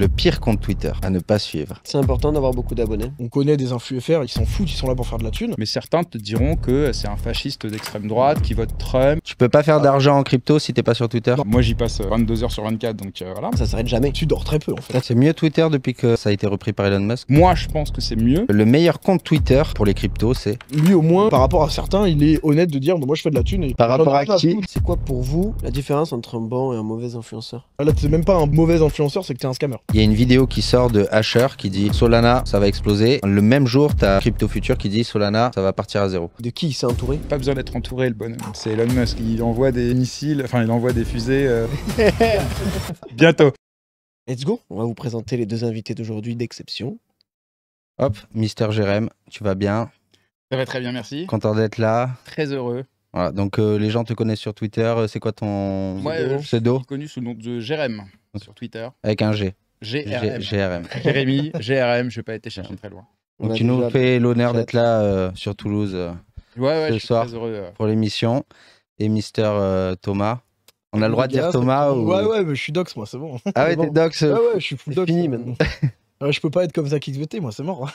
le pire compte Twitter à ne pas suivre. C'est important d'avoir beaucoup d'abonnés. On connaît des influenceurs, ils s'en foutent, ils sont là pour faire de la thune. Mais certains te diront que c'est un fasciste d'extrême droite qui vote Trump. Tu peux pas faire d'argent en crypto si t'es pas sur Twitter Moi j'y passe 22 h sur 24, donc euh, voilà. Ça s'arrête jamais. Tu dors très peu en fait. C'est mieux Twitter depuis que ça a été repris par Elon Musk. Moi je pense que c'est mieux. Le meilleur compte Twitter pour les cryptos, c'est. Lui au moins, par rapport à certains, il est honnête de dire moi je fais de la thune. Et par rapport à qui C'est quoi pour vous la différence entre un bon et un mauvais influenceur ah, Là, t'es même pas un mauvais influenceur, c'est que t'es un scammer. Il y a une vidéo qui sort de Asher qui dit Solana, ça va exploser. Le même jour, tu as Crypto Future qui dit Solana, ça va partir à zéro. De qui il s'est entouré Pas besoin d'être entouré, le bonhomme. C'est Elon Musk. Il envoie des missiles, enfin, il envoie des fusées. Euh. Bientôt. Let's go. On va vous présenter les deux invités d'aujourd'hui d'exception. Hop, Mister Jérém, tu vas bien Ça va très bien, merci. Content d'être là. Très heureux. Voilà, donc euh, les gens te connaissent sur Twitter. Euh, c'est quoi ton pseudo Je suis connu sous le nom de Jérém sur Twitter. Avec un G. GRM. GRM. Jérémy, GRM, je vais pas être chercher très loin. Donc tu nous fais l'honneur d'être là euh, sur Toulouse euh, ce soir euh. pour l'émission. Et Mister Thomas. On a le droit de dire Thomas ou... Ouais, ouais, mais je suis Dox, moi, c'est bon. Ah ouais, t'es Dox. Ouais, ah ouais, je suis full Dox. fini maintenant. je peux pas être comme Zach XVT, moi, c'est mort.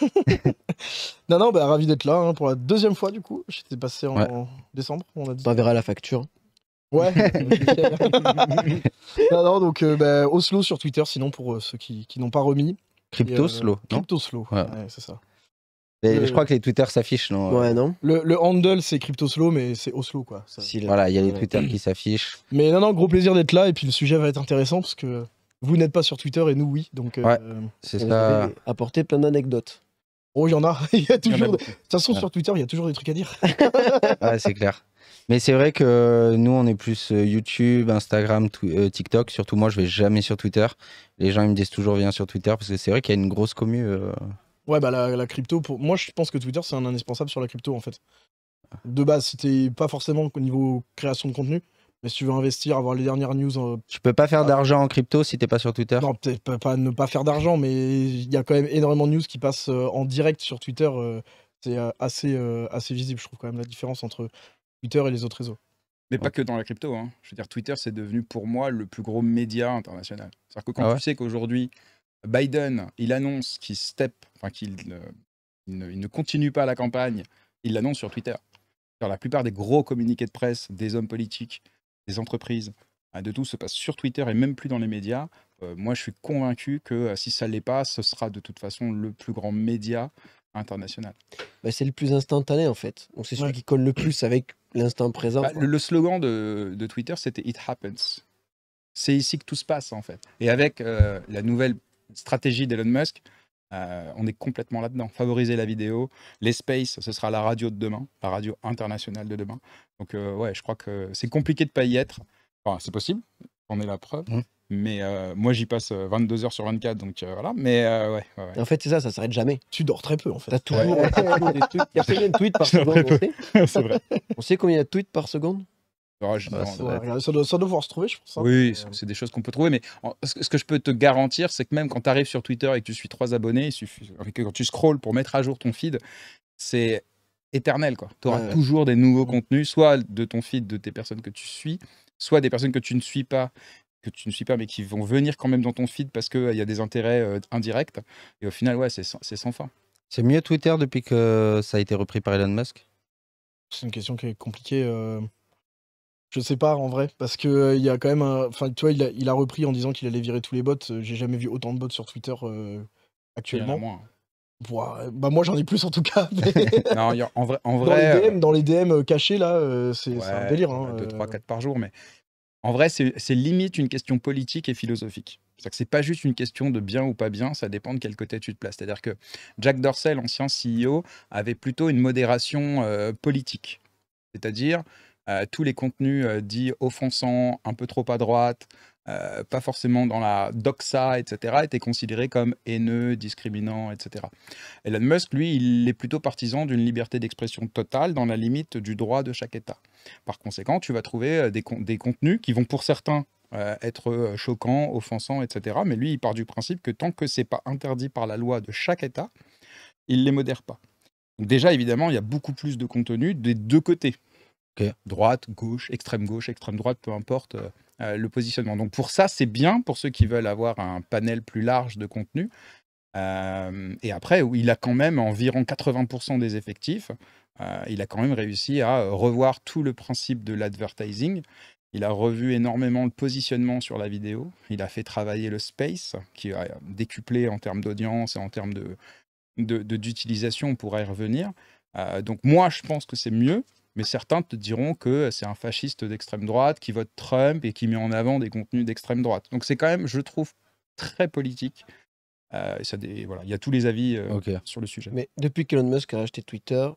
non, non, bah, ravi d'être là hein, pour la deuxième fois, du coup. J'étais passé en décembre. On, a dit. on verra la facture. Ouais. non, non, donc euh, bah, Oslo sur Twitter, sinon pour euh, ceux qui, n'ont pas remis. Crypto euh, Slow. Crypto Slow, Ouais. c'est ça. Je crois que les Twitter s'affichent, non Ouais, non Le, handle, c'est Crypto Slow, mais c'est Oslo, quoi. Voilà, il y a les Twitter qui s'affichent. Mais non, non, gros plaisir d'être là, et puis le sujet va être intéressant, parce que vous n'êtes pas sur Twitter, et nous, oui. Donc, euh, C'est ça. Apporter plein d'anecdotes. oh, il y en a. Il y a toujours. De toute façon, sur Twitter, il y a toujours des trucs à dire. Ouais, c'est clair. Mais c'est vrai que nous, on est plus euh, YouTube, Instagram, euh, TikTok. Surtout moi, je vais jamais sur Twitter. Les gens, ils me disent toujours viens sur Twitter parce que c'est vrai qu'il y a une grosse commu. Euh. Ouais, bah la, crypto, pour... moi, je pense que Twitter, c'est un indispensable sur la crypto en fait. De base, c'était pas forcément au niveau création de contenu. Mais si tu veux investir, avoir les dernières news. Euh... Tu peux pas faire ah. d'argent en crypto si t'es pas sur Twitter Non, peut-être pas, ne pas faire d'argent, mais il y a quand même énormément de news qui passent en direct sur Twitter. c'est assez, assez visible, je trouve quand même la différence entre Twitter et les autres réseaux. Mais pas que dans la crypto. Hein. Je veux dire, Twitter, c'est devenu pour moi le plus gros média international. C'est-à-dire que quand ah tu sais qu'aujourd'hui, Biden, il annonce qu'il step, enfin qu'il euh, ne, continue pas la campagne, il l'annonce sur Twitter. la plupart des gros communiqués de presse, des hommes politiques, des entreprises, hein, de tout se passe sur Twitter et même plus dans les médias. Euh, moi, je suis convaincu que euh, si ça ne l'est pas, ce sera de toute façon le plus grand média international. Bah, c'est le plus instantané en fait. c'est celui qui colle le plus avec L'instant présent. Bah, le, slogan de, Twitter, c'était It happens. C'est ici que tout se passe, en fait. Et avec euh, la nouvelle stratégie d'Elon Musk, euh, on est complètement là-dedans. Favoriser la vidéo, les ce sera la radio de demain, la radio internationale de demain. Donc, euh, ouais, je crois que c'est compliqué de ne pas y être. c'est possible, on est la preuve. Mmh. Mais euh, moi, j'y passe 22 euh, heures sur 24, donc euh, voilà. Mais ouais, En fait, c'est ça, ça s'arrête jamais. Tu dors très peu, en fait. Il y a combien de tweets par seconde on sait, combien de tweets par seconde ah, bah, ça, doit, se trouver, je pense. Hein, oui, c'est des choses qu'on peut trouver. Mais ce que je peux te garantir, c'est que même quand tu arrives sur Twitter et que tu suis trois abonnés, il suffit, que quand tu scrolls pour mettre à jour ton feed, c'est éternel. Tu auras toujours des nouveaux contenus, soit de ton feed de tes personnes que tu suis, soit des personnes que tu ne suis pas que tu ne suis pas, mais qui vont venir quand même dans ton feed parce qu'il euh, y a des intérêts euh, indirects. Et au final, ouais, c'est sans, sans fin. C'est mieux Twitter depuis que ça a été repris par Elon Musk C'est une question qui est compliquée. Euh... Je sais pas en vrai, parce que euh, il y a quand même un. Enfin, tu vois, il a, repris en disant qu'il allait virer tous les bots. J'ai jamais vu autant de bots sur Twitter actuellement. Hein. bah moi j'en ai plus en tout cas. non, en vrai, en vrai, dans, les DM, cachés là, c'est un délire. 2, 3, 4 par jour, mais en vrai, c'est limite une question politique et philosophique. cest à que pas juste une question de bien ou pas bien, ça dépend de quel côté tu te places. C'est-à-dire que Jack Dorsey, l'ancien CEO, avait plutôt une modération euh, politique. C'est-à-dire, euh, tous les contenus euh, dits offensants, un peu trop à droite, pas forcément dans la doxa, etc., étaient considérés comme haineux, discriminants, etc. Elon Musk, lui, il est plutôt partisan d'une liberté d'expression totale dans la limite du droit de chaque État. Par conséquent, tu vas trouver euh, des, contenus qui vont pour certains euh, être euh, choquants, offensants, etc. Mais lui, il part du principe que tant que ce n'est pas interdit par la loi de chaque État, il ne les modère pas. Donc déjà, évidemment, il y a beaucoup plus de contenus des deux côtés. Droite, gauche, extrême gauche, extrême droite, peu importe le positionnement. Donc pour ça, c'est bien pour ceux qui veulent avoir un panel plus large de contenus. et après, il a quand même environ 80% des effectifs euh, il a quand même réussi à revoir tout le principe de l'advertising. Il a revu énormément le positionnement sur la vidéo. Il a fait travailler le space, qui a décuplé en termes d'audience et en termes De, d'utilisation de On pourrait y revenir. Euh, donc moi, je pense que c'est mieux. Mais certains te diront que c'est un fasciste d'extrême droite qui vote Trump et qui met en avant des contenus d'extrême droite. Donc c'est quand même, je trouve, très politique. Euh, ça voilà, il y a tous les avis sur le sujet. Mais depuis Elon Musk a acheté Twitter,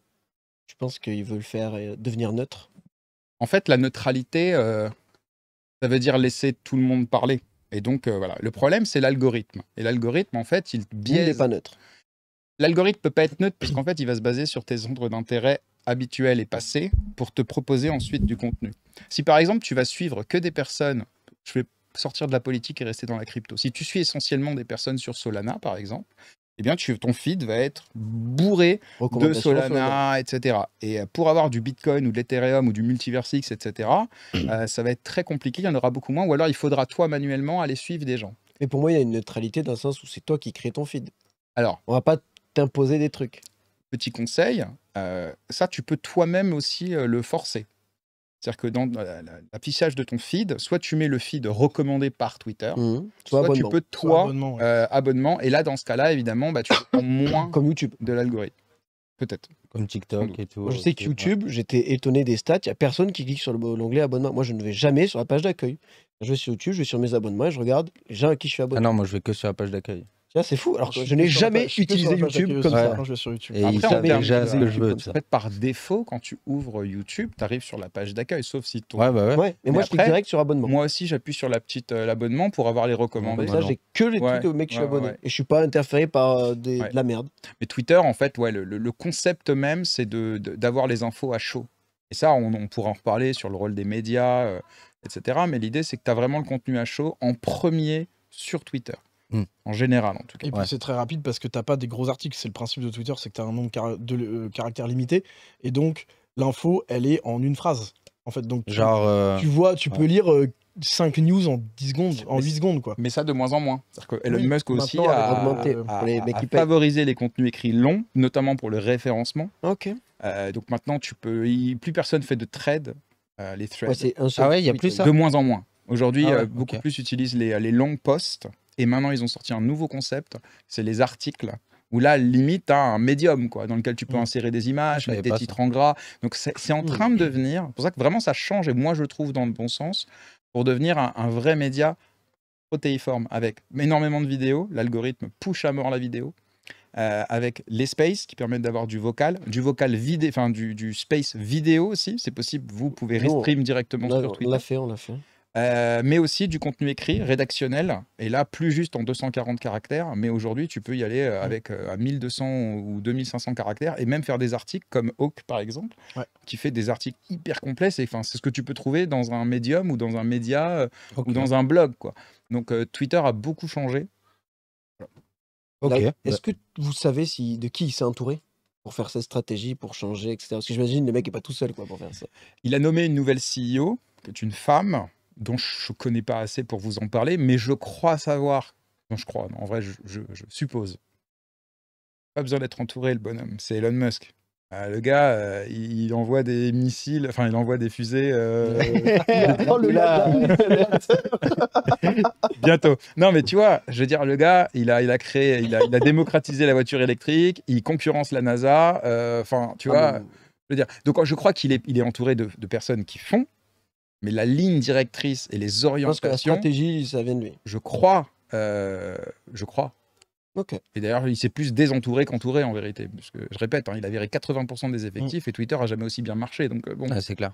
je pense qu'il veut le faire et euh, devenir neutre. En fait, la neutralité, euh, ça veut dire laisser tout le monde parler. Et donc, euh, voilà. Le problème, c'est l'algorithme. Et l'algorithme, en fait, il biaise. Il n'est pas neutre. L'algorithme peut pas être neutre, qu'en fait, il va se baser sur tes ordres d'intérêt habituels et passés pour te proposer ensuite du contenu. Si par exemple, tu vas suivre que des personnes. Je vais sortir de la politique et rester dans la crypto. Si tu suis essentiellement des personnes sur Solana, par exemple, eh bien, ton feed va être bourré de Solana, etc. Et euh, pour avoir du Bitcoin ou de l'Ethereum ou du Multiversix, etc., euh, ça va être très compliqué, il y en aura beaucoup moins, ou alors il faudra toi manuellement aller suivre des gens. et pour moi, il y a une neutralité dans le sens où c'est toi qui crée ton feed. Alors, on va pas t'imposer des trucs. Petit conseil, euh, ça, tu peux toi-même aussi le forcer. C'est-à-dire que dans l'affichage de ton feed, soit tu mets le feed recommandé par Twitter, mmh soit, tu peux toi euh, abonnement, Et là, dans ce cas-là, évidemment, bah, tu prends moins Comme YouTube. de l'algorithme. Peut-être. Comme TikTok et tout. je sais que YouTube, j'étais étonné des stats. Il n'y a personne qui clique sur l'onglet abonnement. Moi, je ne vais jamais sur la page d'accueil. Je vais sur YouTube, je vais sur mes abonnements et je regarde les gens à qui je suis abonné. Ah non, moi, je vais que sur la page d'accueil c'est fou. Alors je, n'ai jamais utilisé YouTube comme hein, ça. je vais sur YouTube. Après, je veux. par défaut, quand tu ouvres YouTube, tu arrives sur la page d'accueil, sauf si toi. Bah ouais, ouais. Mais, moi, je clique direct sur abonnement. Moi aussi, j'appuie sur la petite euh, l'abonnement pour avoir les recommandations. j'ai que les trucs que je suis abonné. Et je suis pas interféré par euh, de la merde. Mais Twitter, en fait, ouais, le, concept même, c'est d'avoir de, d'avoir les infos à chaud. Et ça, on, pourra en reparler sur le rôle des médias, euh, etc. Mais l'idée, c'est que tu as vraiment le contenu à chaud en premier sur Twitter. Mm. En général, en tout cas. Et puis c'est très rapide parce que t'as pas des gros articles. C'est le principe de Twitter, c'est que tu as un nombre de euh, caractères limité. Et donc, l'info, elle est en une phrase. En fait, donc, Genre, tu, euh, vois, tu peux lire. 5 euh, news en 10 secondes, en 8 secondes quoi. Mais ça de moins en moins. cest que Elon Musk aussi a, augmenté, les favorisé les contenus écrits longs, notamment pour le référencement. Ok. donc maintenant, tu peux, plus personne fait de trade, les threads. ah ouais, il y a plus ça. De moins en moins. Aujourd'hui, ah beaucoup plus utilisent les, les longs posts et maintenant, ils ont sorti un nouveau concept, c'est les articles où là, limite, tu as un médium quoi, dans lequel tu peux mm. insérer des images, mettre des titres en gras. Donc, c'est en mm. train de devenir, c'est pour ça que vraiment ça change, et moi je trouve dans le bon sens, pour devenir un, vrai média protéiforme, avec énormément de vidéos, l'algorithme push à mort la vidéo, euh, avec les spaces qui permettent d'avoir du vocal, du vocal vidéo, enfin du, du, space vidéo aussi, c'est possible, vous pouvez restream directement sur Twitter. On l'a fait, on l'a fait. Euh, mais aussi du contenu écrit, rédactionnel, et là, plus juste en 240 caractères, mais aujourd'hui, tu peux y aller euh, avec à euh, 1200 ou 2500 caractères, et même faire des articles comme Hawk, par exemple, qui fait des articles hyper complexes, et enfin, c'est ce que tu peux trouver dans un médium ou dans un média ou dans un blog, quoi. Donc, Twitter a beaucoup changé. Est-ce que vous savez si, de qui il s'est entouré pour faire sa stratégie, pour changer, etc. Parce que j'imagine le mec n'est pas tout seul quoi, pour faire ça. Il a nommé une nouvelle CEO, qui est une femme, dont je ne connais pas assez pour vous en parler, mais je crois savoir. Non, je crois, en vrai, je, suppose. Pas besoin d'être entouré, le bonhomme. C'est Elon Musk. Bah, le gars, euh, il, envoie des missiles, enfin, il envoie des fusées. Euh... Bientôt. Non, mais tu vois, je veux dire, le gars, il a, il a créé, il a, démocratisé la voiture électrique, il concurrence la NASA. Euh, enfin, tu ah, vois, je veux dire. Donc, je crois qu'il est, il est entouré de personnes qui font, mais la ligne directrice et les orientations. la stratégie, ça vient de lui. Je crois. Euh, je crois. Ok. Et d'ailleurs, il s'est plus désentouré qu'entouré en vérité. Parce que, je répète, hein, il a viré 80% des effectifs mm. et Twitter a jamais aussi bien marché. Donc, euh, bon. Ah, c'est clair.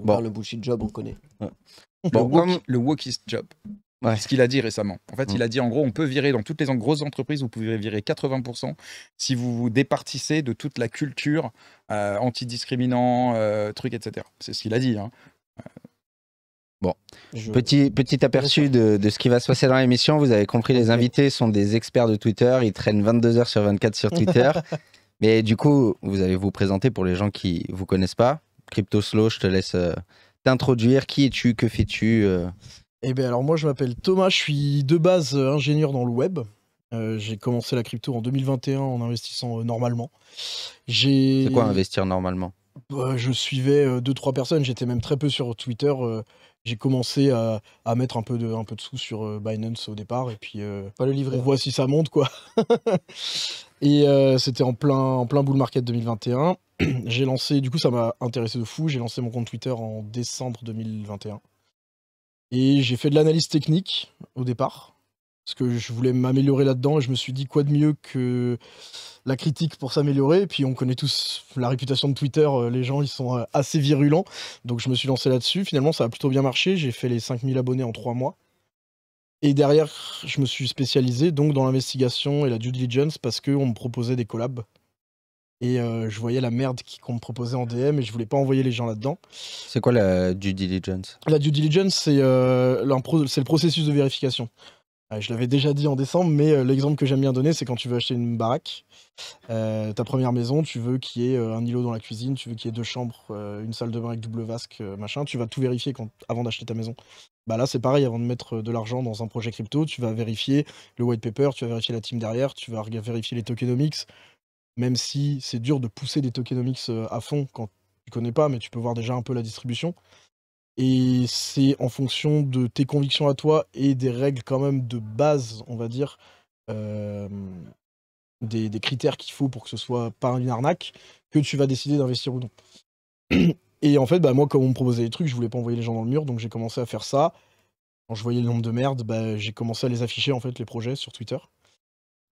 Bon. Le bullshit job, on connaît. le, le job. C'est Ce qu'il a dit récemment. En fait, il mm. a dit en gros, on peut virer dans toutes les grosses entreprises, vous pouvez virer 80% si vous vous départissez de toute la culture euh, antidiscriminant, euh, truc, etc. C'est ce qu'il a dit. Hein. Bon, petit, petit aperçu de, ce qui va se passer dans l'émission. Vous avez compris, les invités sont des experts de Twitter. Ils traînent 22 heures sur 24 sur Twitter. Mais du coup, vous allez vous présenter pour les gens qui vous connaissent pas. Crypto Slow, je te laisse euh, t'introduire. Qui es-tu Que fais-tu euh? Eh bien, alors moi, je m'appelle Thomas. Je suis de base euh, ingénieur dans le web. j'ai commencé la crypto en 2021 en investissant normalement. C'est quoi investir normalement bah, je suivais 2 deux trois personnes. J'étais même très peu sur Twitter. j'ai commencé à, mettre un peu de un peu de sous sur Binance au départ et puis pas le On hein. voit si ça monte quoi. et c'était en plein en plein bull market 2021. j'ai lancé du coup ça m'a intéressé de fou. J'ai lancé mon compte Twitter en décembre 2021 et j'ai fait de l'analyse technique au départ parce que je voulais m'améliorer là-dedans et je me suis dit quoi de mieux que la critique pour s'améliorer. Et puis on connaît tous la réputation de Twitter, euh, les gens ils sont euh, assez virulents, donc je me suis lancé là-dessus. Finalement ça a plutôt bien marché, j'ai fait les 5000 abonnés en 3 mois. Et derrière, je me suis spécialisé donc dans l'investigation et la due diligence parce qu'on me proposait des collabs. Et euh, je voyais la merde qu'on me proposait en DM et je voulais pas envoyer les gens là-dedans. C'est quoi la due diligence La due diligence, c'est le processus de vérification. Je l'avais déjà dit en décembre, mais euh, l'exemple que j'aime bien donner, c'est quand tu veux acheter une baraque, euh, ta première maison, tu veux qu'il y ait euh, un îlot dans la cuisine, tu veux qu'il y ait deux chambres, une salle de bain avec double vasque, machin, tu vas tout vérifier avant d'acheter ta maison. Bah là, c'est pareil, avant de mettre de l'argent dans un projet crypto, tu vas vérifier le white paper, tu vas vérifier la team derrière, tu vas vérifier les tokenomics, même si c'est dur de pousser des tokenomics à fond quand tu connais pas, mais tu peux voir déjà un peu la distribution. Et c'est en fonction de tes convictions à toi et des règles quand même de base, on va dire, euh, des, critères qu'il faut pour que ce soit pas une arnaque, que tu vas décider d'investir ou non. Et en fait, bah, moi, quand on me proposait des trucs, je voulais pas envoyer les gens dans le mur, donc j'ai commencé à faire ça. Quand je voyais le nombre de merdes, bah, j'ai commencé à les afficher, en fait, les projets sur Twitter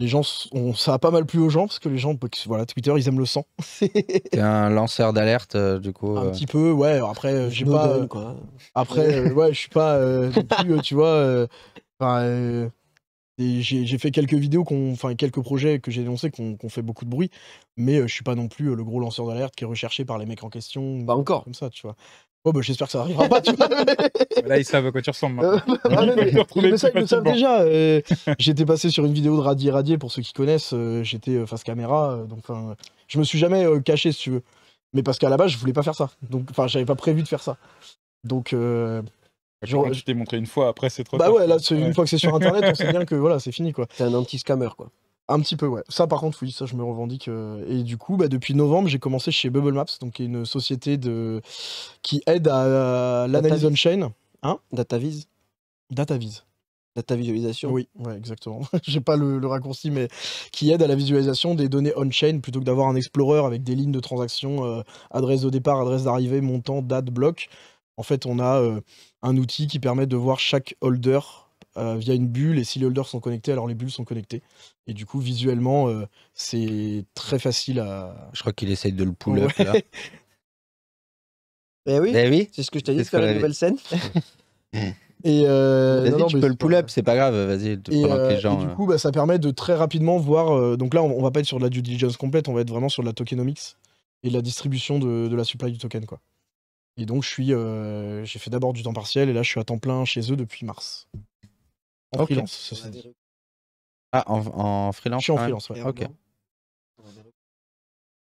les gens on, ça a pas mal plu aux gens parce que les gens voilà Twitter ils aiment le sang c'est un lanceur d'alerte euh, du coup un euh. petit peu ouais après euh, j'ai pas après ouais je suis pas plus, tu vois j'ai fait quelques vidéos qu'on enfin quelques projets que j'ai annoncé qu'on fait beaucoup de bruit mais je suis pas non plus le gros lanceur d'alerte qui est recherché par les mecs en question Bah encore comme ça tu vois Oh bah j'espère que ça arrivera pas, tu bah, Là, ils savent à quoi tu ressembles. Euh, bah, ils le savent déjà. Euh, j'étais passé sur une vidéo de Radier Radier, pour ceux qui connaissent. Euh, j'étais face caméra, donc enfin, je me suis jamais caché, si tu veux. Mais parce qu'à la base, je voulais pas faire ça. Donc, enfin, j'avais pas prévu de faire ça. Donc, bah, Genre, je montré une fois, après c'est trop Bah ouais, là, une fois que c'est sur internet, on sait bien que voilà, c'est fini quoi. C'est un anti-scammer quoi. Un petit peu, ouais. Ça, par contre, oui, ça, je me revendique. Euh, et du coup, bah, depuis novembre, j'ai commencé chez Bubble Maps, donc est une société de... qui aide à, l'analyse on-chain. Hein DataVis, DataVis. data visualisation. Oui, ouais, exactement. j'ai pas le, raccourci, mais qui aide à la visualisation des données on-chain plutôt que d'avoir un explorer avec des lignes de transactions, euh, adresse de départ, adresse d'arrivée, montant, date, bloc. En fait, on a euh, un outil qui permet de voir chaque holder euh, via une bulle et si les holders sont connectés, alors les bulles sont connectées. Et du coup, visuellement, euh, c'est très facile à. Je crois qu'il essaye de le pull up là. eh oui, ben oui. c'est ce que je t'ai dit de la nouvelle scène. et euh, non, tu peux le pull up, c'est pas grave, vas-y. Et, euh, gens, et du euh, coup, bah, ça permet de très rapidement voir. donc là, on, on, va pas être sur de la due diligence complète, on va être vraiment sur de la tokenomics et de la distribution de, de la supply du token, quoi. Et donc, je suis, j'ai fait d'abord du temps partiel et là, je suis à temps plein chez eux depuis mars. En freelance. Ah, en, en, freelance Je suis en freelance, ouais. Ok.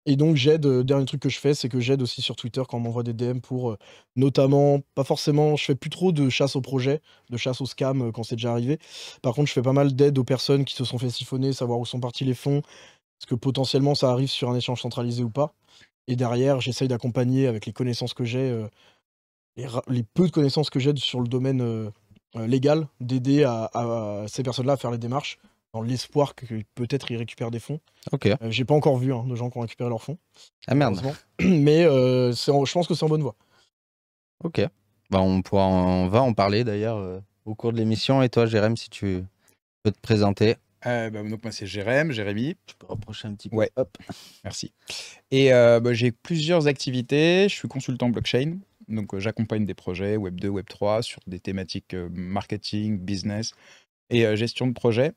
Et donc j'aide, euh, dernier truc que je fais, c'est que j'aide aussi sur Twitter quand on m'envoie des DM pour euh, notamment, pas forcément, je fais plus trop de chasse au projet, de chasse aux scam euh, quand c'est déjà arrivé. Par contre, je fais pas mal d'aide aux personnes qui se sont fait siphonner, savoir où sont partis les fonds, parce que potentiellement ça arrive sur un échange centralisé ou pas. Et derrière, j'essaye d'accompagner avec les connaissances que j'ai, les, les, peu de connaissances que j'ai sur le domaine euh, légal d'aider à, ces personnes-là à faire les démarches dans l'espoir que peut-être ils récupèrent des fonds. Ok. Euh, j'ai pas encore vu hein, de gens qui ont récupéré leurs fonds. Ah merde. Mais euh, je pense que c'est en bonne voie. Ok. Bah, on, pourra, on va en parler d'ailleurs au cours de l'émission. Et toi, Jérém, si tu peux te présenter. Bah, donc moi c'est Jérém, Jérémy. Tu peux rapprocher un petit peu. Ouais. Hop. Merci. Et bah, j'ai plusieurs activités. Je suis consultant blockchain. Donc, euh, j'accompagne des projets Web 2, Web 3 sur des thématiques euh, marketing, business et euh, gestion de projet.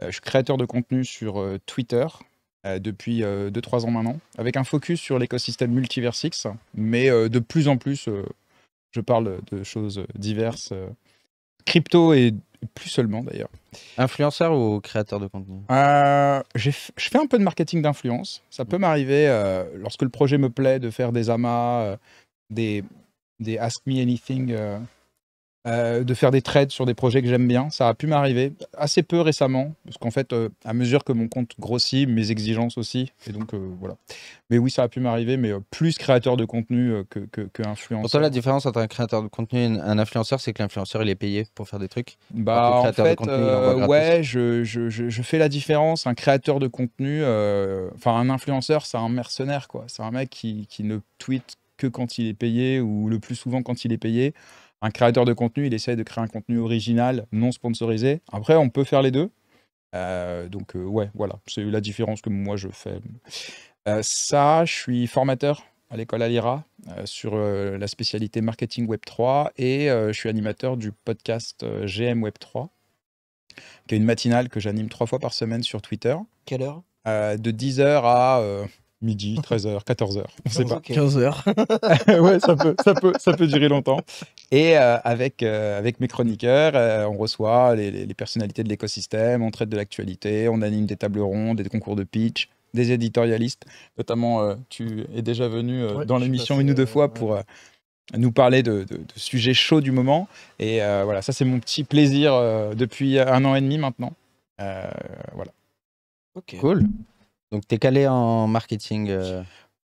je suis créateur de contenu sur Twitter depuis 2-3 ans maintenant, avec un focus sur l'écosystème Multiversix, mais de plus en plus, je parle de choses diverses, crypto et plus seulement d'ailleurs. Influenceur ou créateur de contenu Je fais un peu de marketing d'influence. Ça peut m'arriver, lorsque le projet me plaît, de faire des amas, des, Ask Me Anything, euh, euh, de faire des trades sur des projets que j'aime bien. Ça a pu m'arriver assez peu récemment, parce qu'en fait, euh, à mesure que mon compte grossit, mes exigences aussi, et donc voilà. Mais oui, ça a pu m'arriver, mais plus créateur de contenu que, que, que, influenceur. la différence entre un créateur de contenu et un influenceur, c'est que l'influenceur, il est payé pour faire des trucs. Bah, en fait, ouais, je, je, je, fais la différence. Un créateur de contenu, enfin, un influenceur, c'est un mercenaire, quoi. C'est un mec qui, qui ne tweet que quand il est payé ou le plus souvent quand il est payé. Un créateur de contenu, il essaye de créer un contenu original, non sponsorisé. Après, on peut faire les deux. Euh, donc, euh, ouais, voilà, c'est la différence que moi je fais. Euh, ça, je suis formateur à l'école Alira sur la spécialité marketing Web 3 et je suis animateur du podcast GM Web 3, qui est une matinale que j'anime trois fois par semaine sur Twitter. Quelle heure De 10h à midi, 13h, 14h, on sait pas. 15h. ouais, ça peut, ça, peut, ça peut durer longtemps. Et euh, avec, euh, avec mes chroniqueurs, euh, on reçoit les, personnalités de l'écosystème, on traite de l'actualité, on anime des tables rondes, des concours de pitch, des éditorialistes. Notamment, tu es déjà venu dans l'émission une ou deux fois pour... nous parler de, sujets chauds du moment. Et voilà, ça c'est mon petit plaisir depuis un an et demi maintenant. voilà. Ok. Cool. Donc, tu es calé en marketing euh,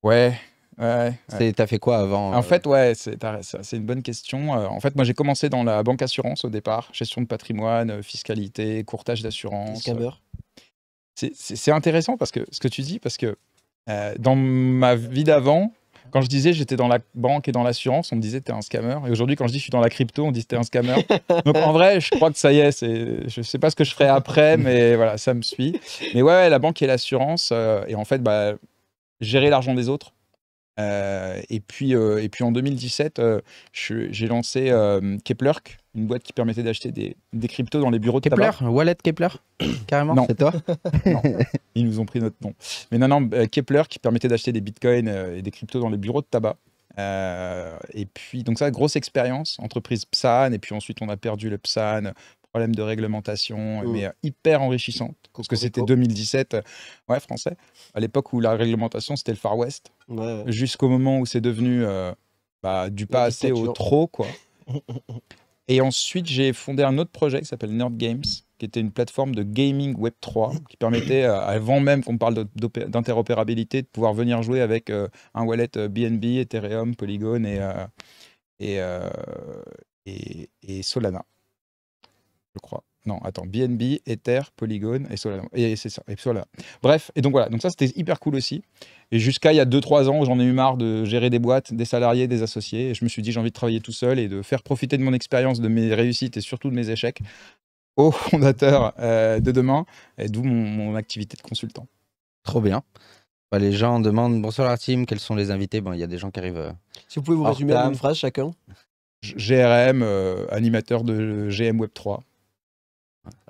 Ouais. Ouais, T'as fait quoi avant En euh? fait, ouais, c'est une bonne question. Euh. En fait, moi, j'ai commencé dans la banque assurance au départ, gestion de patrimoine, fiscalité, courtage d'assurance. C'est intéressant parce que ce que tu dis, parce que dans ma vie d'avant, quand je disais j'étais dans la banque et dans l'assurance, on me disait t'es un scammer. Et aujourd'hui, quand je dis je suis dans la crypto, on me dit t'es un scammer. Donc en vrai, je crois que ça y est. Je ne sais pas ce que je ferai après, mais voilà, ça me suit. Mais ouais, la banque et l'assurance. Euh, et en fait, bah, gérer l'argent des autres. Euh, et, puis, euh, et puis en 2017, j'ai lancé Keplerk une boîte qui permettait d'acheter des, cryptos dans les bureaux de Kepler, Wallet Kepler, carrément, c'est toi non. ils nous ont pris notre nom. Mais non, non, euh, Kepler qui permettait d'acheter des bitcoins euh, et des cryptos dans les bureaux de tabac. Euh, et puis, donc ça, grosse expérience, entreprise PSAN, et puis ensuite on a perdu le PSAN, problème de réglementation, oh. mais hyper enrichissante, parce que c'était 2017, ouais, français, à l'époque où la réglementation c'était le Far West, jusqu'au moment où c'est devenu bah, du pas assez au trop, quoi. Et ensuite, j'ai fondé un autre projet qui s'appelle Nerd Games, qui était une plateforme de gaming Web 3 qui permettait, euh, avant même qu'on parle d'interopérabilité, de pouvoir venir jouer avec euh, un wallet BNB, euh, Ethereum, Polygon et, et, et, et Solana, je crois. Non, attends, BNB, Ether, Polygone, et Solana. Et, c'est ça, et Bref, et donc voilà, donc ça c'était hyper cool aussi. Et jusqu'à il y a 2-3 ans, j'en ai eu marre de gérer des boîtes, des salariés, des associés. Et je me suis dit, j'ai envie de travailler tout seul et de faire profiter de mon expérience, de mes réussites et surtout de mes échecs aux fondateur euh, de demain, et d'où mon, activité de consultant. Trop bien. Bah, les gens demandent bonsoir la team, quels sont les invités Bon, il y a des gens qui arrivent. Euh, si vous pouvez vous résumer en une phrase chacun. GRM, euh, animateur de GM Web 3.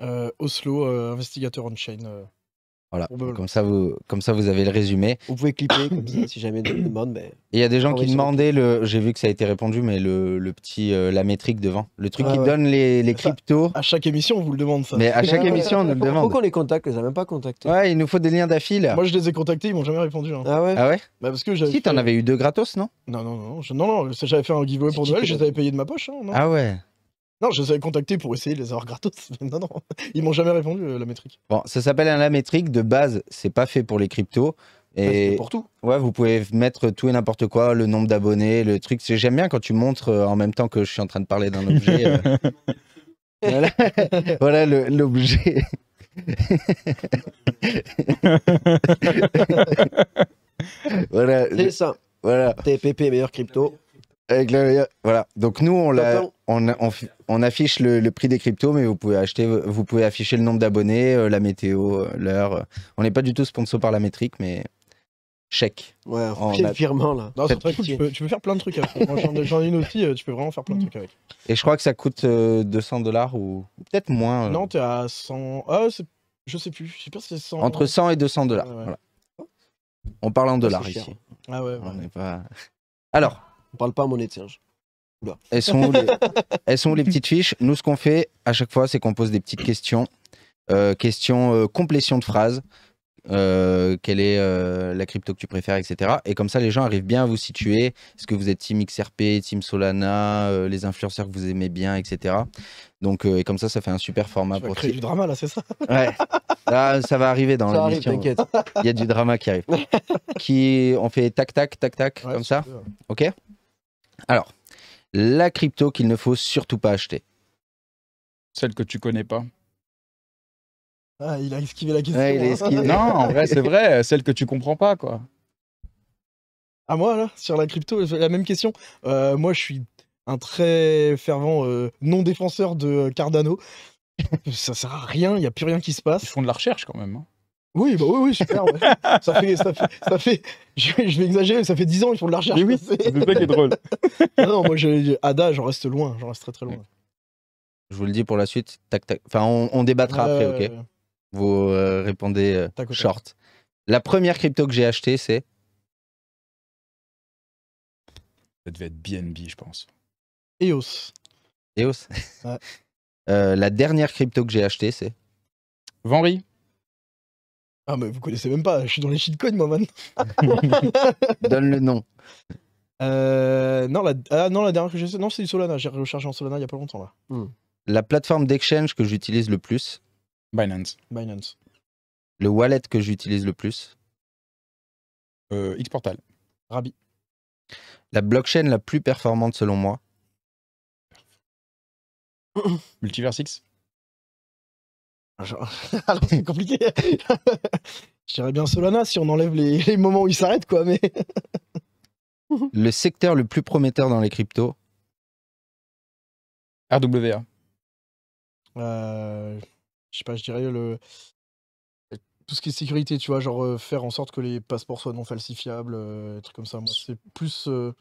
Euh, Oslo, euh, investigateur on-chain. Euh. Voilà, comme ça, vous, comme ça vous avez le résumé. Vous pouvez clipper comme ça, si jamais il demandes. il y a des gens qui demandaient, le... j'ai vu que ça a été répondu, mais le, petit, la métrique devant. Le truc qui donne les, les cryptos. à chaque émission, on vous le demande ça. Mais à chaque émission, on nous le demande. Pourquoi qu'on les contacte, les a même pas contactés. Ouais, il nous faut des liens d'affil. Moi, je les ai contactés, ils m'ont jamais répondu. Hein. Ah ouais Ah ouais bah, parce que Si, t'en avais eu deux gratos, non Non, non, non. Non, j'avais fait un giveaway pour Noël, je les avais payés de ma poche. Hein, ah ouais non, je les avais contactés pour essayer de les avoir gratos. non, non, ils m'ont jamais répondu, euh, la métrique. Bon, ça s'appelle un la métrique. De base, c'est pas fait pour les cryptos. Et pour tout. Ouais, vous pouvez mettre tout et n'importe quoi, le nombre d'abonnés, le truc. J'aime bien quand tu montres euh, en même temps que je suis en train de parler d'un objet. Euh. voilà, l'objet. voilà. C'est ça. TPP meilleur crypto. Avec Voilà. Donc nous, on l'a, on, on affiche le, prix des cryptos, mais vous pouvez acheter, vous pouvez afficher le nombre d'abonnés, euh, la météo, euh, l'heure. Euh. On n'est pas du tout sponsor par la métrique, mais chèque. Ouais, a... virement là. Non, c'est tu peux, faire plein de trucs avec. J'en ai une aussi, tu peux vraiment faire plein de hmm. trucs avec. Et je crois que ça coûte 200 dollars ou peut-être moins. Non, t'es à 100. Ah, je sais plus. Je sais pas si c'est 100. Entre 100 et 200 dollars. On parle en dollars ah, ici. Ah ouais. ouais. On ne pas... Alors. On parle pas en monnaie de elles sont, où les, elles sont les petites fiches Nous, ce qu'on fait à chaque fois, c'est qu'on pose des petites questions. Euh, questions euh, complétion de phrases euh, quelle est euh, la crypto que tu préfères, etc. Et comme ça, les gens arrivent bien à vous situer. Est-ce que vous êtes Team XRP, Team Solana, les influenceurs que vous aimez bien, etc. Donc, et comme ça, ça fait un super format. Tu pour créer du drama là, c'est ça Ouais. Là, ah, ça va arriver dans la mission. Il y a du drama qui arrive. qui, on fait tac, tac, tac, tac, comme ça. Ok. Alors, la crypto qu'il ne faut surtout pas acheter Celle que tu connais pas. Ah, il a esquivé la question. Hein. non, en vrai, c'est vrai, celle que tu comprends pas, quoi. Ah, moi, là, sur la crypto, la même question. Euh, moi, je suis un très fervent euh, non-défenseur de euh, Cardano. ça sert à rien, il n'y a plus rien qui se passe. Ils font de la recherche quand même. Hein. Oui, bah oui, oui, super. ça fait, ça fait, je, vais exagérer, ça fait 10 ans qu'ils font de la recherche. Mais oui, c'est ça qui est drôle. non, ah non, moi, je, Ada, j'en reste loin, j'en reste très très loin. Je vous le dis pour la suite, tac, tac. Enfin, on, débattra après, ok Vous euh, répondez euh, short. La première crypto que j'ai achetée, c'est Ça devait être BNB, je pense. EOS. EOS euh, La dernière crypto que j'ai achetée, c'est Venry. Ah, mais vous connaissez même pas, je suis dans les shitcoins, moi, man. Donne le nom. Euh, non, la... Ah, non, la dernière que j'ai non, c'est du Solana. J'ai rechargé en Solana il y a pas longtemps, là. Hmm. La plateforme d'exchange que j'utilise le plus Binance. Binance. Le wallet que j'utilise le plus euh, Xportal. Rabi. La blockchain la plus performante selon moi Multiverse X Alors c'est compliqué. Je dirais bien Solana si on enlève les, moments où il s'arrête, quoi. Mais le secteur le plus prometteur dans les cryptos RWA. Euh, je sais pas, je dirais le tout ce qui est sécurité, tu vois, genre euh, faire en sorte que les passeports soient non falsifiables, euh, trucs comme ça. Moi, c'est plus euh,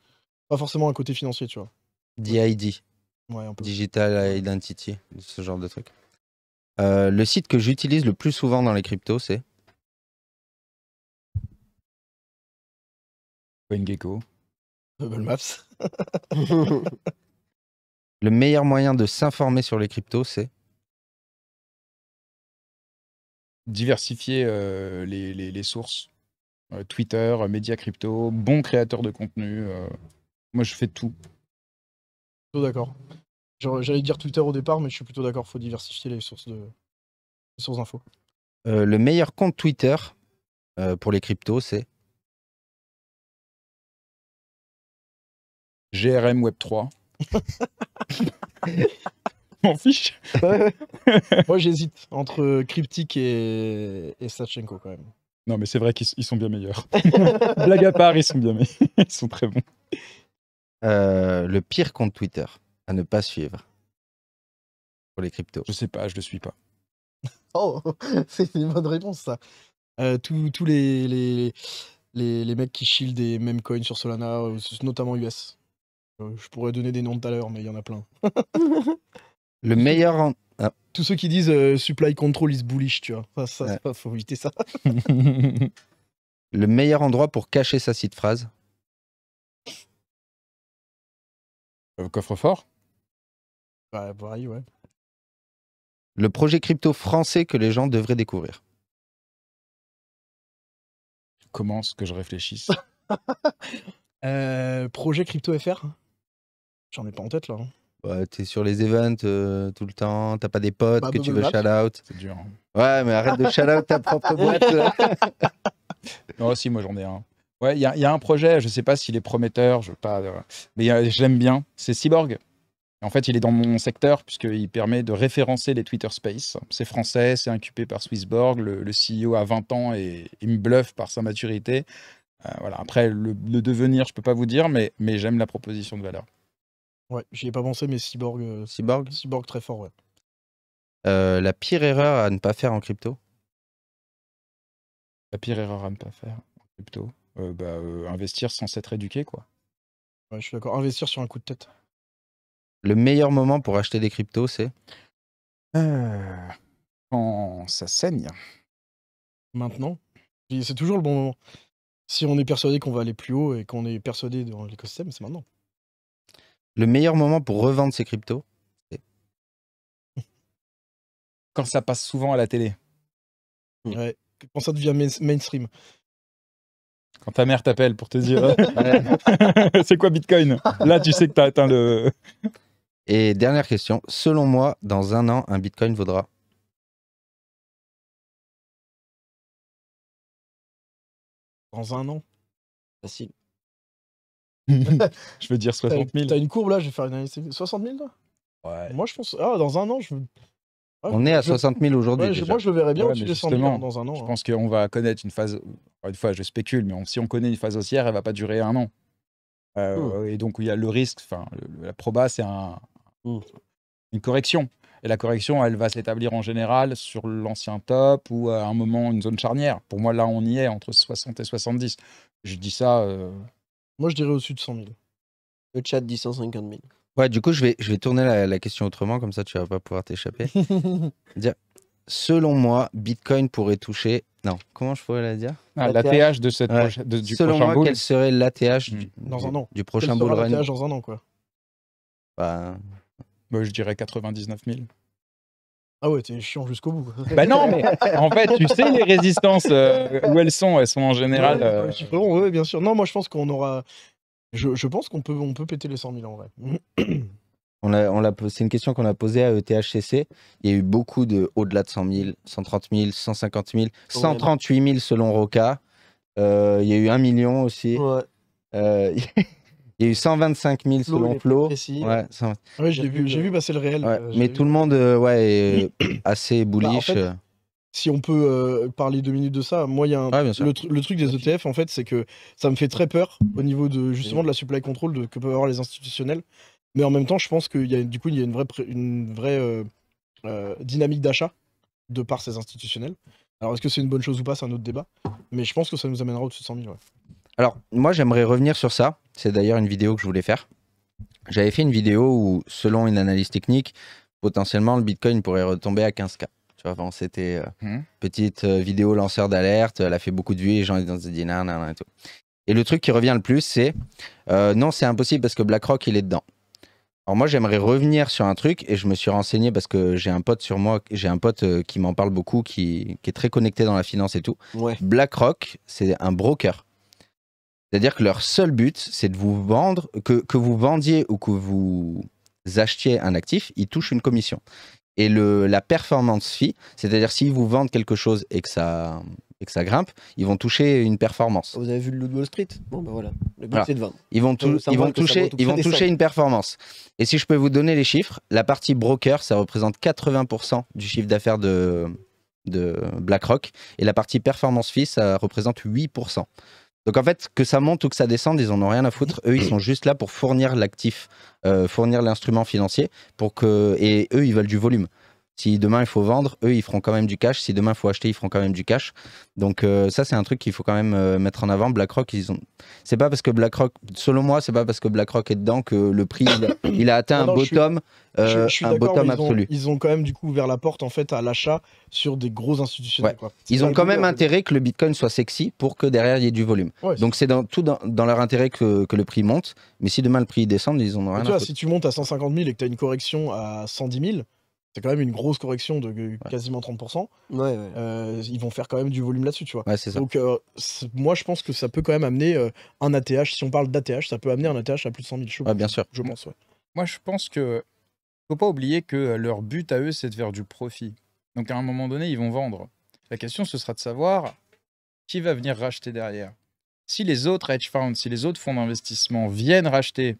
pas forcément un côté financier, tu vois. DID. Ouais, Digital Identity, ce genre de truc. Euh, le site que j'utilise le plus souvent dans les cryptos, c'est CoinGecko. Google Maps. le meilleur moyen de s'informer sur les cryptos, c'est Diversifier euh, les, sources. Euh, Twitter, médias crypto, bons créateurs de contenu. moi, je fais tout. Tout d'accord. J'allais dire Twitter au départ, mais je suis plutôt d'accord, Il faut diversifier les sources de sources d'infos. Euh, le meilleur compte Twitter euh, pour les cryptos, c'est GRM Web 3. M'en fiche. Moi, j'hésite entre Cryptic et, et Sachenko quand même. Non, mais c'est vrai qu'ils sont bien meilleurs. Blague à part, ils sont bien meilleurs. ils sont très bons. Euh, le pire compte Twitter à ne pas suivre pour les cryptos Je sais pas, je le suis pas. oh, c'est une bonne réponse ça. Euh, tous les, les, les, mecs qui shieldent des mêmes coins sur Solana, euh, notamment US. Euh, je pourrais donner des noms tout à l'heure, mais il y en a plein. le meilleur. Ah. Tous ceux qui disent supply control se bullish, tu vois. Enfin, ça, faut éviter ça. le meilleur endroit pour cacher sa site phrase Coffre-fort bah, le projet crypto français que les gens devraient découvrir. Comment ce que je réfléchisse euh, Projet crypto FR J'en ai pas en tête là. Hein. Ouais, t'es sur les events euh, tout le temps, t'as pas des potes bah, que tu veux shout out. Hein. Ouais, mais arrête de shout out ta propre boîte. non, si, moi j'en ai un. Ouais, il y, a un projet, je sais pas s'il est prometteur, je pas, euh, mais j'aime bien, c'est Cyborg. En fait, il est dans mon secteur puisqu'il permet de référencer les Twitter Space. C'est français, c'est incubé par Swissborg. Le, CEO a 20 ans et il me bluffe par sa maturité. Euh, voilà. Après, le, devenir, je peux pas vous dire, mais, mais j'aime la proposition de valeur. Ouais, j'y ai pas pensé, mais Cyborg. Euh, cyborg Cyborg très fort, euh, la pire erreur à ne pas faire en crypto La pire erreur à ne pas faire en crypto bah, Investir sans s'être éduqué, quoi. Ouais, je suis d'accord. Investir sur un coup de tête. Le meilleur moment pour acheter des cryptos, c'est euh, Quand ça saigne. Maintenant C'est toujours le bon moment. Si on est persuadé qu'on va aller plus haut et qu'on est persuadé dans l'écosystème, c'est maintenant. Le meilleur moment pour revendre ses cryptos, c'est Quand ça passe souvent à la télé. quand ça devient mainstream. Quand ta mère t'appelle pour te dire c'est quoi Bitcoin Là, tu sais que t'as atteint le, et dernière question, selon moi, dans un an, un Bitcoin vaudra Dans un an Facile. je veux dire 60 000. T'as une courbe là, je vais faire une analyse. 60 000 toi Ouais. Moi je pense. Ah, dans un an, je. veux... Ah, on est à 60 000 aujourd'hui. moi je le verrais bien 000 dans un an. Je hein. pense qu'on va connaître une phase. une fois, je spécule, mais si on connaît une phase haussière, elle va pas durer un an. Euh, et donc, il y a le risque, enfin, la proba, c'est un, Mmh. une correction. Et la correction, elle va s'établir en général sur l'ancien top ou à un moment une zone charnière. Pour moi, là, on y est entre 60 et 70. Je dis ça. Euh, moi, je dirais au-dessus de 100 000. Le chat dit 150 000. Ouais, du coup, je vais, je vais tourner la, question autrement, comme ça, tu vas pas pouvoir t'échapper. dire, selon moi, Bitcoin pourrait toucher. Non, comment je pourrais la dire ah, L'ATH de cette selon moi, serait l'ATH du, mmh. du prochain bull run L'ATH dans un an, quoi. Bah, moi bah, je dirais 99 000. Ah ouais, t'es chiant jusqu'au bout. Bah non, mais en fait, tu sais, les résistances, euh, où elles sont Elles sont en général. Oui, euh, bien sûr. Non, moi, je pense qu'on aura. Je, je pense qu'on peut, on peut péter les 100 000 en vrai. On a, on c'est une question qu'on a posée à ETHCC. Il y a eu beaucoup de au-delà de 100 000, 130 000, 150 000, 138 000 selon Roca. Euh, il y a eu 1 million aussi. Ouais. Il y a eu 125 000 selon Flo. Ah j'ai vu, passer le réel. Euh, mais tout le monde euh, ouais, est assez bah, bullish. Euh. si on peut parler deux minutes de ça, moi, y a le, truc des ETF, e en fait, c'est que ça me fait très peur au niveau de justement de la supply control de, que peuvent avoir les institutionnels. Mais en même temps, je pense qu'il y a du coup, il y a une vraie, une vraie dynamique d'achat de par ces institutionnels. Alors, est-ce que c'est une bonne chose ou pas, c'est un autre débat. Mais je pense que ça nous amènera au-dessus de 100 000. Alors, moi, j'aimerais revenir sur ça. C'est d'ailleurs une vidéo que je voulais faire. J'avais fait une vidéo où, selon une analyse technique, potentiellement, le Bitcoin pourrait retomber à 15K. Tu vois, c'était une euh, mhm. petite euh, vidéo lanceur d'alerte. Elle a fait beaucoup de vues et les gens ont dit nan, nan, et tout. Et le truc qui revient le plus, c'est euh, non, c'est impossible parce que BlackRock, il est dedans. Alors moi, j'aimerais revenir sur un truc et je me suis renseigné parce que j'ai un pote sur moi, j'ai un pote qui m'en parle beaucoup, qui, est très connecté dans la finance et tout. BlackRock, c'est un broker. C'est-à-dire que leur seul but, c'est de vous vendre, que, que, vous vendiez ou que vous achetiez un actif, ils touchent une commission. Et le, la performance fee, c'est-à-dire s'ils vous vendent quelque chose et que ça et que ça grimpe, ils vont toucher une performance. Vous avez vu le loup Wall Street Bon, ben voilà. Le but, c'est de vendre. Ils vont, ils vont toucher, ils vont toucher une performance. Et si je peux vous donner les chiffres, la partie broker, ça représente 80% du chiffre d'affaires de, de BlackRock. Et la partie performance fee, ça représente 8%. Donc en fait, que ça monte ou que ça descende, ils en ont rien à foutre. Eux, ils sont juste là pour fournir l'actif, euh, fournir l'instrument financier, pour que et eux, ils veulent du volume. Si demain il faut vendre, eux ils feront quand même du cash. Si demain il faut acheter, ils feront quand même du cash. Donc euh, ça c'est un truc qu'il faut quand même euh, mettre en avant. BlackRock, ils ont. C'est pas parce que BlackRock, selon moi, c'est pas parce que BlackRock est dedans que le prix il a, atteint un bottom, un bottom absolu. ils ont quand même du coup ouvert la porte en fait à l'achat sur des gros institutionnels. Ils ont quand même intérêt que le Bitcoin soit sexy pour que derrière il y ait du volume. Donc c'est dans, tout dans, leur intérêt que, le prix monte. Mais si demain le prix descend, ils ont rien. Tu vois, si tu montes à 150 000 et que tu as une correction à 110 000 c'est quand même une grosse correction de quasiment 30%. Ouais, euh, ils vont faire quand même du volume là-dessus, tu vois. Donc, euh, moi, je pense que ça peut quand même amener euh, un ATH. Si on parle d'ATH, ça peut amener un ATH à plus de 100 000 choses. bien sûr. Je pense, Moi, je pense que faut pas oublier que leur but à eux, c'est de faire du profit. Donc, à un moment donné, ils vont vendre. La question, ce sera de savoir qui va venir racheter derrière. Si les autres hedge funds, si les autres fonds d'investissement viennent racheter,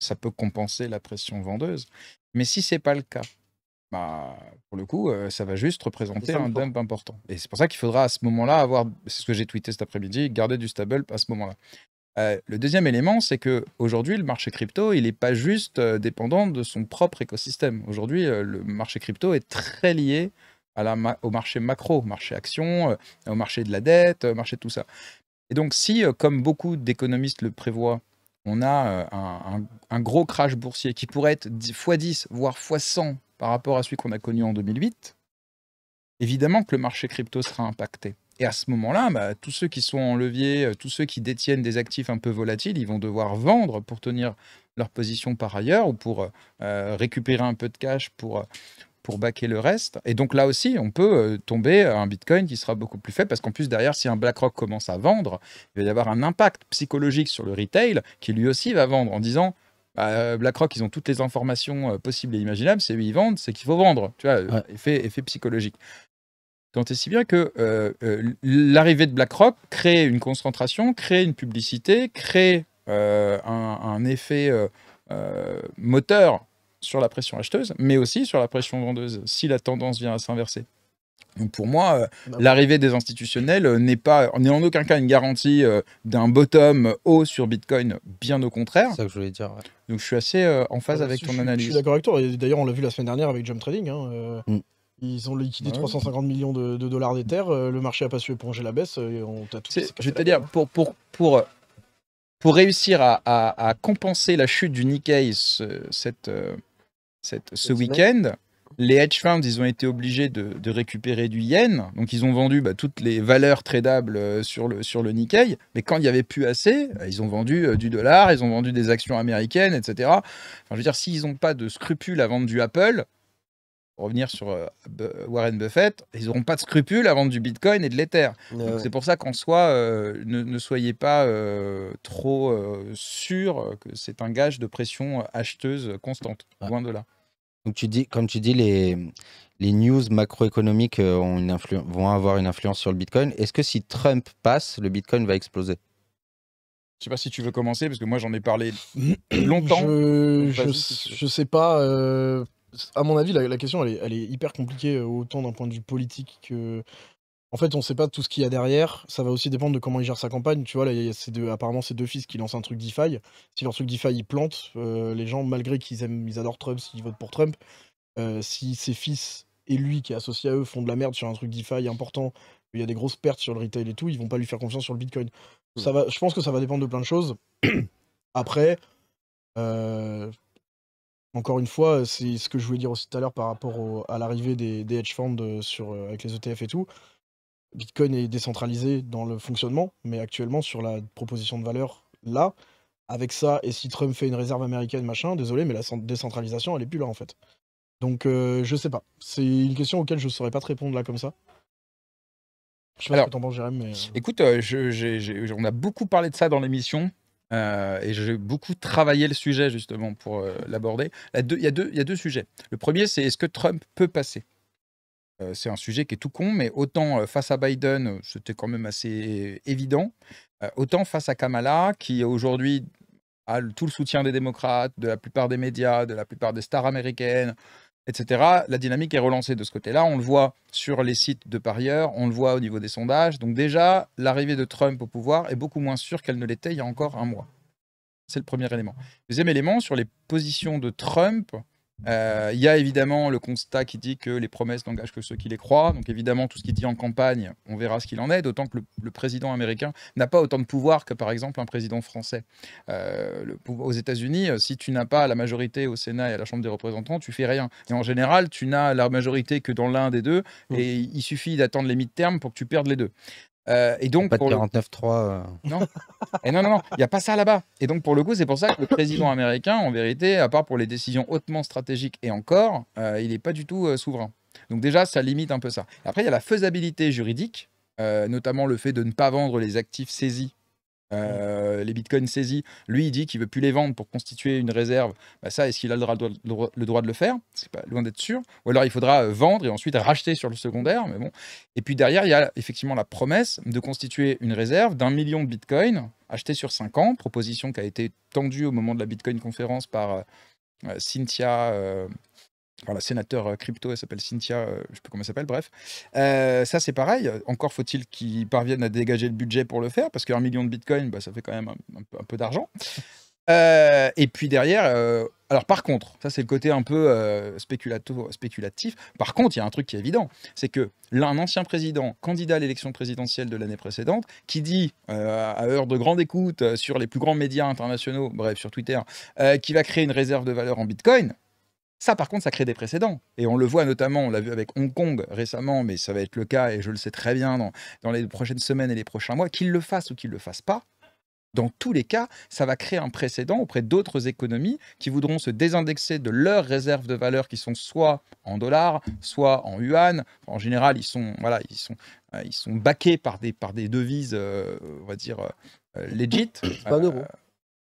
ça peut compenser la pression vendeuse. Mais si c'est pas le cas, bah, pour le coup, euh, ça va juste représenter un dump important. Et c'est pour ça qu'il faudra à ce moment-là avoir, c'est ce que j'ai tweeté cet après-midi, garder du stable à ce moment-là. Euh, le deuxième élément, c'est que aujourd'hui, le marché crypto, il n'est pas juste euh, dépendant de son propre écosystème. Aujourd'hui, le marché crypto est très lié au marché macro, marché action, au marché de la dette, au marché de tout ça. Et donc, si, comme beaucoup d'économistes le prévoient, on a un, un, gros crash boursier qui pourrait être x10, voire x100 par rapport à celui qu'on a connu en 2008, évidemment que le marché crypto sera impacté. Et à ce moment-là, bah, tous ceux qui sont en levier, euh, tous ceux qui détiennent des actifs un peu volatiles, ils vont devoir vendre pour tenir leur position par ailleurs ou pour euh, euh, récupérer un peu de cash pour, pour baquer le reste. Et donc là aussi, on peut tomber à un Bitcoin qui sera beaucoup plus faible parce qu'en plus, derrière, si un BlackRock commence à vendre, il va y avoir un impact psychologique sur le retail qui lui aussi va vendre en disant bah, euh, BlackRock, ils ont toutes les informations euh, possibles et imaginables. C'est eux, vendent, c'est qu'il faut vendre. Tu vois, euh, effet, psychologique. Tant et si bien que l'arrivée de BlackRock crée une concentration, crée une publicité, crée un, effet moteur sur la pression acheteuse, mais aussi sur la pression vendeuse, si la tendance vient à s'inverser. Donc pour moi, euh, bah l'arrivée des institutionnels euh, n'est pas, n'est en aucun cas une garantie euh, d'un bottom haut sur Bitcoin, bien au contraire. C'est ça que je voulais dire. Donc je suis assez en phase bah, avec ton analyse. Je suis d'accord avec toi. D'ailleurs, on l'a vu la semaine dernière avec Jump Trading. Hein, mm. Ils ont liquidé 350 ah millions de, dollars d'Ether. le marché n'a pas su éponger la baisse. et on C'est- je vais te dire, pour, pour, pour, pour réussir à, compenser la chute du Nikkei ce, cette, ce week-end, les hedge funds, ils ont été obligés de, récupérer du yen. Donc, ils ont vendu bah, toutes les valeurs tradables euh, sur le, sur le Nikkei. Mais quand il n'y avait plus assez, bah, ils ont vendu euh, du dollar, ils ont vendu des actions américaines, etc. Enfin, je veux dire, s'ils n'ont pas de scrupules à vendre du Apple, pour revenir sur euh, Warren Buffett, ils n'auront pas de scrupules à vendre du Bitcoin et de l'Ether. C'est pour ça qu'en soi, ne, soyez pas trop sûrs sûr que c'est un gage de pression acheteuse constante, loin de là. Donc tu dis, comme tu dis, les, les news macroéconomiques euh, ont une vont avoir une influence sur le Bitcoin. Est-ce que si Trump passe, le Bitcoin va exploser je sais pas si tu veux commencer, parce que moi j'en ai parlé longtemps. Je, ne sais pas. Euh, à mon avis, la, question elle est, hyper compliquée, euh, autant d'un point de vue politique que en fait, on ne sait pas tout ce qu'il y a derrière. Ça va aussi dépendre de comment il gère sa campagne. Tu vois, là, il y a deux, apparemment, ces deux fils qui lancent un truc DeFi. Si leur truc DeFi, ils plantent, euh, les gens, malgré qu'ils aiment, ils adorent Trump, s'ils votent pour Trump, euh, si ses fils et lui qui est associé à eux font de la merde sur un truc DeFi important, il y a des grosses pertes sur le retail et tout, ils vont pas lui faire confiance sur le Bitcoin. Hmm. Ça va, je pense que ça va dépendre de plein de choses. Après, euh, encore une fois, c'est ce que je voulais dire aussi tout à l'heure par rapport à l'arrivée des, hedge funds avec les ETF et tout. Bitcoin est décentralisé dans le fonctionnement, mais actuellement, sur la proposition de valeur, là, avec ça, et si Trump fait une réserve américaine, machin, désolé, mais la décentralisation, elle est plus là, en fait. Donc, je euh, je sais pas. C'est une question auquel je saurais pas te répondre là, comme ça. Je sais pas Alors, ce euh, Écoute, euh, on a beaucoup parlé de ça dans l'émission. et j'ai beaucoup travaillé le sujet justement pour l'aborder. Il y, y a deux sujets. Le premier, c'est est-ce que Trump peut passer c'est un sujet qui est tout con, mais autant face à Biden, c'était quand même assez évident, autant face à Kamala, qui aujourd'hui a tout le soutien des démocrates, de la plupart des médias, de la plupart des stars américaines, etc. La dynamique est relancée de ce côté-là. On le voit sur les sites de parieurs, on le voit au niveau des sondages. Donc déjà, l'arrivée de Trump au pouvoir est beaucoup moins sûre qu'elle ne l'était il y a encore un mois. C'est le premier élément. Deuxième élément, sur les positions de Trump euh, il y a évidemment le constat qui dit que les promesses n'engagent que ceux qui les croient. Donc évidemment, tout ce qu'il dit en campagne, on verra ce qu'il en est, d'autant que le, président américain n'a pas autant de pouvoir que par exemple un président français. Euh, aux États-Unis, euh, si tu n'as pas la majorité au Sénat et à la Chambre des représentants, tu fais rien. Et en général, tu n'as la majorité que dans l'un des deux, mmh. et il suffit d'attendre les mi-termes pour que tu perdes les deux. Euh, et donc, pas euh. Non. Et non, non, il n'y a pas ça là-bas. Et donc, pour le coup, c'est pour ça que le président américain, en vérité, à part pour les décisions hautement stratégiques et encore, euh, il n'est pas du tout souverain. Donc, déjà, ça limite un peu ça. Après, il y a la faisabilité juridique, notamment le fait de ne pas vendre les actifs saisis euh, les bitcoins saisis, lui, il dit qu'il veut plus les vendre pour constituer une réserve. Bah, ça, est-ce qu'il a le droit, de, le faire C'est pas loin d'être sûr. Ou alors il faudra euh, vendre et ensuite racheter sur le secondaire. Mais bon. Et puis derrière, il y a effectivement la promesse de constituer une réserve d'un million de bitcoins achetés sur 5 ans, proposition qui a été tendue au moment de la Bitcoin conférence par euh, Cynthia la sénateur euh, crypto, elle s'appelle Cynthia, euh, je ne sais plus comment elle s'appelle, bref. Euh, ça, c'est pareil. Encore faut-il qu'ils parviennent à dégager le budget pour le faire, parce qu'un million de bitcoins, bah, ça fait quand même un, peu d'argent. et puis derrière, alors par contre, ça c'est le côté un peu spéculatif. Par contre, il y a un truc qui est évident, c'est que là, ancien président, candidat à l'élection présidentielle de l'année précédente, qui dit à heure de grande écoute sur les plus grands médias internationaux, bref, sur Twitter, qui va créer une réserve de valeur en Bitcoin, ça, par contre, ça crée des précédents. Et on le voit notamment, on l'a vu avec Hong Kong récemment, mais ça va être le cas, et je le sais très bien, dans, les prochaines semaines et les prochains mois, qu'ils le fassent ou qu'ils ne le fassent pas, dans tous les cas, ça va créer un précédent auprès d'autres économies qui voudront se désindexer de leurs réserves de valeur qui sont soit en dollars, soit en yuan. en général, ils sont, voilà, ils sont, euh, ils sont baqués par des, par des devises, euh, on va dire, euh, legit. pas un euro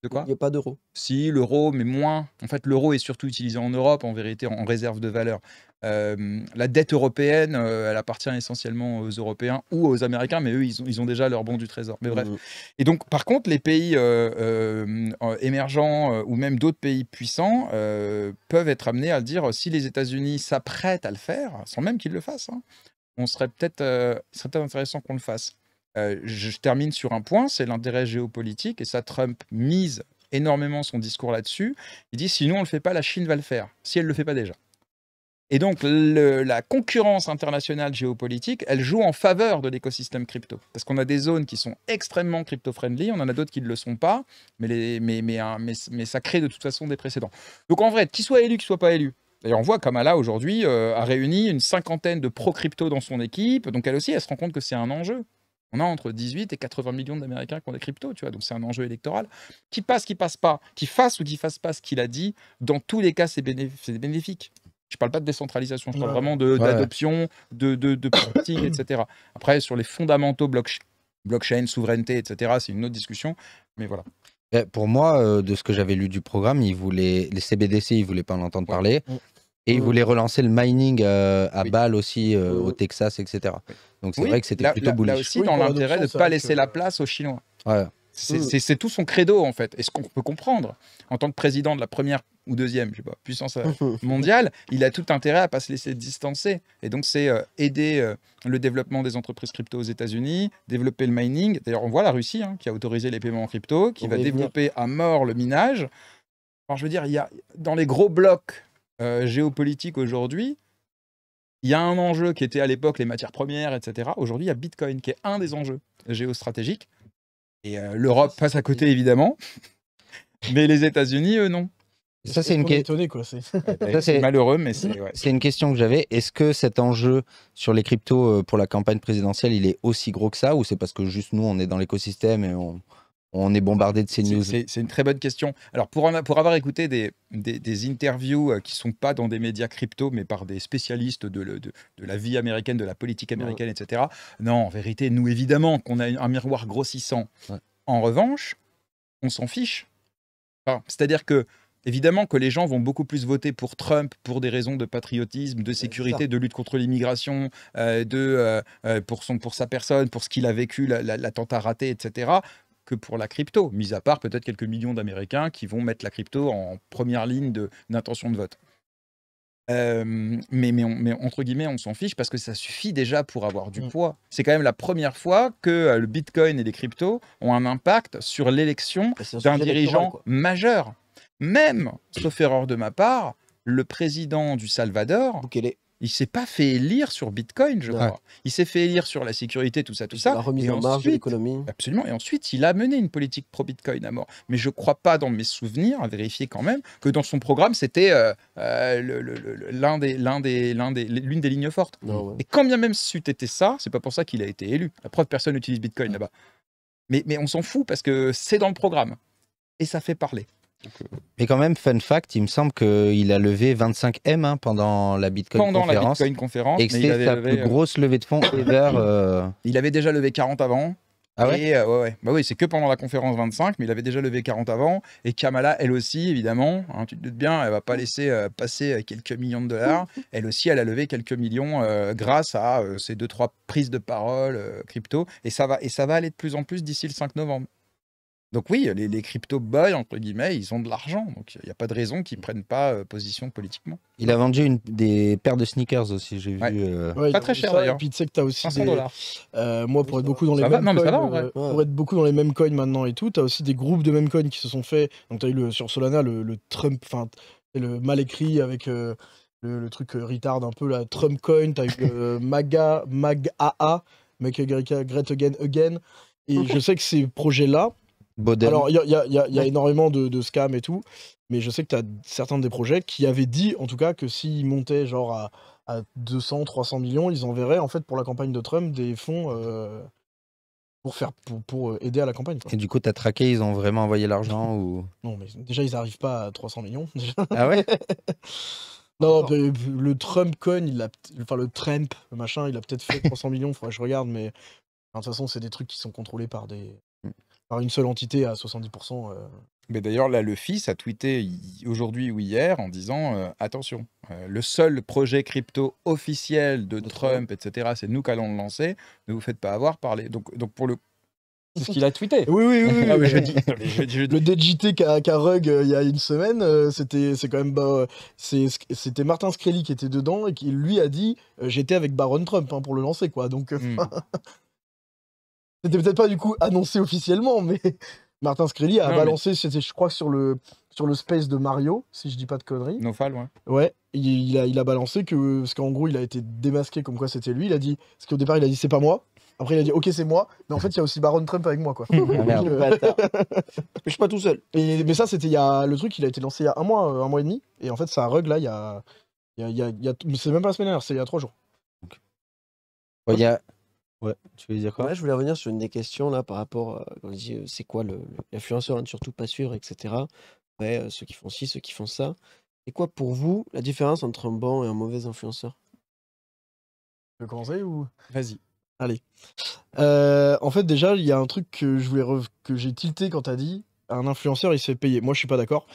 quoi Il n'y a pas d'euro. Si, l'euro, mais moins. En fait, l'euro est surtout utilisé en Europe, en vérité, en réserve de valeur. Euh, la dette européenne, euh, elle appartient essentiellement aux Européens ou aux Américains, mais eux, ils ont, déjà leur bon du trésor. Mais bref. Mmh. Et donc, par contre, les pays euh, émergents ou même d'autres pays puissants peuvent être amenés à dire si les États-Unis s'apprêtent à le faire, sans même qu'ils le fassent, hein, on serait peut-être, serait peut-être intéressant qu'on le fasse. Euh, je termine sur un point, c'est l'intérêt géopolitique, et ça, Trump mise énormément son discours là-dessus. Il dit, sinon on ne le fait pas, la Chine va le faire, si elle ne le fait pas déjà. Et donc, la concurrence internationale géopolitique, elle joue en faveur de l'écosystème crypto. Parce qu'on a des zones qui sont extrêmement crypto-friendly, on en a d'autres qui ne le sont pas, mais, les, mais, mais, ça crée de toute façon des précédents. Donc, en vrai, qu'il soit élu, qu'il soit pas élu, D'ailleurs, on voit Kamala aujourd'hui euh, a réuni une cinquantaine de pro-crypto dans son équipe, donc elle aussi, elle se rend compte que c'est un enjeu. On a entre 18 et 80 millions d'Américains qui ont des cryptos, tu vois, donc c'est un enjeu électoral. Qui passe, qui passe pas, qui fasse ou qui fasse pas ce qu'il a dit, dans tous les cas, c'est bénéfique. Je parle pas de décentralisation, je parle vraiment d'adoption, de, de, de, etc. Après, sur les fondamentaux blockchain, souveraineté, etc., c'est une autre discussion, mais voilà. Eh, pour moi, euh, de ce que j'avais lu du programme, il voulait les CBDC, ils ne voulaient pas en entendre parler. Et il mmh. voulait relancer le mining euh, à Bâle aussi, euh, au Texas, etc. Donc c'est vrai que c'était plutôt bullish. Là aussi, dans l'intérêt de ne pas laisser la place aux Chinois. Ouais. Mmh. C'est tout son credo, en fait. Et ce qu'on peut comprendre, en tant que président de la première ou deuxième puissance euh, mondiale, il a tout intérêt à ne pas se laisser distancer. Et donc, c'est aider le développement des entreprises crypto aux États-Unis, développer le mining. D'ailleurs, on voit la Russie hein, qui a autorisé les paiements en crypto, qui va développer à mort le minage. Alors, je veux dire, il y a, dans les gros blocs euh, géopolitique aujourd'hui, il y a un enjeu qui était à l'époque les matières premières, etc. Aujourd'hui, il y a Bitcoin qui est un des enjeux géostratégiques. Et euh, l'Europe passe à côté, évidemment. mais les États-Unis, eux, non. Ça, c'est une question. c'est malheureux, mais c'est. C'est une question que j'avais. Est-ce que cet enjeu sur les cryptos euh, pour la campagne présidentielle, il est aussi gros que ça Ou c'est parce que juste nous, on est dans l'écosystème et on, on est bombardé de ces news C'est une très bonne question. Alors, pour, avoir écouté des, interviews euh, qui ne sont pas dans des médias crypto, mais par des spécialistes de, la vie américaine, de la politique américaine, etc., non, en vérité, nous, évidemment, qu'on a un miroir grossissant. En revanche, on s'en fiche. C'est-à-dire que Évidemment que les gens vont beaucoup plus voter pour Trump pour des raisons de patriotisme, de sécurité, de lutte contre l'immigration, euh, euh, pour, pour sa personne, pour ce qu'il a vécu, l'attentat raté, etc., que pour la crypto, mis à part peut-être quelques millions d'Américains qui vont mettre la crypto en première ligne d'intention de, vote. Euh, mais, mais, mais, entre guillemets, on s'en fiche parce que ça suffit déjà pour avoir du mm. poids. C'est quand même la première fois que euh, le Bitcoin et les cryptos ont un impact sur l'élection bah, d'un dirigeant majeur. Même, sauf erreur de ma part, le président du Salvador, Bukele il s'est pas fait élire sur Bitcoin, je crois. Il s'est fait élire sur la sécurité, tout ça, tout ça. La remise en marge de l'économie. Absolument. Et ensuite, il a mené une politique pro-Bitcoin à mort. Mais je ne crois pas, dans mes souvenirs, à vérifier quand même, que dans son programme, c'était l'une des lignes fortes. Et quand bien même c'eût été ça, c'est pas pour ça qu'il a été élu. La preuve, personne n'utilise Bitcoin là-bas. mais on s'en fout parce que c'est dans le programme. Et ça fait parler. Mais quand même, fun fact, il me semble qu'il a levé 25 M hein, pendant la Bitcoin pendant conférence. La Bitcoin conférence. Et c'était sa plus euh, grosse levée de fonds ever. Euh. Il avait déjà levé 40 avant. Ah euh, ouais, ouais, Bah oui, c'est que pendant la conférence 25, mais il avait déjà levé 40 avant. Et Kamala, elle aussi, évidemment, hein, tu te doutes bien, elle va pas laisser passer quelques millions de dollars. Elle aussi, elle a levé quelques millions grâce à ces deux trois prises de parole crypto. Et ça va, et ça va aller de plus en plus d'ici le 5 novembre. Donc oui, les, crypto-boys, entre guillemets, ils ont de l'argent. Donc il n'y a pas de raison qu'ils ne prennent pas euh, position politiquement. Il a vendu une, des paires de sneakers aussi, j'ai vu. Euh. pas très cher d'ailleurs. Et puis tu sais que tu as aussi des... moi, pour être beaucoup dans les mêmes coins, maintenant et tout, tu as aussi des groupes de mêmes coins qui se sont faits. Donc tu as eu sur Solana le, Trump, enfin le mal écrit avec... Euh, le, truc retard un peu la Trump Coin, t'as eu le MAGA, MAGAA, Make Great Again Again. Et je sais que ces projets-là, alors, il y a, énormément de, scams et tout, mais je sais que tu as certains des projets qui avaient dit, en tout cas, que s'ils montaient genre à, à 200, 300 millions, ils enverraient, en fait, pour la campagne de Trump, des fonds euh, pour, faire, pour, euh, aider à la campagne. Et du coup, tu as traqué, ils ont vraiment envoyé l'argent ou... Non, mais déjà, ils n'arrivent pas à 300 millions. Déjà. Ah ouais Non, le Trump coin, enfin le Trump, le machin, il a peut-être fait 300 millions, faudrait que je regarde, mais de toute façon, c'est des trucs qui sont contrôlés par des, une seule entité à 70%. Euh. Mais d'ailleurs, là, le fils a tweeté aujourd'hui ou hier en disant euh, attention, euh, le seul projet crypto officiel de, Trump, etc., c'est nous qui allons le lancer, ne vous faites pas avoir par Donc, donc pour le. C'est ce qu'il a tweeté. Oui, oui, oui. Le DJT qu'a Rug il y a une semaine, c'était c'est quand même bah, c'est c'était Martin Screlli qui était dedans et qui lui a dit j'étais avec Baron Trump hein, pour le lancer quoi. Donc hmm. C'était peut-être pas du coup annoncé officiellement, mais Martin Screlli a balancé, c'était je crois sur le sur le space de Mario, si je dis pas de conneries. Nofal, ouais. Ouais, il, a, il a balancé que parce qu'en gros il a été démasqué comme quoi c'était lui. Il a dit parce qu'au départ il a dit c'est pas moi. Après il a dit ok c'est moi, mais en fait il y a aussi Baron Trump avec moi quoi. merde, mais je suis pas tout seul. mais ça c'était il y a le truc il a été lancé il y a un mois, un mois et demi, et en fait ça a rug là il y a, y a, y a, c'est même pas la semaine dernière, c'est il y a trois jours. Il y a Ouais, tu veux dire quoi? Ouais, je voulais revenir sur une des questions là par rapport, à, euh, quand on dit, euh, c'est quoi le, l'influenceur ne surtout pas suivre, etc. Ouais, euh, ceux qui font ci, ceux qui font ça. Et quoi pour vous la différence entre un bon et un mauvais influenceur? Tu veux commencer ou? Vas-y. Allez. en fait, déjà, il y a un truc que je voulais que j'ai tilté quand tu as dit, un influenceur, il se fait payer. Moi, je suis pas d'accord.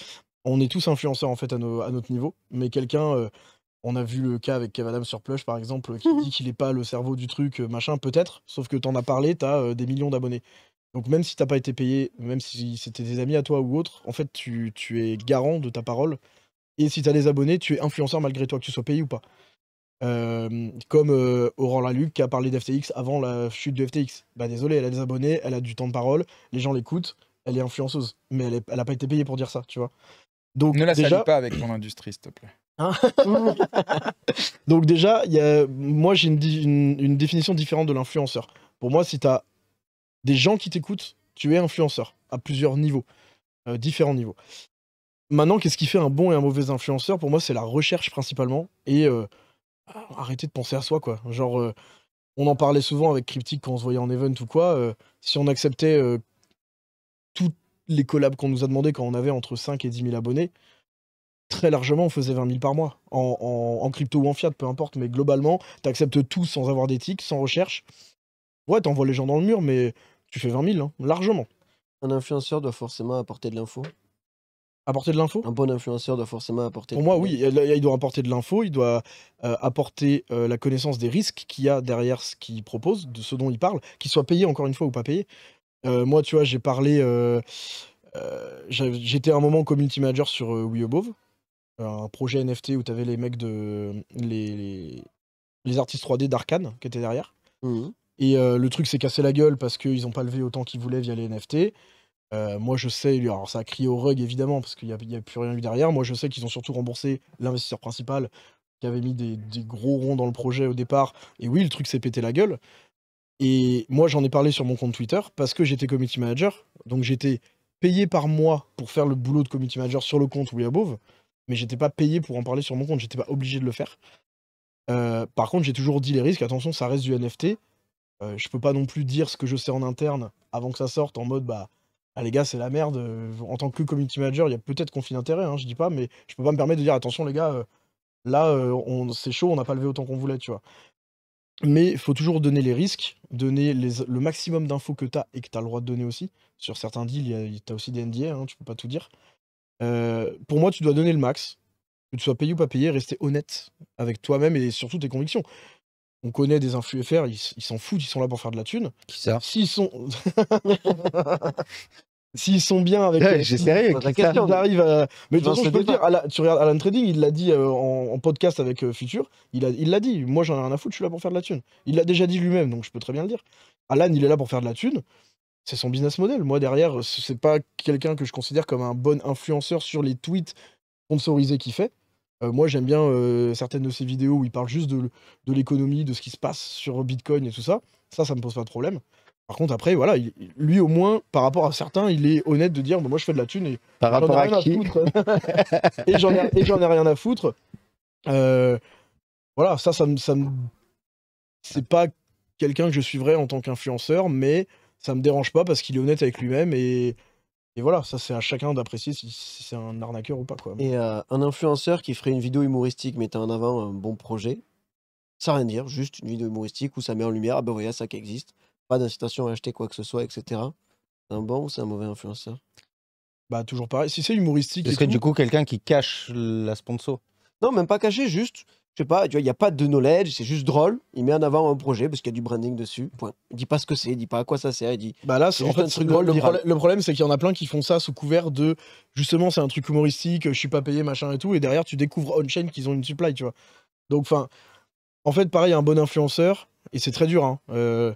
On est tous influenceurs en fait à, nos- à notre niveau, mais quelqu'un, on a vu le cas avec Kev Adams sur Plush, par exemple, qui mhm. dit qu'il n'est pas le cerveau du truc, euh, machin, peut-être, sauf que t'en as parlé, t'as euh, des millions d'abonnés. Donc même si t'as pas été payé, même si c'était des amis à toi ou autre, en fait, tu, es garant de ta parole. Et si t'as des abonnés, tu es influenceur malgré toi, que tu sois payé ou pas. comme euh, Aurore Laluc qui a parlé d'FTX avant la chute de FTX. Bah désolé, elle a des abonnés, elle a du temps de parole, les gens l'écoutent, elle est influenceuse, mais elle n'a pas été payée pour dire ça, tu vois. Donc, ne la déjà... pas avec ton industrie, s'il te plaît. Hein mmh. Donc déjà, moi j'ai une, définition différente de l'influenceur. Pour moi, si tu as des gens qui t'écoutent, tu es influenceur à plusieurs niveaux, euh, différents niveaux. Maintenant, qu'est-ce qui fait un bon et un mauvais influenceur Pour moi, c'est la recherche principalement et euh, ah, arrêter de penser à soi, quoi. Genre, euh, on en parlait souvent avec Cryptic quand on se voyait en event ou quoi. si on acceptait toutes les collabs qu'on nous a demandé quand on avait entre 5 et 10 000 abonnés, très largement, on faisait 20 000 par mois, en, crypto ou en fiat, peu importe, mais globalement, tu acceptes tout sans avoir d'éthique, sans recherche. Ouais, tu envoies les gens dans le mur, mais tu fais 20 000, hein, largement. Un influenceur doit forcément apporter de l'info. Apporter de l'info Un bon influenceur doit forcément apporter. Pour moi, oui, il doit apporter de l'info, il doit euh, apporter euh, la connaissance des risques qu'il y a derrière ce qu'il propose, de ce dont il parle, qu'il soit payé encore une fois ou pas payé. Euh, moi, tu vois, j'ai parlé. J'étais un moment community manager sur WeAbove un projet NFT où tu avais les mecs de. Les, les, artistes 3D d'Arkane qui étaient derrière. Mmh. Et euh, le truc s'est cassé la gueule parce qu'ils n'ont pas levé autant qu'ils voulaient via les NFT. Euh, moi, je sais, alors ça a crié au rug évidemment parce qu'il n'y a, plus rien eu derrière. Moi, je sais qu'ils ont surtout remboursé l'investisseur principal qui avait mis des, gros ronds dans le projet au départ. Et oui, le truc s'est pété la gueule. Et moi, j'en ai parlé sur mon compte Twitter parce que j'étais community manager. Donc, j'étais payé par mois pour faire le boulot de community manager sur le compte a Above mais j'étais pas payé pour en parler sur mon compte, j'étais pas obligé de le faire. Euh, par contre, j'ai toujours dit les risques, attention, ça reste du NFT. Euh, je peux pas non plus dire ce que je sais en interne avant que ça sorte en mode bah ah, les gars c'est la merde. Euh, en tant que community manager, il y a peut-être conflit d'intérêt, hein, je dis pas, mais je peux pas me permettre de dire attention les gars, euh, là on c'est chaud, on n'a pas levé autant qu'on voulait, tu vois. Mais il faut toujours donner les risques, donner les, le maximum d'infos que tu as et que tu as le droit de donner aussi. Sur certains deals, tu as aussi des NDA, hein, tu peux pas tout dire. Euh, pour moi, tu dois donner le max. Que tu sois payé ou pas payé, rester honnête avec toi-même et surtout tes convictions. On connaît des influx FR, ils s'en foutent, ils sont là pour faire de la thune. Qui ça S'ils sont. S'ils sont bien avec. les... J'ai sérieux. La question. Arrive à... Mais de toute façon, je peux le dire. tu regardes Alan Trading, il l'a dit euh, en, podcast avec euh, Future. Il l'a dit. Moi, j'en ai rien à foutre, je suis là pour faire de la thune. Il l'a déjà dit lui-même, donc je peux très bien le dire. Alan, il est là pour faire de la thune c'est son business model. Moi, derrière, euh, ce n'est pas quelqu'un que je considère comme un bon influenceur sur les tweets sponsorisés qu'il fait. Euh, moi, j'aime bien euh, certaines de ses vidéos où il parle juste de, l'économie, de ce qui se passe sur Bitcoin et tout ça. Ça, ça me pose pas de problème. Par contre, après, voilà, lui au moins, par rapport à certains, il est honnête de dire bah, Moi, je fais de la thune et par j'en rapport à, qui foutre. et j'en ai, rien à foutre. voilà, ça, ça me. Ça me... C'est pas quelqu'un que je suivrais en tant qu'influenceur, mais ça me dérange pas parce qu'il est honnête avec lui-même et, voilà, ça c'est à chacun d'apprécier si, c'est un arnaqueur ou pas. Quoi. Et euh, un influenceur qui ferait une vidéo humoristique mettant en avant un bon projet, ça rien dire, juste une vidéo humoristique où ça met en lumière, ah ben voilà, ça qui existe, pas d'incitation à acheter quoi que ce soit, etc. C'est un bon ou c'est un mauvais influenceur Bah toujours pareil, si c'est humoristique. Est-ce que du coup quelqu'un qui cache la sponsor Non, même pas caché, juste je sais pas, tu vois, il n'y a pas de knowledge, c'est juste drôle. Il met en avant un projet parce qu'il y a du branding dessus. Point. Il dit pas ce que c'est, il dit pas à quoi ça sert, il dit. Bah là, c'est un truc drôle. Le, problème, c'est qu'il y en a plein qui font ça sous couvert de justement, c'est un truc humoristique, je suis pas payé, machin et tout. Et derrière, tu découvres on-chain qu'ils ont une supply, tu vois. Donc, enfin, en fait, pareil, un bon influenceur, et c'est très dur, hein. Euh,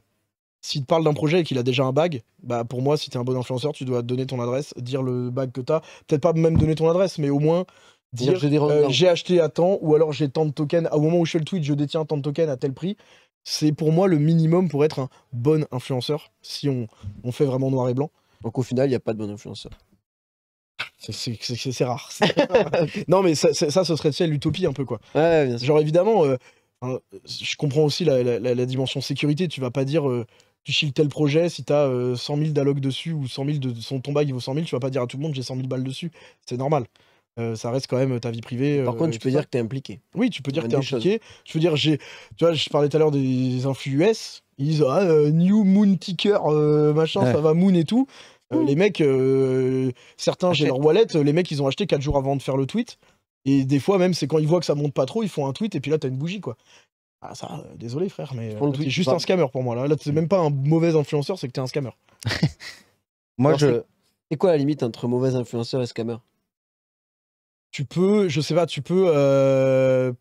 s'il te parle d'un projet et qu'il a déjà un bag, bah pour moi, si tu es un bon influenceur, tu dois donner ton adresse, dire le bag que tu as. Peut-être pas même donner ton adresse, mais au moins dire, euh, j'ai acheté à temps ou alors j'ai tant de tokens. Au moment où je fais le tweet, je détiens tant de tokens à tel prix. C'est pour moi le minimum pour être un bon influenceur si on, fait vraiment noir et blanc. Donc au final, il n'y a pas de bon influenceur. C'est rare. non, mais ça, ce serait l'utopie un peu quoi. Genre évidemment, euh, hein, je comprends aussi la, dimension sécurité. Tu vas pas dire. Euh, tu chilles tel projet, si tu as 100 000 d'allocs dessus ou 100 000 de son tombage, il vaut 100 000, tu vas pas dire à tout le monde j'ai 100 000 balles dessus. C'est normal. Euh, ça reste quand même euh, ta vie privée. Par contre, euh, tu peux dire que tu es impliqué. Oui, tu peux dire que tu es impliqué. Je veux dire, j'ai, tu vois, je parlais tout à l'heure des influx US. Ils disent ah, New Moon Ticker, machin, ça va Moon et tout. Hmm. Les mecs, certains, j'ai leur wallet. Les mecs, ils ont acheté 4 jours avant de faire le tweet. Et des fois, même, c'est quand ils voient que ça monte pas trop, ils font un tweet et puis là, t'as une bougie, quoi. Ah, ça, désolé, frère, mais juste un scammer pour moi. Là, là c'est hmm. même pas un mauvais influenceur, c'est que t'es un scammer. moi, je. C'est quoi la limite entre mauvais influenceur et scammer tu peux, je sais pas, tu peux euh,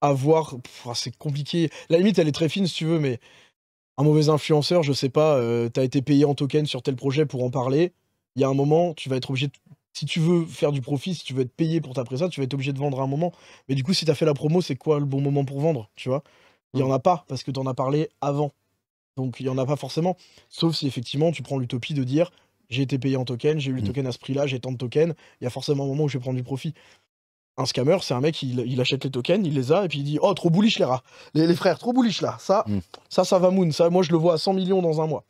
avoir. Ah, c'est compliqué. La limite, elle est très fine si tu veux, mais un mauvais influenceur, je sais pas, euh, t'as été payé en token sur tel projet pour en parler. Il y a un moment, tu vas être obligé. Si tu veux faire du profit, si tu veux être payé pour ta présence, tu vas être obligé de vendre à un moment. Mais du coup, si t'as fait la promo, c'est quoi le bon moment pour vendre, tu vois Il y mmh. en a pas parce que t'en as parlé avant. Donc il n'y en a pas forcément. Sauf si effectivement, tu prends l'utopie de dire j'ai été payé en token, j'ai eu le mm. token à ce prix-là, j'ai tant de tokens, il y a forcément un moment où je vais prendre du profit. Un scammer, c'est un mec, il, achète les tokens, il les a, et puis il dit Oh, trop bullish les rats, les, frères, trop bullish là, ça, mm. ça, ça va moon, ça, moi je le vois à 100 millions dans un mois.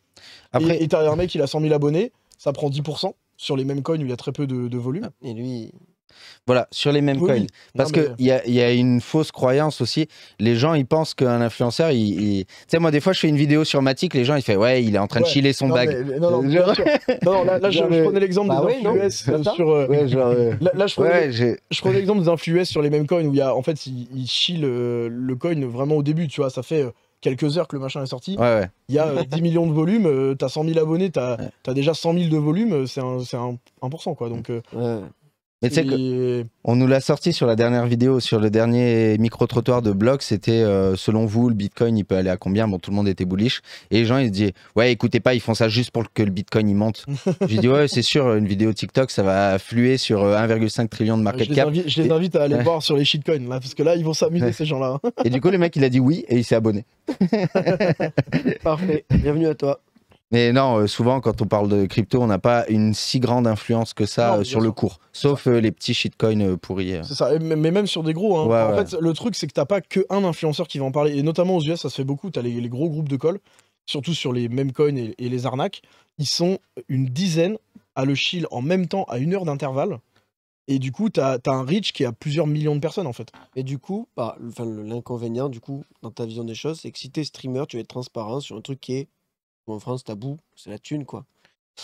Après... Et t'as un mec, il a 100 000 abonnés, ça prend 10% sur les mêmes coins où il y a très peu de volume. Ah, et lui, voilà, sur les mêmes coins. Parce qu'il il y, a, une fausse croyance aussi. Les gens, ils pensent qu'un influenceur, il. Tu sais, moi, des fois, je fais une vidéo sur Matic, les gens, ils font Ouais, il est en train de chiller son non, bag. non, non, là, je, prenais l'exemple bah sur. Euh, là, je prenais, l'exemple des sur les mêmes coins où, y a, en fait, ils il chillent euh, le coin vraiment au début, tu vois, ça fait euh, quelques heures que le machin est sorti. Il ouais, y a 10 millions de volumes, tu t'as 100 000 abonnés, t'as as déjà 100 000 de volumes, c'est un, un, 1%. Quoi, donc, on nous l'a sorti sur la dernière vidéo, sur le dernier micro-trottoir de blog, c'était euh, selon vous, le Bitcoin, il peut aller à combien Bon, tout le monde était bullish. Et les gens, ils se disaient, ouais, écoutez pas, ils font ça juste pour que le Bitcoin, il monte. J'ai dit, ouais, c'est sûr, une vidéo TikTok, ça va affluer sur 1,5 euh, trillion de market je cap. je les invite à aller voir sur les shitcoins, là, parce que là, ils vont s'amuser, ces gens-là. Hein. et du coup, le mec, il a dit oui, et il s'est abonné. Parfait, bienvenue à toi. Mais non, euh, souvent, quand on parle de crypto, on n'a pas une si grande influence que ça euh, sur le cours, sauf euh, les petits shitcoins pourris. C'est ça, mais même sur des gros. Hein. en fait, le truc, c'est que t'as pas qu'un influenceur qui va en parler. Et notamment aux US, ça se fait beaucoup. T'as les, les gros groupes de col surtout sur les memecoins coins et, les arnaques. Ils sont une dizaine à le chill en même temps, à une heure d'intervalle. Et du coup, t'as as un reach qui a plusieurs millions de personnes en fait. Et du coup, bah, l'inconvénient, du coup, dans ta vision des choses, c'est que si tu es streamer, tu vas être transparent sur un truc qui est en France, tabou, c'est la thune, quoi.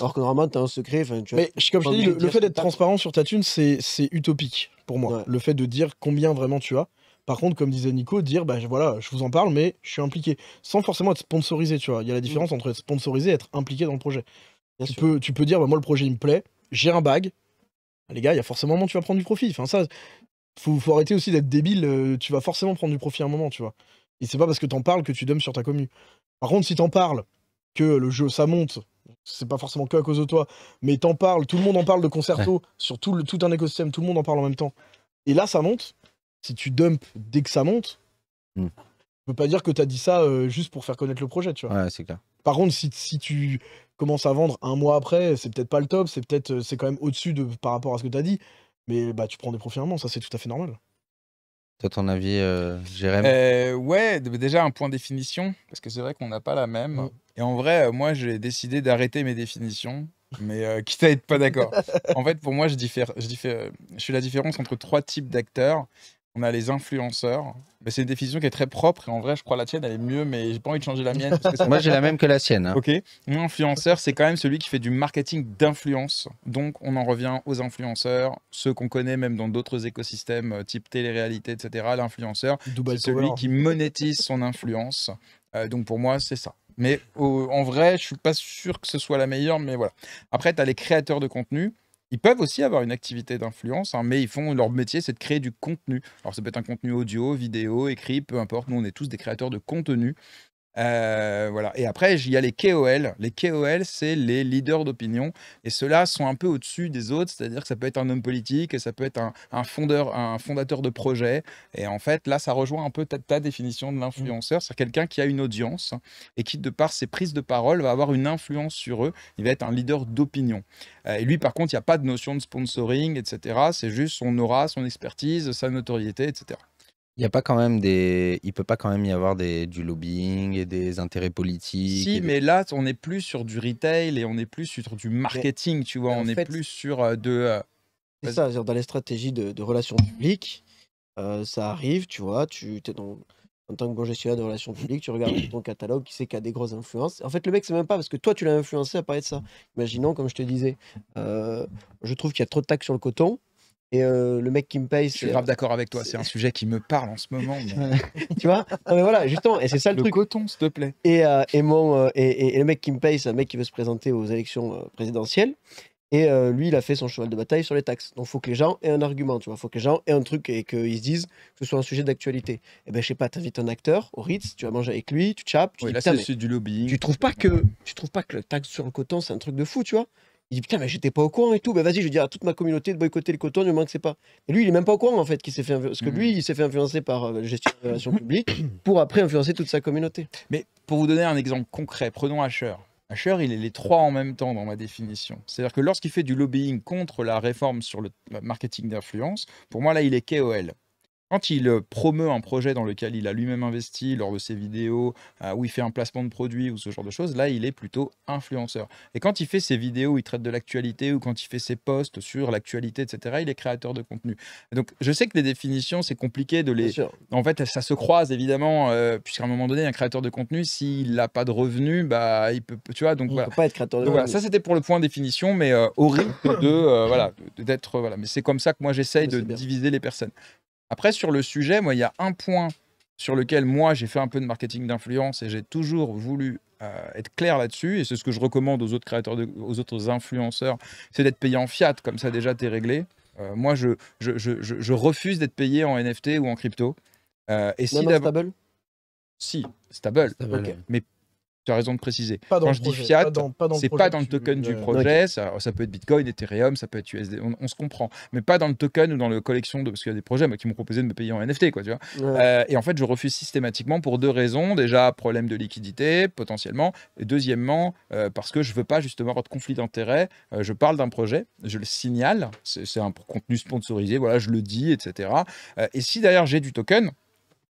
Alors que normalement, t'as un secret. Tu mais comme je t'ai dit, le, fait d'être transparent sur ta thune, c'est utopique pour moi. Le fait de dire combien vraiment tu as. Par contre, comme disait Nico, dire bah voilà, je vous en parle, mais je suis impliqué, sans forcément être sponsorisé, tu vois. Il y a la différence mm. entre être sponsorisé et être impliqué dans le projet. tu peux, tu peux dire bah moi le projet il me plaît, j'ai un bag. Les gars, il y a forcément un moment où tu vas prendre du profit. Enfin ça, faut, faut arrêter aussi d'être débile. Euh, tu vas forcément prendre du profit à un moment, tu vois. Et c'est pas parce que t'en parles que tu donnes sur ta commu. Par contre, si t'en parles que le jeu, ça monte. C'est pas forcément que à cause de toi, mais t'en parles, tout le monde en parle de concerto sur tout, le, tout un écosystème, tout le monde en parle en même temps. Et là, ça monte. Si tu dumps dès que ça monte, mm. pas dire que t'as dit ça euh, juste pour faire connaître le projet, tu vois. c'est clair. Par contre, si, tu commences à vendre un mois après, c'est peut-être pas le top, c'est peut-être euh, c'est quand même au-dessus de par rapport à ce que t'as dit, mais bah tu prends des profits un ça c'est tout à fait normal. Toi, ton avis, euh, euh Ouais, bah, déjà un point définition, parce que c'est vrai qu'on n'a pas la même. Mm. Et en vrai, euh, moi, j'ai décidé d'arrêter mes définitions, mais euh, quitte à être pas d'accord. en fait, pour moi, je, diffère, je, je suis la différence entre trois types d'acteurs on a les influenceurs. Mais c'est une définition qui est très propre et en vrai, je crois la tienne elle est mieux, mais j'ai pas envie de changer la mienne. Moi, j'ai la même que la sienne. Hein. Ok. Un influenceur, c'est quand même celui qui fait du marketing d'influence. Donc, on en revient aux influenceurs, ceux qu'on connaît même dans d'autres écosystèmes, euh, type télé-réalité, etc. L'influenceur, c'est celui qui monétise son influence. Euh, donc pour moi, c'est ça. Mais en vrai, je ne suis pas sûr que ce soit la meilleure, mais voilà. Après, tu as les créateurs de contenu. Ils peuvent aussi avoir une activité d'influence, hein, mais ils font leur métier, c'est de créer du contenu. Alors ça peut être un contenu audio, vidéo, écrit, peu importe. Nous, on est tous des créateurs de contenu. Euh, voilà. Et après, il y a les KOL. Les KOL, c'est les leaders d'opinion. Et ceux-là sont un peu au-dessus des autres, c'est-à-dire que ça peut être un homme politique, et ça peut être un, fondateur de projet. Et en fait, là, ça rejoint un peu ta, définition de mmh. l'influenceur. C'est quelqu'un qui a une audience et qui, de par ses prises de parole, va avoir une influence sur eux. Il va être un leader d'opinion. Euh, et lui, par contre, il n'y a pas de notion de sponsoring, etc. C'est juste son aura, son expertise, sa notoriété, etc. Il y a pas quand même des, il peut pas quand même y avoir des, du lobbying et des intérêts politiques. Si, mais là, on est plus sur du retail et on est plus sur du marketing, tu vois. On est plus sur euh, de. Euh, c'est ça, dans les stratégies de, relations publiques, euh, ça arrive, tu vois. Tu es dans en tant que bon gestionnaire de relations publiques, tu regardes ton catalogue, qui sait qui a des grosses influences. En fait, le mec, c'est même pas parce que toi, tu l'as influencé à parler de ça. Imaginons, comme je te disais, je trouve qu'il y a trop de taxes sur le coton. Et euh, le mec qui me paye. Je suis grave d'accord avec toi, c'est un sujet qui me parle en ce moment. tu vois mais voilà, justement, et c'est ça le, le coton, s'il te plaît. Et, euh, et, mon, euh, et, et, le mec qui me paye, c'est un mec qui veut se présenter aux élections présidentielles. Et lui, il a fait son cheval de bataille sur les taxes. Donc, il faut que les gens aient un argument, tu vois. Il faut que les gens aient un truc et qu'ils se disent que ce soit un sujet d'actualité. Et eh ben, je sais pas, t'invites un acteur au Ritz, tu vas manger avec lui, tu chapes. Tu oui, là, c'est du lobbying. Tu trouves pas que, tu trouves pas que le taxe sur le coton, c'est un truc de fou, tu vois il dit putain, mais j'étais pas au courant et tout. Ben vas-y, je vais dire à toute ma communauté de boycotter le coton, ne manque c'est pas. Et lui, il est même pas au courant en fait, qui s'est fait parce que hmm. lui, il s'est fait influencer par euh, la gestion des relations publiques pour après influencer toute sa communauté. Mais pour vous donner un exemple concret, prenons Asher. Asher, il est les trois en même temps dans ma définition. C'est-à-dire que lorsqu'il fait du lobbying contre la réforme sur le marketing d'influence, pour moi là, il est KOL. Quand il euh, promeut un projet dans lequel il a lui-même investi lors de ses vidéos, euh, où il fait un placement de produit ou ce genre de choses, là, il est plutôt influenceur. Et quand il fait ses vidéos où il traite de l'actualité ou quand il fait ses posts sur l'actualité, etc., il est créateur de contenu. donc, je sais que les définitions, c'est compliqué de les. En fait, ça se croise évidemment, euh, puisqu'à un moment donné, un créateur de contenu, s'il n'a pas de revenus, bah, il peut, tu vois, donc il voilà. Peut pas être créateur de donc, ça c'était pour le point définition, mais horrible de, voilà, d'être, voilà. Mais c'est comme ça que moi j'essaye de diviser les personnes. Après, sur le sujet, moi, il y a un point sur lequel moi, j'ai fait un peu de marketing d'influence et j'ai toujours voulu euh, être clair là-dessus. Et c'est ce que je recommande aux autres créateurs, aux autres influenceurs, c'est d'être payé en fiat. Comme ça, déjà, t'es réglé. Euh, moi, je, je, refuse d'être payé en NFT ou en crypto. Euh, et si stable Si, stable tu raison de préciser. Pas dans je dis fiat, c'est pas dans le token du euh, projet. Ça, peut être Bitcoin, Ethereum, ça peut être USD. On, se comprend, mais pas dans le token ou dans la collection de parce qu'il y a des projets qui m'ont proposé de me payer en NFT, quoi, tu vois. Euh, et en fait, je refuse systématiquement pour deux raisons. Déjà, problème de liquidité potentiellement. Et deuxièmement, euh, parce que je veux pas justement avoir de conflit d'intérêt. je parle d'un projet, je le signale. C'est un contenu sponsorisé. Voilà, je le dis, etc. et si derrière j'ai du token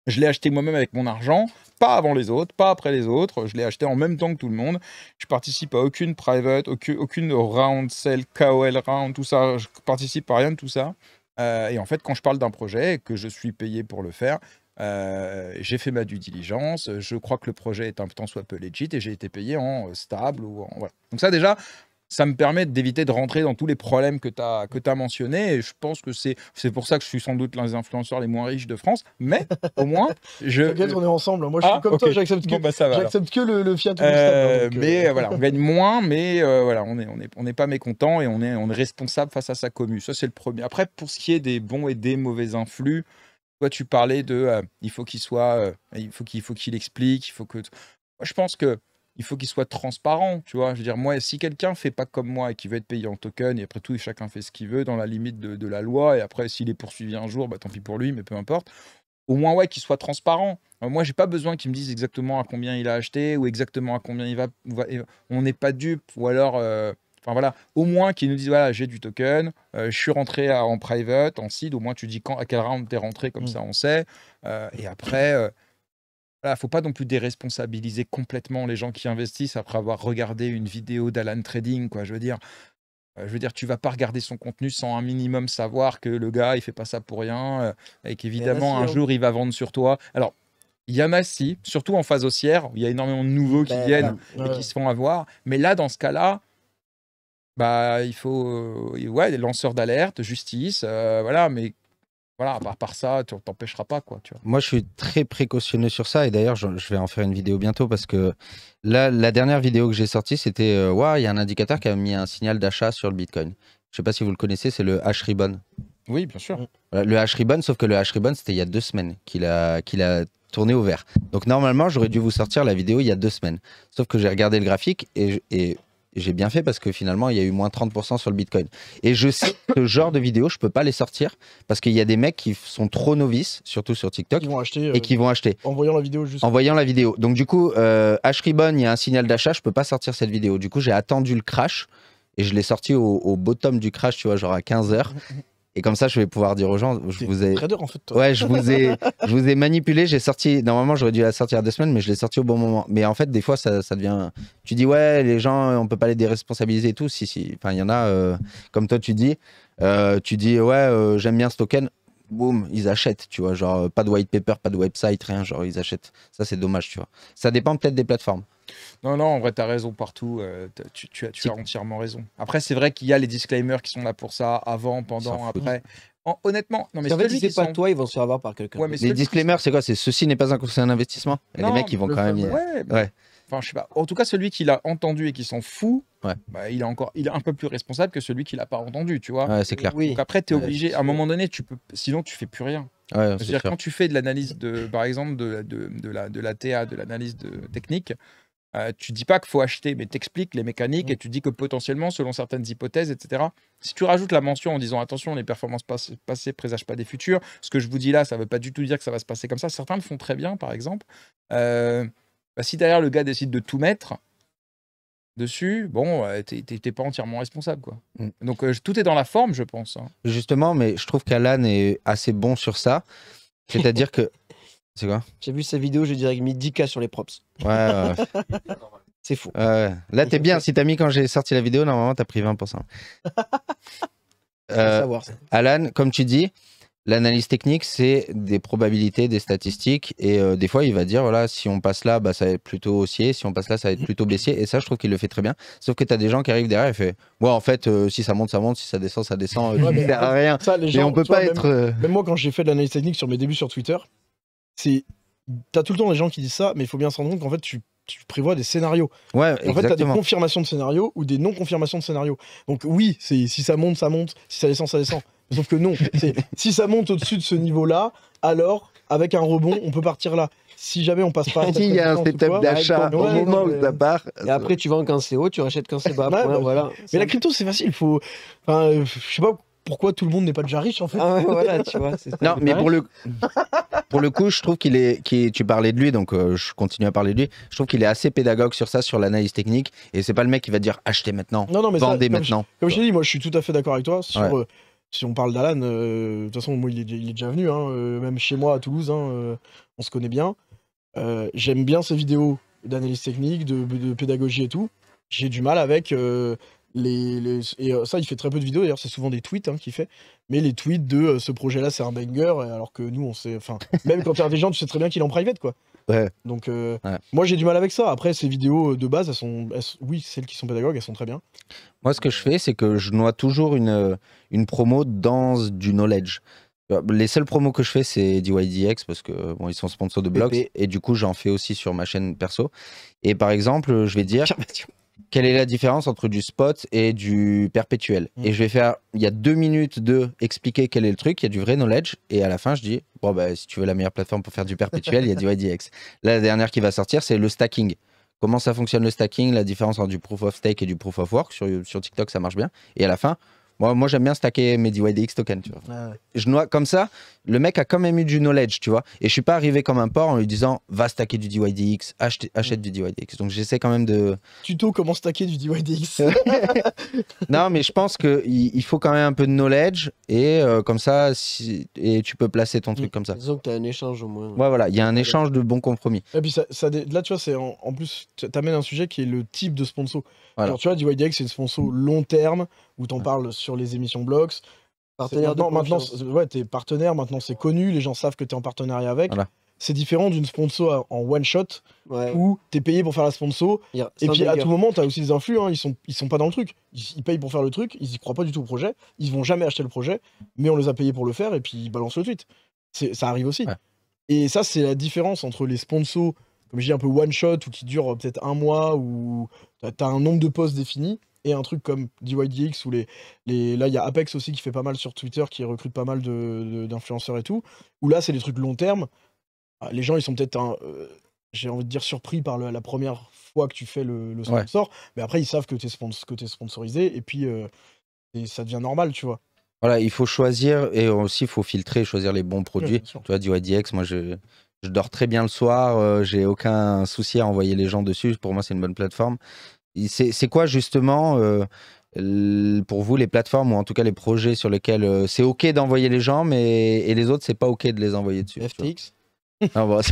je l'ai acheté moi-même avec mon argent, pas avant les autres, pas après les autres. Je l'ai acheté en même temps que tout le monde. Je participe à aucune private, aucune, round sale, KOL round, tout ça. Je participe à rien de tout ça. Euh, et en fait, quand je parle d'un projet que je suis payé pour le faire, euh, j'ai fait ma due diligence. Je crois que le projet est un tant soit peu légit et j'ai été payé en euh, stable ou voilà. Donc ça déjà, ça me permet d'éviter de rentrer dans tous les problèmes que tu as, que as mentionnés. Et je pense que c'est pour ça que je suis sans doute l'un des influenceurs les moins riches de France. Mais au moins, je. T'inquiète, on est ensemble. Moi, je suis ah, comme toi, j'accepte que, bah, le, Fiat. Hein, euh, mais euh, voilà, on gagne moins, mais euh, voilà, on n'est on est, on est pas mécontent et on est, on est responsable face à sa commu. Ça, c'est le premier. Après, pour ce qui est des bons et des mauvais influx, toi, tu parlais de il faut qu'il soit. il faut qu'il faut qu'il explique, il faut que. Moi, je pense que il faut qu'il soit transparent, tu vois. Je veux dire, moi, si quelqu'un fait pas comme moi et qui veut être payé en token, et après tout, chacun fait ce qu'il veut dans la limite de, la loi, et après, s'il est poursuivi un jour, bah, tant pis pour lui, mais peu importe. Au moins, ouais, qu'il soit transparent. Moi, euh, moi, j'ai pas besoin qu'il me dise exactement à combien il a acheté ou exactement à combien il va. on n'est pas dupe, ou alors. Euh, enfin voilà, au moins qu'il nous disent voilà, j'ai du token, euh, je suis rentré en private, en seed, au moins tu dis quand, à quel round tu rentré, comme mmh. ça on sait. et après, ne faut pas non plus déresponsabiliser complètement les gens qui investissent après avoir regardé une vidéo d'Alan Trading, quoi. Je veux dire, euh, je veux dire, tu vas pas regarder son contenu sans un minimum savoir que le gars, il fait pas ça pour rien euh, et qu'évidemment, un jour, il va vendre sur toi. Alors, il y a si, surtout en phase haussière, il y a énormément de nouveaux qui ben, viennent et qui se font avoir. Mais là, dans ce cas-là, bah, il faut euh, ouais, des lanceurs d'alerte, justice, voilà, mais voilà, à part ça, tu t'empêcheras pas. Quoi, tu Moi, je suis très précautionneux sur ça. Et d'ailleurs, je, vais en faire une vidéo bientôt parce que là, la dernière vidéo que j'ai sortie, c'était euh, il y a un indicateur qui a mis un signal d'achat sur le Bitcoin. Je sais pas si vous le connaissez, c'est le H-Ribbon. Oui, bien sûr. le H-Ribbon, sauf que le H-Ribbon, c'était il y a deux semaines qu'il a, qu'il a tourné au vert. Donc normalement, j'aurais dû vous sortir la vidéo il y a deux semaines. Sauf que j'ai regardé le graphique et, et j'ai bien fait parce que finalement, il y a eu moins 30% sur le Bitcoin. Et je sais que ce genre de vidéos, je ne peux pas les sortir parce qu'il y a des mecs qui sont trop novices, surtout sur TikTok, et qui euh, vont acheter. En voyant la vidéo, En voyant la vidéo. Donc, du coup, euh, Ashribon, il y a un signal d'achat, je peux pas sortir cette vidéo. Du coup, j'ai attendu le crash et je l'ai sorti au, au, bottom du crash, tu vois, genre à 15h. Et comme ça, je vais pouvoir dire aux gens, je vous ai. je vous ai, je vous ai manipulé. J'ai sorti. Normalement, j'aurais dû la sortir a deux semaines, mais je l'ai sorti au bon moment. Mais en fait, des fois, ça, ça, devient. Tu dis ouais, les gens, on peut pas les déresponsabiliser tous. Si Enfin, il y en a. Euh, comme toi, tu dis, euh, tu dis ouais, euh, j'aime bien ce token boum, ils achètent, tu vois. Genre, pas de white paper, pas de website, rien. Genre, ils achètent. Ça, c'est dommage, tu vois. Ça dépend peut-être des plateformes. Non, non, en vrai, euh, tu as raison partout. tu, as, as entièrement raison. Après, c'est vrai qu'il y a les disclaimers qui sont là pour ça, avant, pendant, après. honnêtement, non, mais c'est pas pas toi, ils vont se faire avoir par quelqu'un. les disclaimers, c'est quoi C'est ceci n'est pas un conseil d'investissement. Les mecs, ils vont quand même. Y... Ouais, ouais. En tout cas, celui qui l'a entendu et qui s'en fout, bah, il est encore, il est un peu plus responsable que celui qui l'a pas entendu, tu vois. c'est clair. après, tu es obligé. à un moment donné, tu peux, sinon tu fais plus rien. cest dire quand tu fais de l'analyse de, par exemple, de, de, de, la de la TA, de l'analyse de technique, euh, tu dis pas qu'il faut acheter, mais t'expliques les mécaniques mm. et tu dis que potentiellement, selon certaines hypothèses, etc. Si tu rajoutes la mention en disant attention, les performances passées présagent pas des futurs », Ce que je vous dis là, ça veut pas du tout dire que ça va se passer comme ça. Certains le font très bien, par exemple. Euh, bah, si derrière le gars décide de tout mettre dessus, bon, euh, t'es pas entièrement responsable. quoi. Mm. Donc euh, tout est dans la forme, je pense. Hein. Justement, mais je trouve qu'Alan est assez bon sur ça. C'est-à-dire que. C'est quoi J'ai vu sa vidéo, je dirais qu'il mis 10K sur les props. Ouais, C'est fou. Là, t'es bien. Si t'as mis quand j'ai sorti la vidéo, normalement, t'as pris 20%. Euh, savoir ça. Alan, comme tu dis, L'analyse technique, c'est des probabilités, des statistiques, et euh, des fois, il va dire voilà, si on passe là, bah, ça va être plutôt haussier, si on passe là, ça va être plutôt baissier, et ça, je trouve qu'il le fait très bien. Sauf que tu as des gens qui arrivent derrière et fait ouais, en fait, euh, si ça monte, ça monte, si ça descend, ça descend, euh, ouais, ça rien. on peut pas être. Même, moi, quand j'ai fait de l'analyse technique sur mes débuts sur Twitter, c'est as tout le temps des gens qui disent ça, mais il faut bien se rendre compte qu'en fait, tu prévois des scénarios. Ouais, en fait, tu as des confirmations de scénarios ou des non-confirmations de scénarios. Donc oui, si ça monte, ça monte, si ça descend, ça descend. Sauf que non, si ça monte au-dessus de ce niveau-là, alors avec un rebond, on peut partir là. Si jamais on passe pas. Si il y a un setup d'achat au moment où ça part. Et après, tu vends qu'un c'est haut, tu rachètes quand c'est bas. voilà. Mais la crypto, c'est facile. Faut. Enfin, je sais pas pourquoi tout le monde n'est pas déjà riche en fait. Ah voilà, tu vois, non, mais pour le, pour le coup, je trouve qu'il est, tu parlais de lui, donc euh, je continue à parler de lui. Je trouve qu'il est assez pédagogue sur ça, sur l'analyse technique, et c'est pas le mec qui va dire achetez maintenant, non, non, vendez maintenant. Comme je, t'ai dit, moi je suis tout à fait d'accord avec toi sur euh, si on parle d'Alan, euh, de toute façon, il est, déjà venu, hein, euh, même chez moi à Toulouse, hein, euh, on se connaît bien. J'aime bien ses vidéos d'analyse technique, de, pédagogie et tout. J'ai du mal avec les, et ça, il fait très peu de vidéos, d'ailleurs, c'est souvent des tweets hein, qu'il fait, mais les tweets de ce projet-là, c'est un banger, alors que nous, on sait, enfin, même quand tu as des gens, tu sais très bien qu'il est en private, quoi. Donc, euh, moi, j'ai du mal avec ça. Après, ces vidéos euh, de base, elles sont, oui, celles qui sont pédagogues, elles sont très bien. Moi, ce que je fais, c'est que je noie toujours une, euh, une promo dans du knowledge. Les seules promos que je fais, c'est DYDX parce que bon, ils sont sponsors de Blogs et du coup, j'en fais aussi sur ma chaîne perso. Et par exemple, je vais dire, quelle est la différence entre du spot et du perpétuel mm. Et je vais faire, il y a deux minutes de expliquer quel est le truc, il y a du vrai knowledge, et à la fin, je dis, bon, bah, si tu veux la meilleure plateforme pour faire du perpétuel, il y a du IDX. la dernière qui va sortir, c'est le stacking. Comment ça fonctionne le stacking, la différence entre du proof of stake et du proof of work. Sur, sur TikTok, ça marche bien. Et à la fin, moi, moi j'aime bien stacker mes DYDX tokens. Tu vois. Ah je noie, comme ça, le mec a quand même eu du knowledge, tu vois. Et je suis pas arrivé comme un porc en lui disant va stacker du DYDX, achète, du DYDX. Donc j'essaie quand même de. Tuto comment stacker du DYDX. non, mais je pense qu'il il faut quand même un peu de knowledge et euh, comme ça, et tu peux placer ton truc mm. comme ça. Disons que tu as un échange au moins. Ouais, voilà, il y a un échange de bons compromis. Et puis ça, là, tu vois, en, en plus, tu amènes un sujet qui est le type de sponsor tu vois, DYDX, c'est une sponsor long terme où t'en en parles sur les émissions Blocks. Partenaire maintenant, maintenant t'es partenaire, maintenant c'est connu, les gens savent que tu es en partenariat avec. C'est différent d'une sponsor en one shot où tu es payé pour faire la sponsor et puis à tout moment tu as aussi des influx, hein. ils, sont, ils sont pas dans le truc. Ils, payent pour faire le truc, ils y croient pas du tout au projet, ils vont jamais acheter le projet, mais on les a payés pour le faire et puis ils balancent le tweet. Ça arrive aussi. Et ça, c'est la différence entre les sponsors, comme je dis, un peu one shot ou qui durent peut-être un mois ou T'as un nombre de postes définis et un truc comme DYDX ou les, les là il y a Apex aussi qui fait pas mal sur Twitter qui recrute pas mal d'influenceurs de, et tout où là c'est des trucs long terme ah, les gens ils sont peut-être euh, j'ai envie de dire surpris par la première fois que tu fais le, le sponsor mais après ils savent que tu es, sponsorisé et puis euh, ça devient normal tu vois voilà il faut choisir et aussi il faut filtrer choisir les bons produits tu vois DYDX moi je je dors très bien le soir, euh, j'ai aucun souci à envoyer les gens dessus. Pour moi, c'est une bonne plateforme. C'est quoi justement euh, pour vous les plateformes ou en tout cas les projets sur lesquels euh, c'est ok d'envoyer les gens, mais et les autres c'est pas ok de les envoyer dessus. FTX.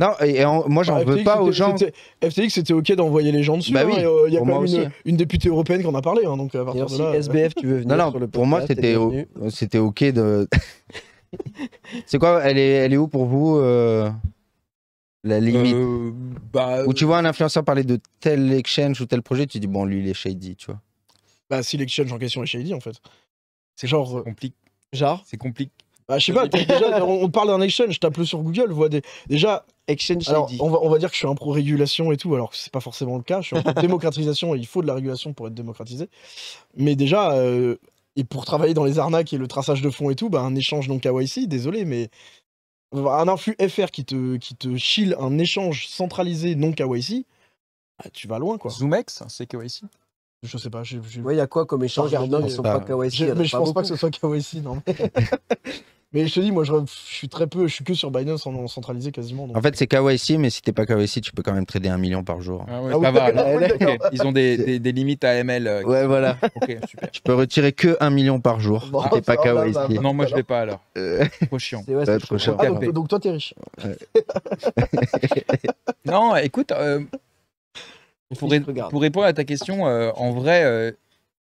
Non, moi j'en bah, veux pas aux gens. FTX c'était ok d'envoyer les gens dessus. Bah hein, il y a quand même hein. une, députée européenne qui en a parlé, hein, donc à partir de là. SBF, tu veux venir Non, pour moi c'était c'était ok de c'est quoi elle est, elle est où pour vous euh, la limite euh, bah, Où tu vois un influenceur parler de tel exchange ou tel projet, tu dis bon lui il est shady, tu vois. Bah si l'exchange en question est shady en fait. C'est genre complique. Euh, genre C'est compliqué. Bah, je sais pas, déjà, on parle d'un exchange, tape-le sur Google, vois des... déjà. Exchange alors, on va, on va dire que je suis un pro-régulation et tout, alors que c'est pas forcément le cas. Je suis un pro-démocratisation et il faut de la régulation pour être démocratisé. Mais déjà, et pour travailler dans les arnaques et le traçage de fonds et tout, bah, un échange non KYC, désolé, mais un influx FR qui te, qui te chill, un échange centralisé non KYC, bah, tu vas loin quoi. Zoomex, c'est KYC je sais pas. il y a quoi comme échange Mais je pense pas que ce soit KYC, non. Mais je te dis, moi, je, suis très peu, je suis que sur Binance en, centralisé quasiment. En fait, c'est KYC, mais si t'es pas KYC, tu peux quand même trader un million par jour. Ah ouais, pas ah Ils ont des, des, limites à ML. Euh, ouais, voilà. ok, super. Tu peux retirer que un million par jour si t'es pas KYC. Bah, non, moi, je l'ai pas alors. Euh, trop chiant. Ouais, être trop chiant. Ah, donc, toi, t'es riche. non, écoute, euh, pour, répondre à ta question, en vrai,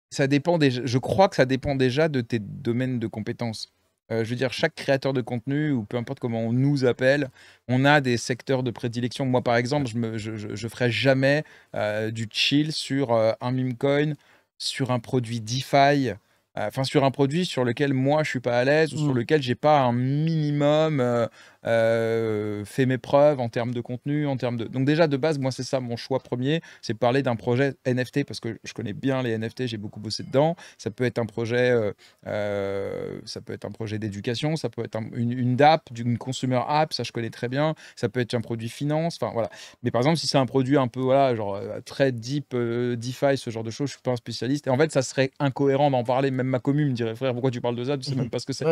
ça dépend des... je crois que ça dépend déjà de tes domaines de compétences. Euh, je veux dire, chaque créateur de contenu, ou peu importe comment on nous appelle, on a des secteurs de prédilection. Moi, par exemple, je ne ferai jamais euh, du chill sur euh, un meme coin, sur un produit DeFi, enfin sur un produit sur lequel moi, je suis pas à l'aise, ou sur mmh. lequel j'ai pas un minimum euh, fait mes preuves en termes de contenu, en termes de. Donc déjà de base, moi c'est ça mon choix premier, c'est parler d'un projet NFT parce que je connais bien les NFT, j'ai beaucoup bossé dedans. Ça peut être un projet, euh, euh, ça peut être un projet d'éducation, ça peut être une, une DApp, une consumer app, ça je connais très bien. Ça peut être un produit finance, enfin voilà. Mais par exemple, si c'est un produit un peu voilà, genre très deep, DeFi, ce genre de choses, je suis pas un spécialiste. Et en fait, ça serait incohérent d'en parler. Même ma commune me dirait frère, pourquoi tu parles de ça Tu sais même pas ce que c'est.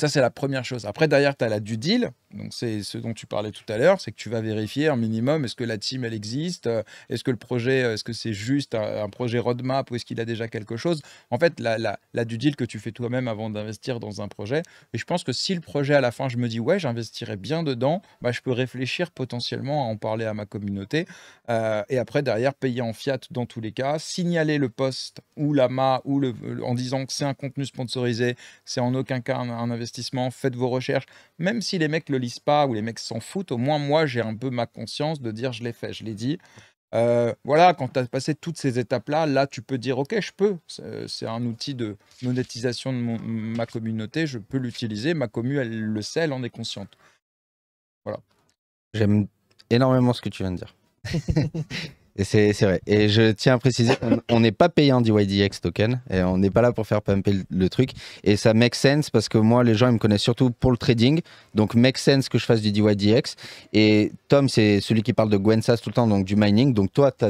Ça, c'est la première chose. Après, derrière, tu as la due deal. Donc, c'est ce dont tu parlais tout à l'heure. C'est que tu vas vérifier un minimum est-ce que la team, elle existe Est-ce que le projet, euh, est-ce que c'est juste un, projet roadmap ou est-ce qu'il a déjà quelque chose En fait, la, due deal que tu fais toi-même avant d'investir dans un projet. Et je pense que si le projet, à la fin, je me dis, ouais, j'investirais bien dedans, bah, je peux réfléchir potentiellement à en parler à ma communauté. Euh, et après, derrière, payer en fiat dans tous les cas, signaler le poste ou ma ou le, en disant que c'est un contenu sponsorisé, c'est en aucun cas un investissement faites vos recherches. Même si les mecs le lisent pas ou les mecs s'en foutent, au moins moi j'ai un peu ma conscience de dire je l'ai fait, je l'ai dit. Euh, voilà, quand tu as passé toutes ces étapes-là, là, tu peux dire, OK, je peux. C'est un outil de monétisation de mon, ma communauté, je peux l'utiliser. Ma commu, elle le sait, elle en est consciente. Voilà. J'aime énormément ce que tu viens de dire. c'est vrai. Et je tiens à préciser on n'est pas payant DYDX token. Et on n'est pas là pour faire pumper le, truc. Et ça make sense parce que moi, les gens, ils me connaissent surtout pour le trading. Donc, make sense que je fasse du DYDX. Et Tom, c'est celui qui parle de Gwensas tout le temps, donc du mining. Donc, toi, tu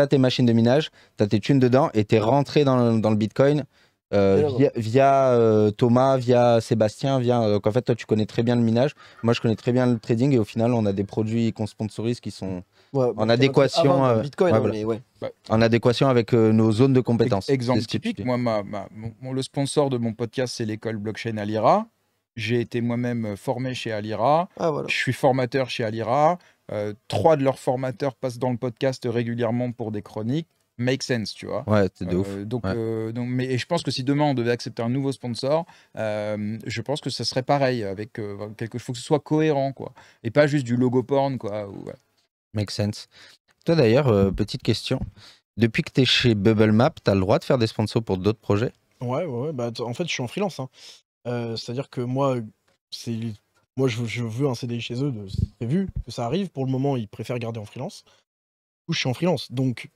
as, tes machines de minage, tu as tes thunes dedans et tu es rentré dans le, dans le Bitcoin. Euh, via, euh, Thomas, via Sébastien, via. donc euh, en fait, toi, tu connais très bien le minage. Moi, je connais très bien le trading. Et au final, on a des produits qu'on sponsorise qui sont, en bah, adéquation, euh, hein, bah, en adéquation avec euh, nos zones de compétences. Exemple typique, moi, le sponsor de mon podcast, c'est l'école blockchain Alira. J'ai été moi-même euh, formé chez Alira. Ah, je suis formateur chez Alira. trois de leurs formateurs passent dans le podcast régulièrement pour des chroniques. Make sense, tu vois. Ouais, c'est ouf. Donc, donc, mais et je pense que si demain on devait accepter un nouveau sponsor, je pense que ça serait pareil. Avec quelque chose, faut que ce soit cohérent, quoi, et pas juste du logo porn, quoi. Ou, Make sense. Toi d'ailleurs, euh, petite question. Depuis que tu es chez Bubble Map, tu as le droit de faire des sponsors pour d'autres projets Ouais, ouais, Bah, en fait, je suis en freelance. Hein. Euh, c'est-à-dire que moi, moi je, veux un CDI chez eux, c'est prévu que ça arrive. Pour le moment, ils préfèrent garder en freelance. Ou je suis en freelance. Donc,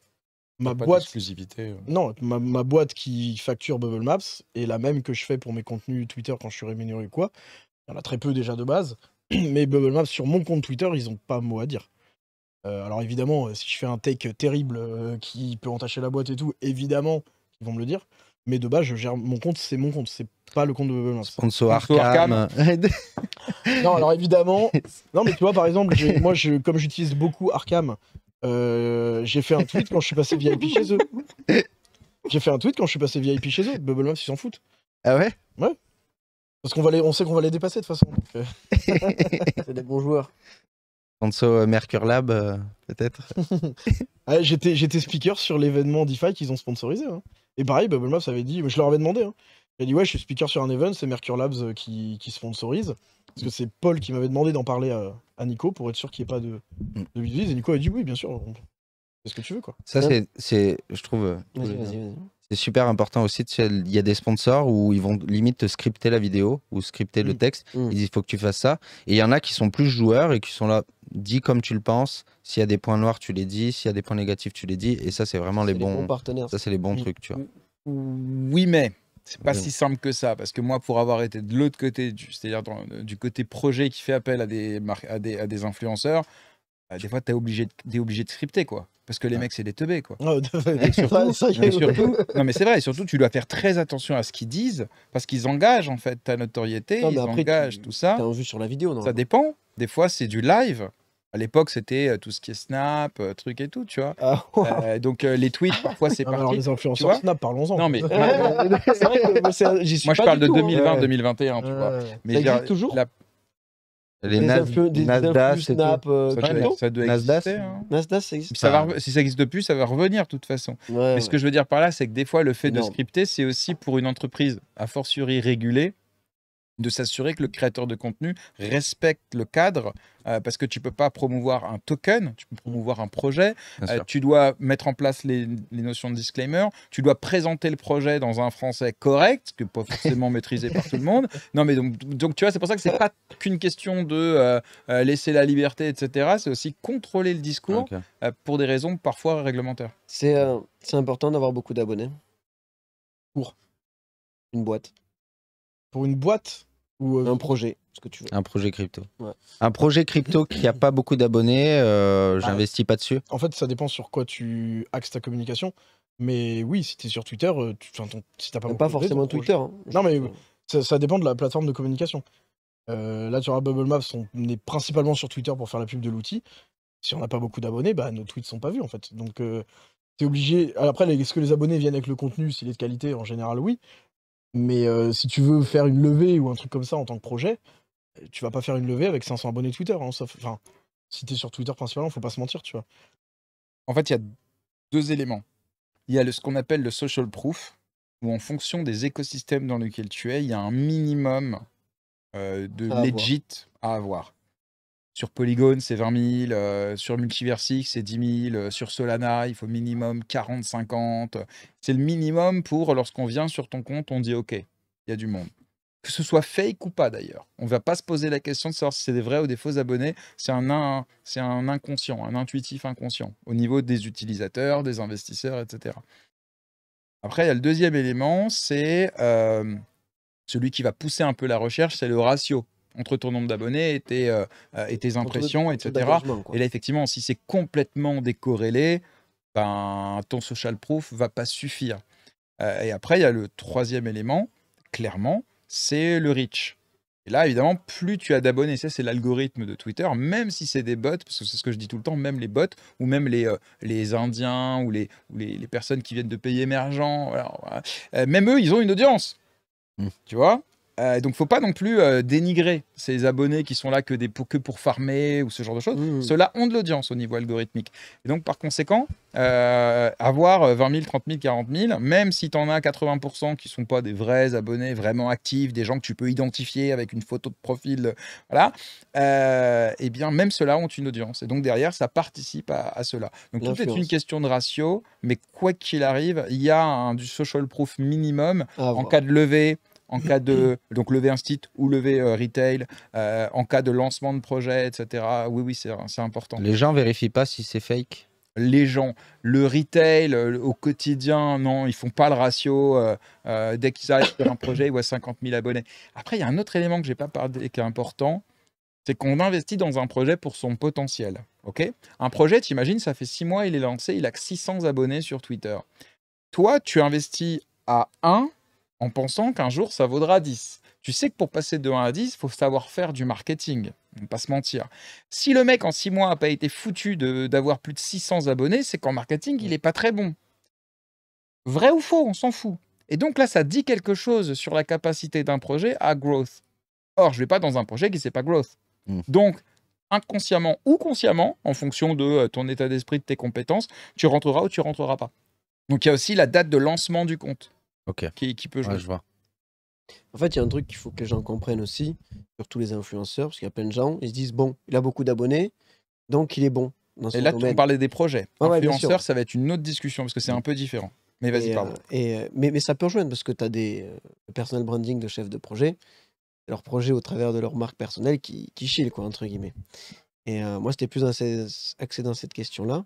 ma boîte. Exclusivité. Non, ma, boîte qui facture Bubble Maps est la même que je fais pour mes contenus Twitter quand je suis rémunéré ou quoi. Il y en a très peu déjà de base. Mais Bubble Maps, sur mon compte Twitter, ils n'ont pas mot à dire. Euh, alors évidemment, euh, si je fais un take terrible euh, qui peut entacher la boîte et tout, évidemment, ils vont me le dire. Mais de base, je gère mon compte, c'est mon compte, c'est pas le compte de Bubble Arkham. non, alors évidemment. Non, mais tu vois, par exemple, moi, comme j'utilise beaucoup Arkham, j'ai fait un tweet quand je suis passé VIP chez eux. J'ai fait un tweet quand je suis passé VIP chez eux. Bubble ils s'en foutent. Ah ouais Ouais. Parce qu'on va on sait qu'on va les dépasser de toute façon. c'est des bons joueurs. Sponsor euh, Mercure Lab, euh, peut-être. Ah, j'étais, speaker sur l'événement DeFi qu'ils ont sponsorisé. Hein. Et pareil, Bubble Maps avait dit, je leur avais demandé. Hein. J'ai dit, ouais, je suis speaker sur un event, c'est Mercure Labs euh, qui, qui sponsorise. Parce que c'est Paul qui m'avait demandé d'en parler à, Nico pour être sûr qu'il n'y ait pas de, mm. de Et Nico a dit, oui, bien sûr, c'est ce que tu veux. quoi. Ça, c'est, je trouve. Vas -y, vas -y, vas -y. C'est super important aussi. Il y a des sponsors où ils vont limite te scripter la vidéo ou scripter le mm. texte. Mm. Ils disent il faut que tu fasses ça. Et il y en a qui sont plus joueurs et qui sont là, dis comme tu le penses. S'il y a des points noirs, tu les dis. S'il y a des points négatifs, tu les dis. Et ça, c'est vraiment les bons, partenaires. Ça, c'est les bons trucs, tu vois. Oui, mais c'est pas mm. si simple que ça. Parce que moi, pour avoir été de l'autre côté, c'est-à-dire du côté projet qui fait appel à des, à des, influenceurs, bah, des fois, tu obligé, es obligé de scripter, quoi. Parce que les mecs, c'est des teubés, quoi. Non, mais surtout, non, mais c'est vrai, et surtout, tu dois faire très attention à ce qu'ils disent, parce qu'ils engagent, en fait, ta notoriété, ils engagent tout ça. T'as vu sur la vidéo, non Ça dépend. Des fois, c'est du live. À l'époque, c'était euh, tout ce qui est Snap, euh, truc et tout, tu vois. Ah euh, donc, les tweets, parfois, c'est ah, parti. Alors, les influenceurs Snap, parlons-en. Non, mais. moi, je parle de 2020-2021, hein. tu vois. Mais toujours. La les Nasdaq, Snap, euh, ça Nasdaq, hein. Nasdaq, si ça existe depuis, ça va revenir de toute façon. Mais ce que je veux dire par là, c'est que des fois, le fait de scripter, c'est aussi pour une entreprise, a fortiori régulée, de s'assurer que le créateur de contenu respecte le cadre, euh, parce que tu ne peux pas promouvoir un token, tu peux promouvoir un projet, euh, tu dois mettre en place les, notions de disclaimer, tu dois présenter le projet dans un français correct, que pas forcément maîtrisé par tout le monde. Non, mais donc, donc tu vois, c'est pour ça que ce n'est pas qu'une question de euh, laisser la liberté, etc. C'est aussi contrôler le discours pour des raisons parfois réglementaires. C'est important d'avoir beaucoup d'abonnés. Pour une boîte. Pour une boîte euh, Un projet, ce que tu veux. Un projet crypto. Un projet crypto qui n'a pas beaucoup d'abonnés, euh, bah, j'investis pas dessus. En fait, ça dépend sur quoi tu axes ta communication. Mais oui, si tu es sur Twitter, euh, tu, si pas, pas forcément Twitter. Hein. Non, mais ça, dépend de la plateforme de communication. là, tu vois, Bubble Maps, on est principalement sur Twitter pour faire la pub de l'outil. Si on n'a pas beaucoup d'abonnés, bah, nos tweets sont pas vus en fait. Donc, tu es obligé. Après, est-ce que les abonnés viennent avec le contenu S'il est de qualité, en général, oui. Mais euh, si tu veux faire une levée ou un truc comme ça en tant que projet, tu vas pas faire une levée avec 500 abonnés Twitter. Hein, enfin, si tu es sur Twitter principalement, faut pas se mentir, tu vois. En fait, il y a deux éléments. Il y a le, ce qu'on appelle le social proof, où en fonction des écosystèmes dans lesquels tu es, il y a un minimum euh, de legit à avoir. Sur Polygon, c'est 20 000. Euh, sur Multiversix, c'est 10 000. Euh, sur Solana, il faut minimum 40, 50. C'est le minimum pour lorsqu'on vient sur ton compte, on dit OK, il y a du monde. Que ce soit fake ou pas d'ailleurs. On ne va pas se poser la question de savoir si c'est des vrais ou des faux abonnés. C'est un, inconscient, un intuitif inconscient au niveau des utilisateurs, des investisseurs, etc. Après, il y a le deuxième élément, c'est euh, celui qui va pousser un peu la recherche, c'est le ratio entre ton nombre d'abonnés et tes, euh, euh, impressions, etc. Et là, effectivement, si c'est complètement décorrélé, ben, ton social proof va pas suffire. Euh, et après, il y a le troisième élément, clairement, c'est le reach. Et là, évidemment, plus tu as d'abonnés, c'est l'algorithme de Twitter, même si c'est des bots, parce que c'est ce que je dis tout le temps, même les bots, ou même les, les Indiens, ou, les, les, personnes qui viennent de pays émergents, même eux, ils ont une audience. Hmm. Tu vois il euh, donc, faut pas non plus euh, dénigrer ces abonnés qui sont là que, des, pour, que pour farmer ou ce genre de choses. Mmh. Cela ont de l'audience au niveau algorithmique. Et donc, par conséquent, euh, avoir 20 000, 30 000, 40 000, même si tu en as 80% qui sont pas des vrais abonnés vraiment actifs, des gens que tu peux identifier avec une photo de profil, voilà, et eh bien, même ceux-là ont une audience. Et donc, derrière, ça participe à, cela. Donc, tout est une question de ratio, mais quoi qu'il arrive, il y a un, du social proof minimum ah, en cas de levée en cas de donc lever un site ou lever euh, retail, euh, en cas de lancement de projet, etc. Oui, oui, c'est important. Les gens vérifient pas si c'est fake. Les gens, le retail euh, au quotidien, non, ils font pas le ratio. dès qu'ils arrivent sur un projet, ils voient 50 000 abonnés. Après, il y a un autre élément que j'ai pas parlé qui est important, c'est qu'on investit dans un projet pour son potentiel. Ok, un projet, imagines ça fait six mois, il est lancé, il a 600 abonnés sur Twitter. Toi, tu investis à 1 en pensant qu'un jour ça vaudra 10. Tu sais que pour passer de 1 à 10, il faut savoir faire du marketing. On ne pas se mentir. Si le mec en 6 mois n'a pas été foutu d'avoir plus de 600 abonnés, c'est qu'en marketing, il n'est mmh. pas très bon. Vrai ou faux, on s'en fout. Et donc là, ça dit quelque chose sur la capacité d'un projet à growth. Or, je ne vais pas dans un projet qui ne sait pas growth. Mmh. Donc, inconsciemment ou consciemment, en fonction de euh, ton état d'esprit, de tes compétences, tu rentreras ou tu rentreras pas. Donc, il y a aussi la date de lancement du compte. Qui, peut jouer. je vois. En fait, il y a un truc qu'il faut que les gens comprennent aussi, tous les influenceurs, parce qu'il y a plein de gens, ils se disent bon, il a beaucoup d'abonnés, donc il est bon. et là, on tu des projets. Ah, influenceurs, ça va être une autre discussion parce que c'est un peu différent. Mais vas-y, Et, euh, euh, mais, ça peut rejoindre parce que tu as des personnels euh, personal branding de chefs de projet, leurs projets au travers de leur marque personnelle qui, qui chillent, quoi, entre guillemets. Et moi, c'était plus axé dans cette question-là.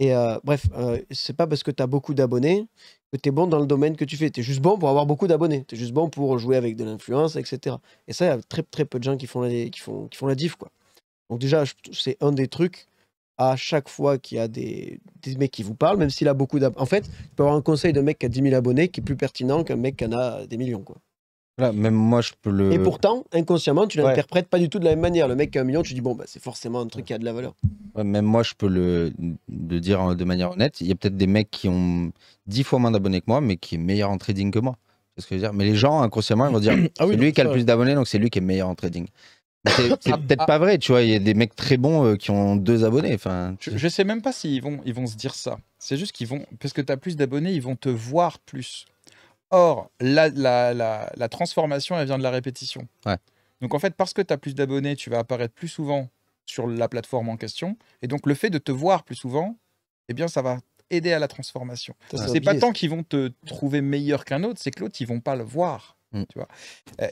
Et bref, c'est pas parce que tu as beaucoup d'abonnés que tu es bon dans le domaine que tu fais. Tu es juste bon pour avoir beaucoup d'abonnés. Tu es juste bon pour jouer avec de l'influence, etc. Et ça, il y a très, très peu de gens qui font la, qui font, qui font la diff. Quoi. Donc, déjà, c'est un des trucs à chaque fois qu'il y a des, mecs qui vous parlent, même s'il a beaucoup d'abonnés. En fait, tu peux avoir un conseil de mec qui a 10 000 abonnés qui est plus pertinent qu'un mec qui en a des millions. Quoi même moi, je peux le. Et pourtant, inconsciemment, tu l'interprètes pas du tout de la même manière. Le mec qui a un million, tu dis, bon, bah, c'est forcément un truc qui a de la valeur. même moi, je peux le, dire hein, de manière honnête. Il y a peut-être des mecs qui ont dix fois moins d'abonnés que moi, mais qui est meilleur en trading que moi. C'est ce que je veux dire. Mais les gens, inconsciemment, ils vont dire, ah c'est lui qui a le plus d'abonnés, donc c'est lui qui est meilleur en trading. C'est peut-être pas vrai, tu vois. Il y a des mecs très bons euh, qui ont deux abonnés. je, sais même pas s'ils vont, ils vont se dire ça. C'est juste qu'ils vont, parce que tu as plus d'abonnés, ils vont te voir plus. Or, la, transformation, elle vient de la répétition. Donc en fait, parce que tu as plus d'abonnés, tu vas apparaître plus souvent sur la plateforme en question. Et donc le fait de te voir plus souvent, eh bien ça va aider à la transformation. C'est pas tant qu'ils vont te trouver meilleur qu'un autre, c'est que l'autre, ils vont pas le voir. Mm. Tu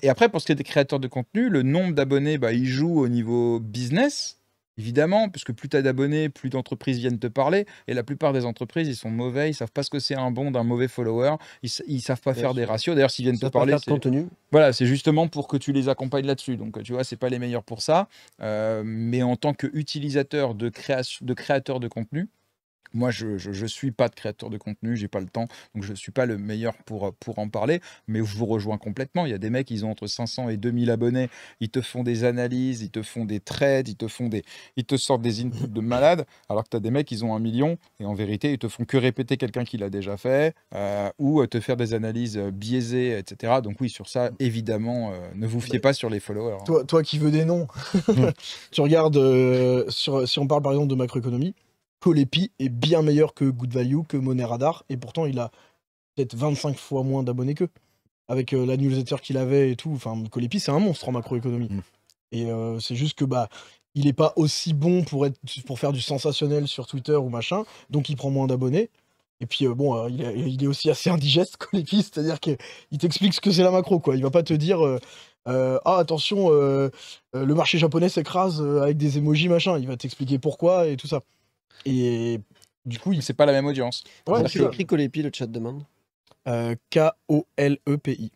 Et après, pour ce qui est des créateurs de contenu, le nombre d'abonnés, bah, joue au niveau business. Évidemment, puisque plus tu as d'abonnés, plus d'entreprises viennent te parler. Et la plupart des entreprises, ils sont mauvais, ils savent pas ce que c'est un bon d'un mauvais follower, ils, ne savent pas faire des ratios. D'ailleurs, s'ils viennent te parler, c'est contenu. Voilà, c'est justement pour que tu les accompagnes là-dessus. Donc, tu vois, c'est pas les meilleurs pour ça. Euh, mais en tant qu'utilisateur de, création, de créateur de contenu, moi, je, ne suis pas de créateur de contenu, j'ai pas le temps, donc je suis pas le meilleur pour, pour en parler, mais je vous rejoins complètement. Il y a des mecs, ils ont entre 500 et 2000 abonnés, ils te font des analyses, ils te font des trades, ils te font des, ils te sortent des inputs de malade, alors que tu as des mecs, ils ont un million, et en vérité, ils te font que répéter quelqu'un qui l'a déjà fait, euh, ou te faire des analyses euh, biaisées, etc. Donc oui, sur ça, évidemment, euh, ne vous fiez bah, pas sur les followers. Hein. Toi, toi qui veux des noms, tu regardes, sur, si on parle par exemple de macroéconomie, Colépi est bien meilleur que Good Value, que Monet Radar, et pourtant il a peut-être 25 fois moins d'abonnés qu'eux. Avec euh, la newsletter qu'il avait et tout, enfin, Colepi c'est un monstre en macroéconomie. Mm. Et euh, c'est juste que bah, il n'est pas aussi bon pour, être, pour faire du sensationnel sur Twitter ou machin, donc il prend moins d'abonnés. Et puis euh, bon, il, est, aussi assez indigeste, Colépi. c'est-à-dire qu'il t'explique ce que c'est la macro, quoi. Il va pas te dire ah attention, le marché japonais s'écrase avec des émojis machin. Il va t'expliquer pourquoi et tout ça. Et du coup, il... c'est pas la même audience. Tu as écrit Colepi, le chat demande. Euh, K-O-L-E-P-I.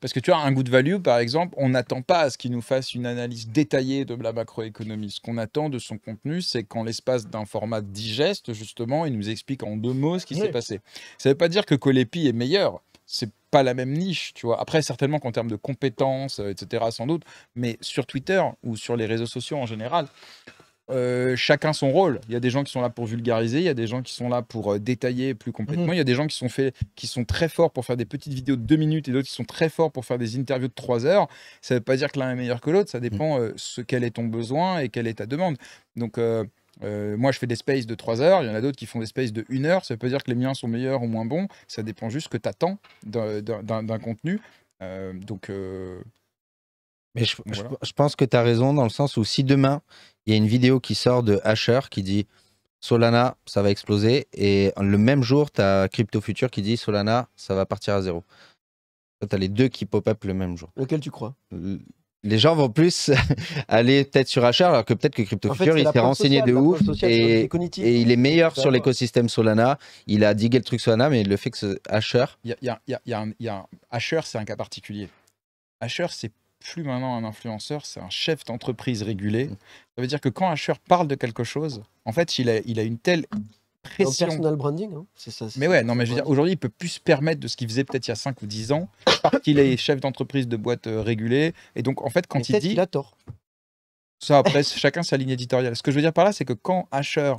Parce que tu as un goût de value, par exemple, on n'attend pas à ce qu'il nous fasse une analyse détaillée de la macroéconomie. Ce qu'on attend de son contenu, c'est qu'en l'espace d'un format digeste, justement, il nous explique en deux mots ce qui s'est passé. Ça ne veut pas dire que Colepi est meilleur. C'est pas la même niche, tu vois. Après, certainement qu'en termes de compétences, euh, etc., sans doute, mais sur Twitter ou sur les réseaux sociaux en général, euh, chacun son rôle. Il y a des gens qui sont là pour vulgariser, il y a des gens qui sont là pour euh, détailler plus complètement, mhm. il y a des gens qui sont, fait, qui sont très forts pour faire des petites vidéos de deux minutes et d'autres qui sont très forts pour faire des interviews de trois heures. Ça ne veut pas dire que l'un est meilleur que l'autre, ça mhm. dépend euh, ce quel est ton besoin et quelle est ta demande. Donc moi je fais des spaces de 3 heures, il y en a d'autres qui font des spaces de 1 heure, ça ne veut pas dire que les miens sont meilleurs ou moins bons, ça dépend juste que tu attends d'un contenu. donc mais je, je, pense que tu as raison dans le sens où si demain, il y a une vidéo qui sort de hacher qui dit Solana, ça va exploser, et le même jour, tu as Crypto Future qui dit Solana, ça va partir à zéro. Tu as les deux qui pop-up le même jour. Lequel tu crois les gens vont plus aller peut-être sur Asher, alors que peut-être que Crypto Future, il s'est renseigné de ouf et, il est meilleur sur l'écosystème Solana. Il a digué le truc Solana, mais le fait que ce Asher. Il a, un, Asher, c'est un cas particulier. hacher c'est plus maintenant un influenceur, c'est un chef d'entreprise régulé. Mmh. Ça veut dire que quand un parle de quelque chose, en fait, il a, une telle pression. Personal branding, hein. c'est ça. Mais ouais, non, mais je veux dire, aujourd'hui, il peut plus se permettre de ce qu'il faisait peut-être il y a 5 ou 10 ans, parce qu'il est chef d'entreprise de boîte euh, régulée. Et donc, en fait, quand il dit. Il a tort. Ça, après, chacun sa ligne éditoriale. Ce que je veux dire par là, c'est que quand Asher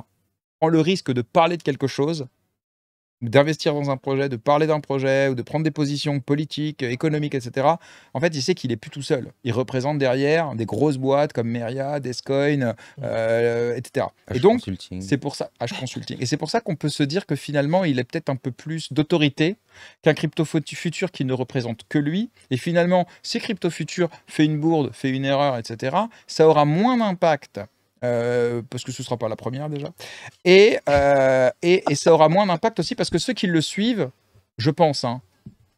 prend le risque de parler de quelque chose, d'investir dans un projet, de parler d'un projet ou de prendre des positions politiques, économiques, etc. En fait, il sait qu'il est plus tout seul. Il représente derrière des grosses boîtes comme Meria, Descoin, etc. Euh, et donc, c'est pour ça H Consulting. Et c'est pour ça qu'on peut se dire que finalement, il est peut-être un peu plus d'autorité qu'un crypto futur qui ne représente que lui. Et finalement, si crypto futur fait une bourde, fait une erreur, etc., ça aura moins d'impact euh, parce que ce ne sera pas la première déjà. Euh, et, et, ça aura moins d'impact aussi parce que ceux qui le suivent, je pense, hein,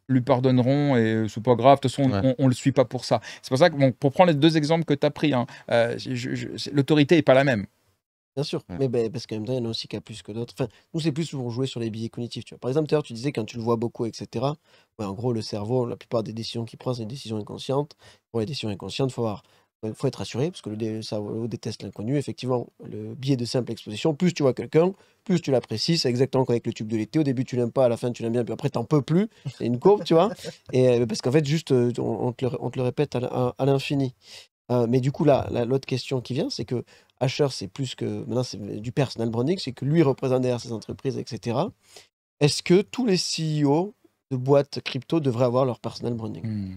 lui pardonneront et c'est pas grave. De toute façon, on, ne le suit pas pour ça. C'est pour ça que, bon, pour prendre les deux exemples que tu as pris, hein, euh, l'autorité n'est pas la même. Bien sûr, mais ben, parce qu'en même temps, il y en a aussi qui a plus que d'autres. Enfin, nous, c'est plus souvent joué sur les billets cognitifs. Tu vois. Par exemple, tu disais quand tu le vois beaucoup, etc. Ben, en gros, le cerveau, la plupart des décisions qu'il prend, c'est des décisions inconscientes. Pour les décisions inconscientes, il faut avoir il ben, faut être rassuré, parce que le déteste l'inconnu. Effectivement, le biais de simple exposition, plus tu vois quelqu'un, plus tu l'apprécies. C'est exactement comme avec le tube de l'été. Au début, tu l'aimes pas, à la fin, tu l'aimes bien, puis après, n'en peux plus. C'est une courbe, tu vois. Et, euh, ben, parce qu'en fait, juste, euh, on, te le, répète à, l'infini. Euh, mais du coup, là, l'autre question qui vient, c'est que Asher, c'est plus que. Maintenant, c'est du personal branding, c'est que lui représente derrière ses entreprises, etc. Est-ce que tous les CEO de boîtes crypto devraient avoir leur personal branding hmm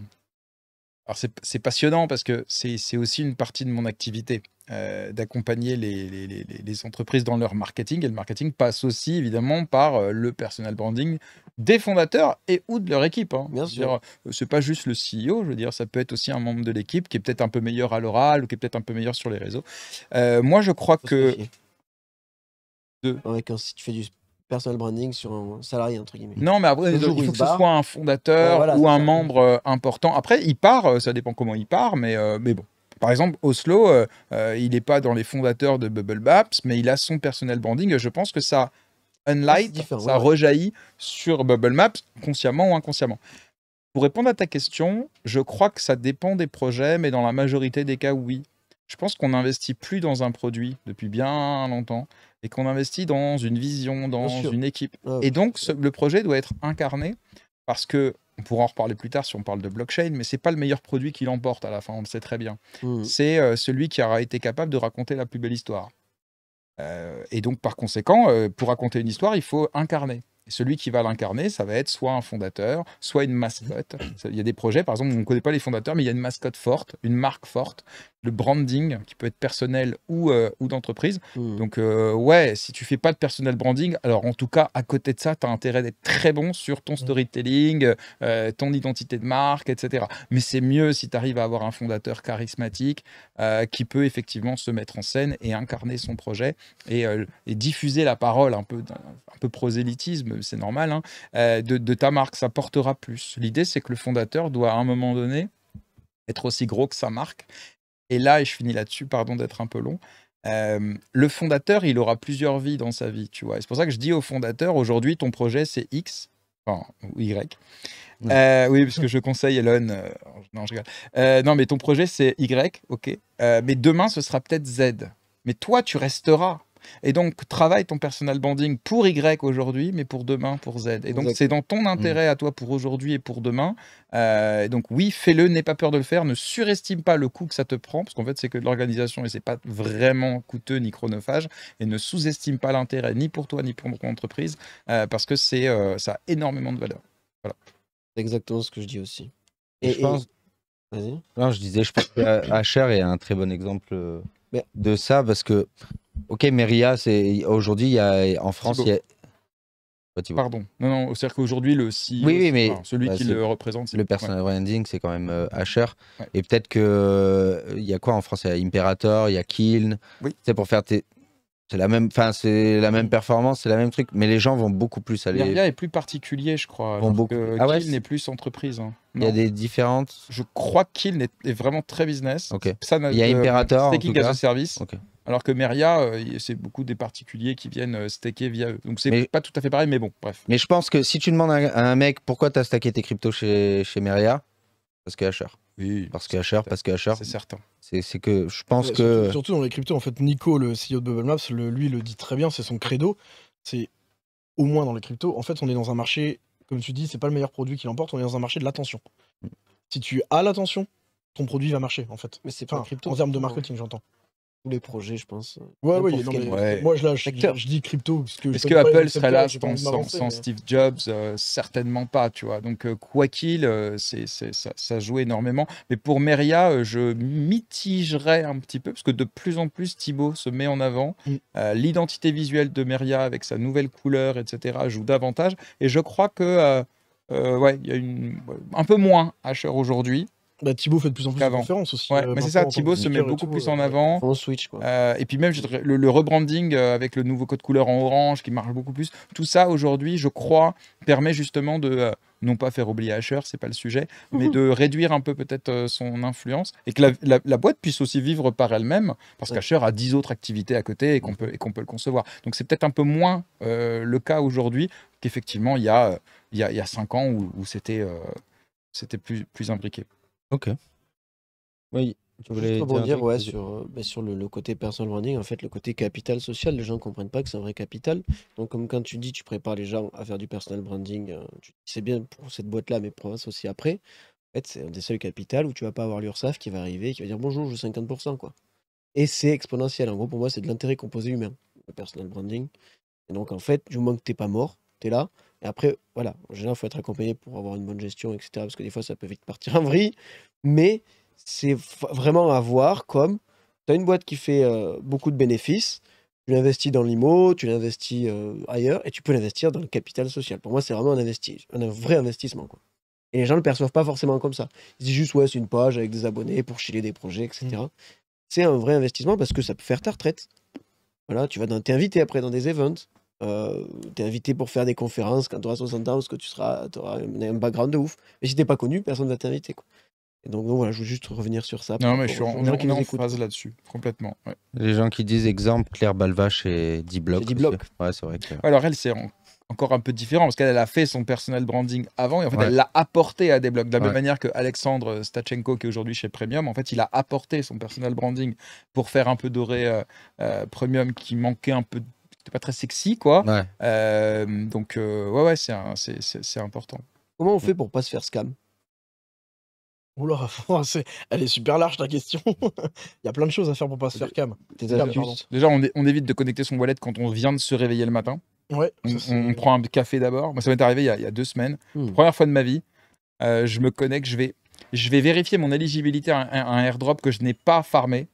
c'est passionnant parce que c'est aussi une partie de mon activité. Euh, d'accompagner les, entreprises dans leur marketing. Et le marketing passe aussi, évidemment, par euh, le personal branding des fondateurs et ou de leur équipe. Hein. Bien sûr. C'est pas juste le CEO, je veux dire, ça peut être aussi un membre de l'équipe qui est peut-être un peu meilleur à l'oral ou qui est peut-être un peu meilleur sur les réseaux. Euh, moi, je crois que... si tu fais du Personnel branding sur un salarié, entre guillemets. Non, mais après, il faut que ce soit un fondateur ou un membre euh, important. Après, il part, euh, ça dépend comment il part, mais, euh, mais bon. Par exemple, Oslo, il n'est pas dans les fondateurs de Bubble Maps, mais il a son personnel branding. Je pense que ça unlight, ça rejaillit sur Bubble Maps, consciemment ou inconsciemment. Pour répondre à ta question, je crois que ça dépend des projets, mais dans la majorité des cas, oui. Je pense qu'on n'investit plus dans un produit depuis bien longtemps et qu'on investit dans une vision, dans une équipe. Et donc, le projet doit être incarné parce que on pourra en reparler plus tard si on parle de blockchain, mais c'est pas le meilleur produit qui l'emporte à la fin, on le sait très bien. Mmh. C'est euh, celui qui aura été capable de raconter la plus belle histoire. Euh, et donc, par conséquent, euh, pour raconter une histoire, il faut incarner. celui qui va l'incarner, ça va être soit un fondateur, soit une mascotte. Il y a des projets, par exemple, on ne connaît pas les fondateurs, mais il y a une mascotte forte, une marque forte, le branding qui peut être personnel ou, euh, ou d'entreprise. Mmh. Donc, euh, ouais, si tu fais pas de personnel branding, alors en tout cas, à côté de ça, tu as intérêt d'être très bon sur ton mmh. storytelling, euh, ton identité de marque, etc. Mais c'est mieux si tu arrives à avoir un fondateur charismatique qui peut effectivement se mettre en scène et incarner son projet et, diffuser la parole, un peu, un peu prosélytisme, c'est normal, hein, de, de ta marque. Ça portera plus. L'idée, c'est que le fondateur doit à un moment donné être aussi gros que sa marque et là, et je finis là-dessus, pardon d'être un peu long, euh, le fondateur, il aura plusieurs vies dans sa vie, tu vois. c'est pour ça que je dis au fondateur, aujourd'hui, ton projet, c'est X, enfin, ou Y. Euh, oui, parce que je conseille Elon. Euh, non, je rigole. non, mais ton projet, c'est Y, ok. mais demain, ce sera peut-être Z. Mais toi, tu resteras. Et donc, travaille ton personal branding pour Y aujourd'hui, mais pour demain, pour Z. Et donc, c'est dans ton intérêt mm. à toi pour aujourd'hui et pour demain. Euh, donc, oui, fais-le, n'aie pas peur de le faire, ne surestime pas le coût que ça te prend, parce qu'en fait, c'est que de l'organisation et c'est pas vraiment coûteux ni chronophage. Et ne sous-estime pas l'intérêt, ni pour toi, ni pour ton entreprise, euh, parce que c'est euh, ça a énormément de valeur. Voilà. C'est exactement ce que je dis aussi. Et, je pense. Non, je disais, je pense que HR est un très bon exemple de ça, parce que Ok, mais c'est aujourd'hui, en France, il y a. Pardon. Non, non, c'est-à-dire qu'aujourd'hui, le CEO, oui, oui, mais... celui bah, qui le représente, le personnage branding, c'est quand même euh, Asher. Et peut-être que euh, il y a quoi en France Il y a Imperator, il y a Kiln. Oui. C'est pour faire tes... C'est la même, c'est la même performance, c'est la même truc, mais les gens vont beaucoup plus aller. Meria est plus particulier, je crois. Vont beaucoup... Ah Kill n'est plus entreprise. Hein. Il y a des différentes. Je crois que Kill est, vraiment très business. Ça, il y a Imperator. Staking as a service. Alors que Meria, euh, c'est beaucoup des particuliers qui viennent euh, staker via eux. Donc c'est pas tout à fait pareil, mais bon, bref. Mais je pense que si tu demandes à un mec pourquoi tu as stacké tes cryptos chez, chez Meria, parce que HR. Oui, parce qu'HR, parce qu'HR. C'est certain. C'est que je pense que. Surtout, dans les cryptos, en fait, Nico, le CEO de Bubble Maps, lui, le dit très bien, c'est son credo. C'est au moins dans les cryptos, en fait, on est dans un marché, comme tu dis, c'est pas le meilleur produit qui l'emporte, on est dans un marché de l'attention. Mm. Si tu as l'attention, ton produit va marcher, en fait. Mais c'est pas un crypto. En termes de ah marketing, j'entends tous les projets, je pense. Ouais, ouais, Moi, je, je, dis crypto. Est-ce que Apple serait là, je sans, hein. Steve Jobs euh, Certainement pas, tu vois. Donc, euh, quoi qu'il, euh, ça, joue énormément. Mais pour Meria, je mitigerais un petit peu, parce que de plus en plus, Thibaut se met en avant. Mm. L'identité visuelle de Meria, avec sa nouvelle couleur, etc., joue davantage. Et je crois que, ouais, il y a une, un peu moins HR aujourd'hui. Bah, Thibaut fait de plus en plus de aussi. Euh, mais c'est ça, Thibaut se met beaucoup plus euh, en avant. switch, quoi. Euh, et puis même le, rebranding avec le nouveau code couleur en orange qui marche beaucoup plus. Tout ça aujourd'hui, je crois, permet justement de non pas faire oublier Asher, c'est pas le sujet, mais de réduire un peu peut-être son influence et que la, boîte puisse aussi vivre par elle-même, parce qu'Asher a 10 autres activités à côté et qu'on peut, et qu'on peut le concevoir. Donc c'est peut-être un peu moins le cas aujourd'hui qu'effectivement il y a, il y, ans où, où c'était, c'était plus, plus imbriqué. OK. Oui, tu voulais Juste dire ouais, sur, euh, bah, sur le, côté personal branding, en fait, le côté capital social, les gens ne comprennent pas que c'est un vrai capital. Donc, comme quand tu dis, tu prépares les gens à faire du personal branding, euh, tu c'est bien pour cette boîte-là, mais pour aussi après. En fait, c'est un des seuls capital où tu vas pas avoir l'Ursaf qui va arriver et qui va dire bonjour, je veux 50%. Quoi. Et c'est exponentiel. En gros, pour moi, c'est de l'intérêt composé humain, le personal branding. Et donc, en fait, du moment que tu n'es pas mort, tu es là, et après, voilà, en général, il faut être accompagné pour avoir une bonne gestion, etc. Parce que des fois, ça peut vite partir en vrille. Mais c'est vraiment à voir comme tu as une boîte qui fait euh, beaucoup de bénéfices, tu l'investis dans l'IMO, tu l'investis euh, ailleurs, et tu peux l'investir dans le capital social. Pour moi, c'est vraiment un, investi un vrai investissement. Et les gens ne le perçoivent pas forcément comme ça. Ils disent juste, ouais, c'est une page avec des abonnés pour chiller des projets, etc. Mmh. C'est un vrai investissement parce que ça peut faire ta retraite. Voilà, tu vas t'inviter après dans des events. Euh, invité pour faire des conférences quand tu auras 60 ans parce que tu seras, auras un background de ouf. Mais si t'es pas connu, personne ne va t'inviter. donc, voilà, je veux juste revenir sur ça. Non, mais je suis en, on en là-dessus, complètement. Les gens qui disent exemple, Claire Balvache et D-Block. Ouais, c'est vrai. Alors elle, c'est encore un peu différent parce qu'elle a fait son personal branding avant et en fait elle l'a apporté à des block De la même manière que Alexandre Stachenko, qui est aujourd'hui chez Premium, en fait il a apporté son personal branding pour faire un peu doré euh, euh, Premium qui manquait un peu de pas très sexy, quoi. Euh, donc, euh, ouais, ouais, c'est important. Comment on fait pour pas se faire scam Oula, elle est super large ta question. Il y a plein de choses à faire pour pas se faire scam. Déjà, on, évite de connecter son wallet quand on vient de se réveiller le matin. Ouais, on, prend un café d'abord. Moi, ça m'est arrivé il y, a, deux semaines. Hmm. Première fois de ma vie, euh, je me connecte, je vais, je vais vérifier mon éligibilité à un airdrop que je n'ai pas farmé.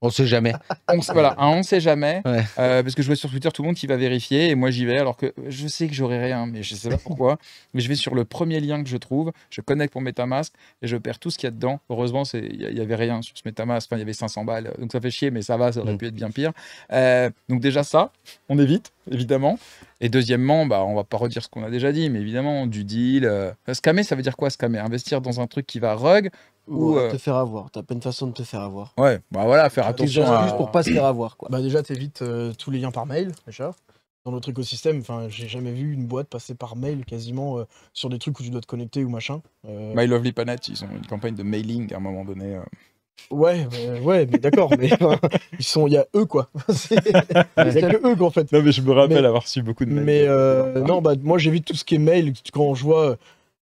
On sait jamais. On sait, on sait jamais. Euh, parce que je vois sur Twitter tout le monde qui va vérifier et moi j'y vais alors que je sais que j'aurai rien, mais je sais pas pourquoi. mais je vais sur le premier lien que je trouve, je connecte pour MetaMask et je perds tout ce qu'il y a dedans. Heureusement, il y, avait rien sur ce MetaMask. Enfin, il y avait 500 balles, donc ça fait chier, mais ça va, ça aurait mm. pu être bien pire. Euh, donc déjà ça, on évite évidemment. Et deuxièmement, bah, on va pas redire ce qu'on a déjà dit, mais évidemment, du deal. Euh, scammer, ça veut dire quoi scammer Investir dans un truc qui va rug ou euh, te faire avoir. T'as pas de façon de te faire avoir. Ouais, bah voilà, faire attention. à... Juste pour pas se faire avoir. Quoi. Bah déjà, t'évites euh, tous les liens par mail, déjà. Dans notre écosystème, enfin, j'ai jamais vu une boîte passer par mail quasiment euh, sur des trucs où tu dois te connecter ou machin. My Lovely Planet, ils ont une campagne de mailing à un moment donné. Ouais, bah, ouais, mais d'accord, mais ils sont, il y a eux quoi. Il y a que eux en fait. Non, mais je me rappelle avoir reçu beaucoup de mails. Mais non, bah moi j'évite tout ce qui est mail quand je vois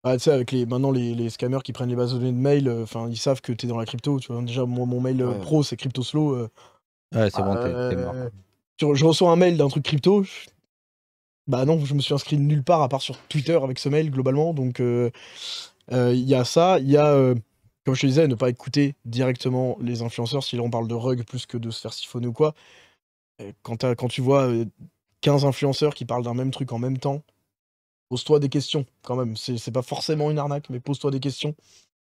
ah, avec les, maintenant les, les scammers qui prennent les bases de données de mail, euh, enfin, ils savent que t'es dans la crypto. Tu vois, déjà, mon, mon mail euh, pro, c'est crypto slow. Euh. Ouais, c'est bon, mort. je reçois un mail d'un truc crypto. Bah non, je me suis inscrit nulle part à part sur Twitter avec ce mail globalement. Donc il y a ça, il y a comme je te disais, ne pas écouter directement les influenceurs si on parle de rug plus que de se faire siphonner ou quoi. Quand, quand tu vois 15 influenceurs qui parlent d'un même truc en même temps, pose-toi des questions quand même. C'est pas forcément une arnaque, mais pose-toi des questions.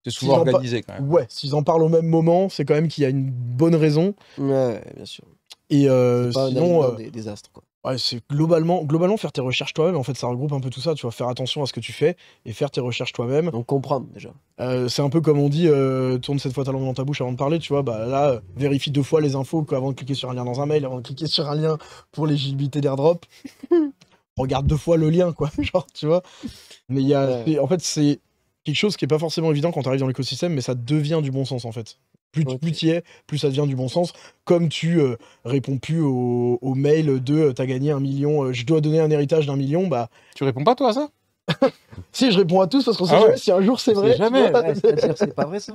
C'est souvent organisé quand même. Ouais, s'ils en parlent au même moment, c'est quand même qu'il y a une bonne raison. Ouais, bien sûr. Et euh, pas sinon, euh, des désastres quoi. Ouais, c'est globalement, globalement faire tes recherches toi-même. En fait, ça regroupe un peu tout ça. Tu vois, faire attention à ce que tu fais et faire tes recherches toi-même. Donc comprendre déjà. Euh, c'est un peu comme on dit, euh, tourne cette fois ta langue dans ta bouche avant de parler. Tu vois, bah là, vérifie deux fois les infos avant de cliquer sur un lien dans un mail, avant de cliquer sur un lien pour l'éligibilité d'airdrop. regarde deux fois le lien, quoi. Genre, tu vois. Mais il y a, en fait, c'est quelque chose qui est pas forcément évident quand tu arrives dans l'écosystème, mais ça devient du bon sens, en fait. Plus, tu y es, plus ça devient du bon sens. Comme tu euh, réponds plus aux au mails de euh, t'as gagné un million, euh, je dois donner un héritage d'un million, bah. Tu réponds pas, toi, à ça Si, je réponds à tous parce qu'on ah sait si un jour c'est vrai. Jamais. c'est pas vrai, ça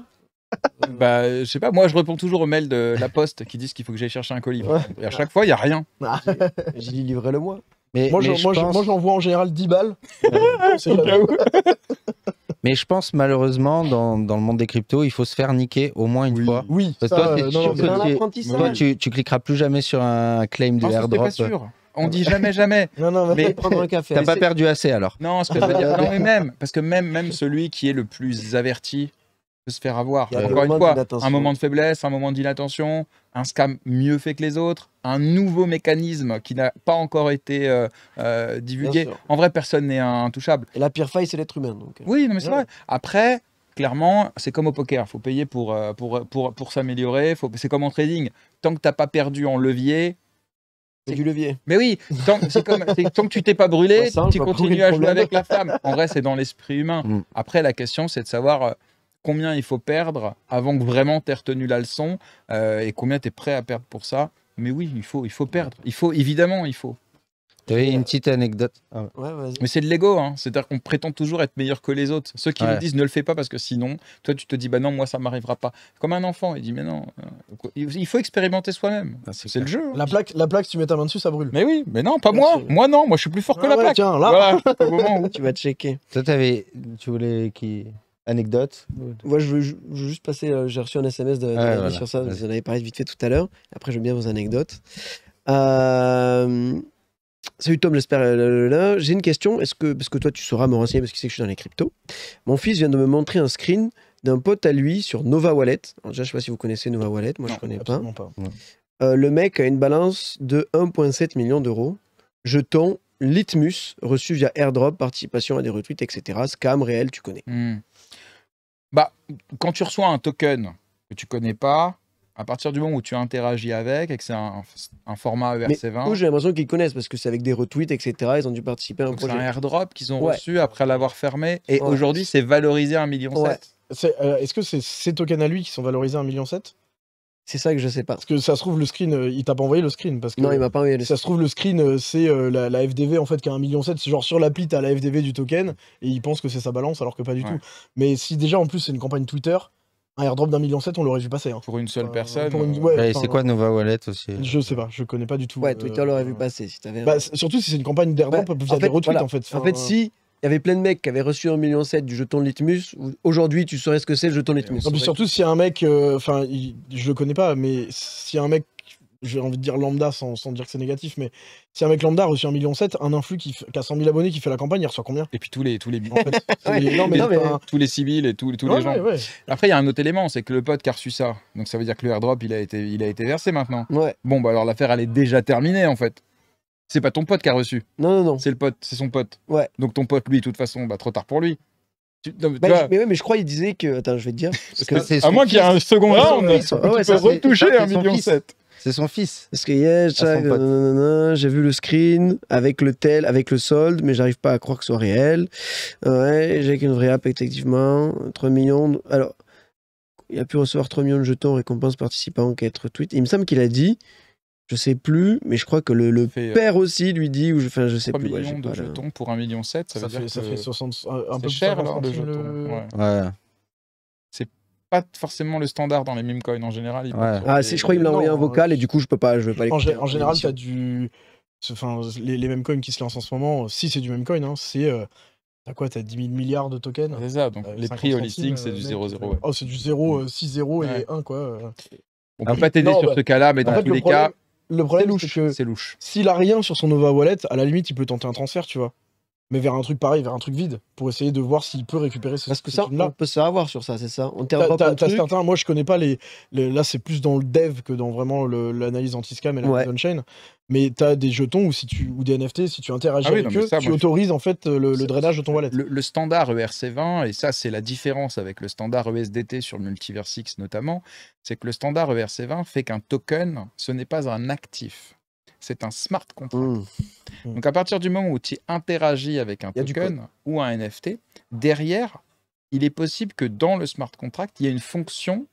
bah, je sais pas, moi je réponds toujours aux mails de la poste qui disent qu'il faut que j'aille chercher un colis. Et à chaque fois, il n'y a rien. Bah. J'ai livré le mois moi, j'en vois en général 10 balles. mais je pense malheureusement, dans, le monde des cryptos, il faut se faire niquer au moins une fois. Oui, Parce toi, que euh, tu, toi tu, cliqueras plus jamais sur un claim de airdrop. On dit jamais, jamais. non, non, mais prendre un café. T'as pas perdu assez alors. Non, ce que je veux dire. même, parce que même, même celui qui est le plus averti de se faire avoir. Encore une fois, un moment de faiblesse, un moment d'inattention, un scam mieux fait que les autres, un nouveau mécanisme qui n'a pas encore été euh, euh, divulgué. En vrai, personne n'est intouchable. Et la pire faille, c'est l'être humain. Donc. Euh. Oui, mais c'est vrai. Après, clairement, c'est comme au poker. Il faut payer pour, pour, pour, pour s'améliorer. Faut... C'est comme en trading. Tant que tu n'as pas perdu en levier, c'est du levier. Mais oui, tant, comme, tant que tu t'es pas brûlé, bah, tu continues à jouer avec la femme. En vrai, c'est dans l'esprit humain. Mm. Après, la question, c'est de savoir combien il faut perdre avant que vraiment tu aies retenu la leçon euh, et combien tu es prêt à perdre pour ça. Mais oui, il faut, il faut perdre. Il faut, évidemment, il faut. Tu avais une petite anecdote. Ah mais c'est de l'ego, hein. c'est-à-dire qu'on prétend toujours être meilleur que les autres. Ceux qui le disent ne le fais pas parce que sinon, toi tu te dis bah non, moi ça m'arrivera pas. Comme un enfant, il dit mais non, euh, il faut expérimenter soi-même. Ah, c'est le jeu. Hein. La plaque, la plaque, tu mets ta main dessus, ça brûle. Mais oui, mais non, pas moi. Moi non, moi je suis plus fort que ah la plaque. Tiens, là, tu vas checker. Toi, avais... tu voulais qui anecdote Moi, je veux, juste passer. Euh, j'ai reçu un SMS de, sur ça. Vous en avez parlé vite fait tout à l'heure. Après, j'aime bien vos anecdotes. Euh, salut Tom, j'espère. Euh, j'ai une question. Est-ce que parce que toi, tu sauras me renseigner parce qu'il sait que je suis dans les cryptos. Mon fils vient de me montrer un screen d'un pote à lui sur Nova Wallet. déjà, je sais pas si vous connaissez Nova Wallet. Moi, je connais pas. le mec a une balance de 1,7 million d'euros. jetons, Litmus reçu via airdrop, participation à des retweets, etc. Scam réel, tu connais. Hmm. Bah, quand tu reçois un token que tu connais pas, à partir du moment où tu interagis avec et que c'est un, format ERC20. j'ai l'impression qu'ils connaissent parce que c'est avec des retweets, etc. Ils ont dû participer à un projet. C'est un airdrop qu'ils ont reçu après l'avoir fermé. Et aujourd'hui, c'est valorisé à 1,7 million. Euh, est-ce que c'est ces tokens à lui qui sont valorisés à 1,7 million c'est ça que je sais pas. Parce que ça se trouve, le screen, euh, il t'a pas envoyé le screen. Parce que non, il m'a pas envoyé le screen. Ça se trouve, le screen, euh, c'est euh, la, FDV en fait qui a 1,7 million. C'est genre sur l'appli, t'as la FDV du token et il pense que c'est sa balance alors que pas du tout. Mais si déjà en plus c'est une campagne Twitter, un airdrop d'un million 7 on l'aurait vu passer. Hein. Pour une seule personne. Bah, c'est quoi Nova Wallet aussi Je sais pas, je connais pas du tout. Ouais, Twitter l'aurait vu passer si Bah, surtout si c'est une campagne d'airdrop bah, via en des retweets en fait. en fait, si il y avait plein de mecs qui avaient reçu 1,7 million du jeton Litmus. Aujourd'hui, tu saurais ce que c'est le jeton Litmus. surtout, si un mec, euh, enfin, je le connais pas, mais si un mec, j'ai envie de dire lambda sans, dire que c'est négatif, mais si un mec lambda a reçu 1,7 million, un influx qui, a 100 000 abonnés qui fait la campagne, il reçoit combien Et puis tous les, tous les... Non, mais tous les civils et tous, les gens. Après, il y a un autre élément, c'est que le pote qui a reçu ça, donc ça veut dire que le airdrop, il a été, il a été versé maintenant. Bon, bah alors l'affaire, elle est déjà terminée en fait. C'est pas ton pote qui a reçu. Non, non, non. C'est le pote, c'est son pote. Ouais. Donc ton pote, lui, de toute façon, bah, trop tard pour lui. mais, bah, mais, mais je crois qu'il disait que. Attends, je vais te dire. c'est à moi moins qu'il y ait un second round, ouais, peut peux retoucher million. sept. C'est son fils. parce que yeah, j'ai vu le screen avec le tel, avec le solde, mais j'arrive pas à croire que ce soit réel. Ouais, j'ai qu'une vraie app, effectivement. 3 millions. Alors, il a pu recevoir 3 millions de jetons récompense participant à enquête tweet. Il me semble qu'il a dit je sais plus, mais je crois que le, le euh, père aussi lui dit, ou je, enfin, je sais plus. Ouais, millions de jetons pour 1,7 million, ça, fait, ça fait 60, un, peu cher, là, de jetons. Ouais. C'est pas forcément le standard dans les meme coins en général. Ah, je crois qu'il m'a envoyé un vocal et du coup, je peux pas, je vais pas En, en général, t'as du. Enfin, les, les meme coins qui se lancent en ce moment, euh, si c'est du meme coin, hein, c'est. Euh, t'as quoi T'as 10 000 milliards de tokens donc les prix au listing, c'est du 0,0. Ouais. Oh, c'est du 0, 0 et 1, quoi. On peut pas t'aider sur bah, ce cas-là, mais dans tous les cas, le problème, c'est que louche. s'il a rien sur son Nova Wallet, à la limite, il peut tenter un transfert, tu vois mais vers un truc pareil, vers un truc vide, pour essayer de voir s'il peut récupérer ce Parce que ça, on peut se avoir sur ça, c'est ça On moi je connais pas les. là, c'est plus dans le dev que dans vraiment l'analyse anti-scam et la blockchain. Mais tu as des jetons ou si tu, ou des NFT, si tu interagis ah avec eux, ça, tu autorises en fait le, drainage de ton wallet. Le, standard ERC20, et ça, c'est la différence avec le standard ESDT sur le Multiverse X notamment, c'est que le standard ERC20 fait qu'un token, ce n'est pas un actif c'est un smart contract. Mmh. Mmh. Donc à partir du moment où tu interagis avec un token ou un NFT, derrière, il est possible que dans le smart contract, il y ait une fonction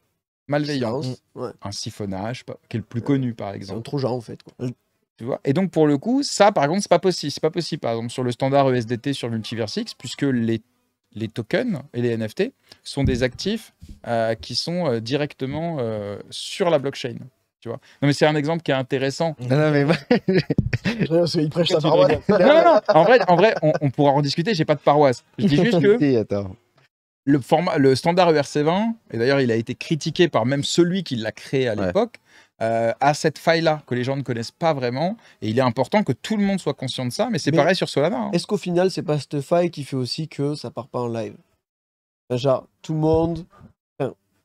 malveillante. Un siphonnage, qui est le plus connu par exemple. Un trojan en fait. Tu vois et donc pour le coup, ça par contre, c'est pas possible. C'est pas possible par exemple sur le standard ESDT sur Multiverse puisque les les tokens et les NFT sont des actifs euh, qui sont euh, directement euh, sur la blockchain. Tu vois non, mais c'est un exemple qui est intéressant. Non, mais. En vrai, en vrai on, pourra en discuter. J'ai pas de paroisse. Je dis juste que. Le, format, le standard ERC20, et d'ailleurs, il a été critiqué par même celui qui l'a créé à l'époque, à euh, cette faille-là que les gens ne connaissent pas vraiment. Et il est important que tout le monde soit conscient de ça, mais c'est pareil sur Solana. Hein. Est-ce qu'au final, c'est pas cette faille qui fait aussi que ça part pas en live déjà tout le monde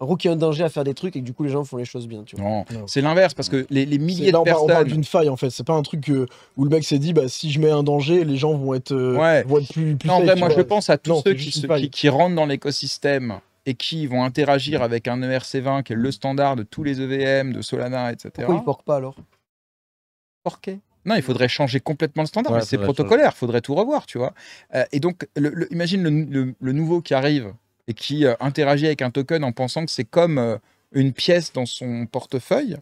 un qui a un danger à faire des trucs et du coup les gens font les choses bien. Tu vois. c'est l'inverse parce que les, milliers de personnes. d'une faille en fait. C'est pas un truc où le mec s'est dit bah si je mets un danger, les gens vont être, euh, plus, Non, vrai, moi je pense à tous ceux qui, rentrent dans l'écosystème et qui vont interagir avec un ERC20 qui est le standard de tous les EVM, de Solana, etc. Pourquoi ils forquent pas alors Porquer. Non, il faudrait changer complètement le standard, c'est protocolaire, il faudrait tout revoir, tu vois. Euh, et donc, imagine le nouveau qui arrive et qui euh, interagit avec un token en pensant que c'est comme euh, une pièce dans son portefeuille,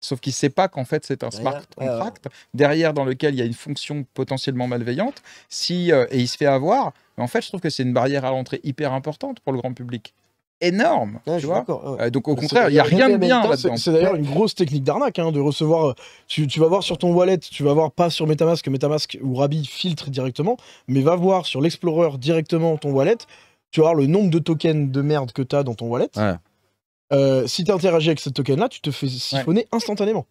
sauf qu'il ne sait pas qu'en fait c'est un smart contract derrière dans lequel il y a une fonction potentiellement malveillante. Si euh, et il se fait avoir, mais en fait je trouve que c'est une barrière à l'entrée hyper importante pour le grand public énorme. vois donc au contraire, il n'y a rien de bien là-dedans. C'est d'ailleurs une grosse technique d'arnaque hein, de recevoir. Tu, vas voir sur ton wallet, tu vas voir pas sur MetaMask, MetaMask ou Rabi filtre directement, mais va voir sur l'Explorer directement ton wallet tu vas le nombre de tokens de merde que tu as dans ton wallet. Euh, si tu interagis avec ce token-là, tu te fais siphonner instantanément.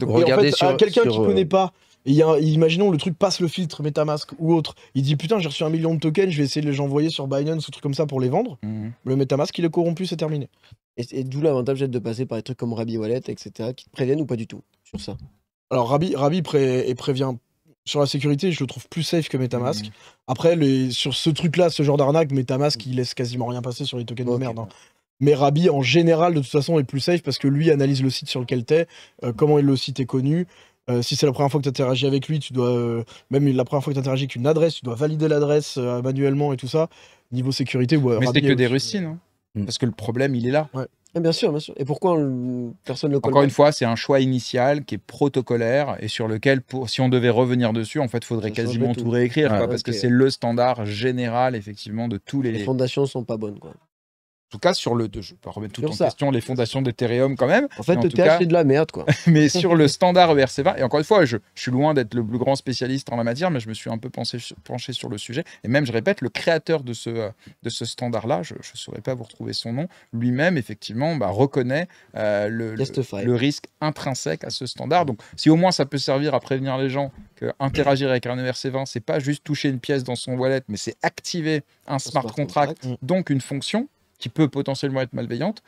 Donc, et en fait, sur, quelqu'un qui euh, connaît pas, a, imaginons le truc passe le filtre MetaMask ou autre, il dit putain j'ai reçu un million de tokens, je vais essayer de les envoyer sur Binance ou truc comme ça pour les vendre. Mhm. Le MetaMask il est corrompu, c'est terminé. Et, c'est d'où l'avantage d'être de passer par des trucs comme Rabi Wallet, etc. qui te préviennent ou pas du tout sur ça. Alors Rabi, Rabi pré, et prévient sur la sécurité, je le trouve plus safe que MetaMask. Mhm. Après, sur ce truc-là, ce genre d'arnaque, MetaMask, il laisse quasiment rien passer sur les tokens de merde. Hein. Mais Rabi, en général, de toute façon, est plus safe parce que lui analyse le site sur lequel t'es, es euh, mhm. comment le site est connu. Euh, si c'est la première fois que tu interagis avec lui, tu dois. Euh, même la première fois que tu interagis avec une adresse, tu dois valider l'adresse manuellement et tout ça. Niveau sécurité, ouais, Mais c'est que des rustines, hein. Parce que le problème, il est là. Ouais. Eh, bien sûr, bien sûr. Et pourquoi personne ne le Encore une fois, c'est un choix initial qui est protocolaire et sur lequel, si on devait revenir dessus, en fait, il faudrait quasiment tout réécrire, ah, parce que c'est le standard général, effectivement, de tous les... Les fondations sont pas bonnes, quoi. En tout cas, sur le. Je vais pas remettre tout en question les fondations d'Ethereum quand même. En fait, le TH, c'est de la merde, quoi. mais sur le standard ERC20, et encore une fois, je, suis loin d'être le plus grand spécialiste en la matière, mais je me suis un peu penché sur le sujet. Et même, je répète, le créateur de ce, de ce standard-là, je ne saurais pas vous retrouver son nom, lui-même, effectivement, bah, reconnaît euh, le, le, risque intrinsèque à ce standard. Donc, si au moins ça peut servir à prévenir les gens que interagir avec un ERC20, c'est pas juste toucher une pièce dans son wallet, mais c'est activer un, smart, contract, donc une fonction qui peut potentiellement être malveillante,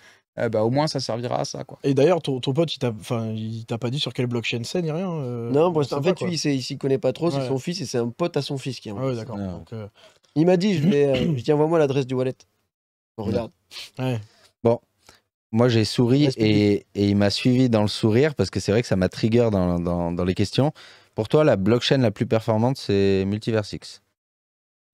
bah, au moins ça servira à ça. Quoi. Et d'ailleurs, ton, pote, il t'a pas dit sur quelle blockchain c'est ni rien euh, Non, en fait, pas, lui, il s'y connaît pas trop, c'est son fils et c'est un pote à son fils qui est en ah, d'accord. Euh, il m'a dit, je, vais, euh, je envoie-moi l'adresse du wallet. regarde. Bon. Moi, j'ai souri et, il m'a suivi dans le sourire parce que c'est vrai que ça m'a trigger dans, dans, les questions. Pour toi, la blockchain la plus performante, c'est Multiversix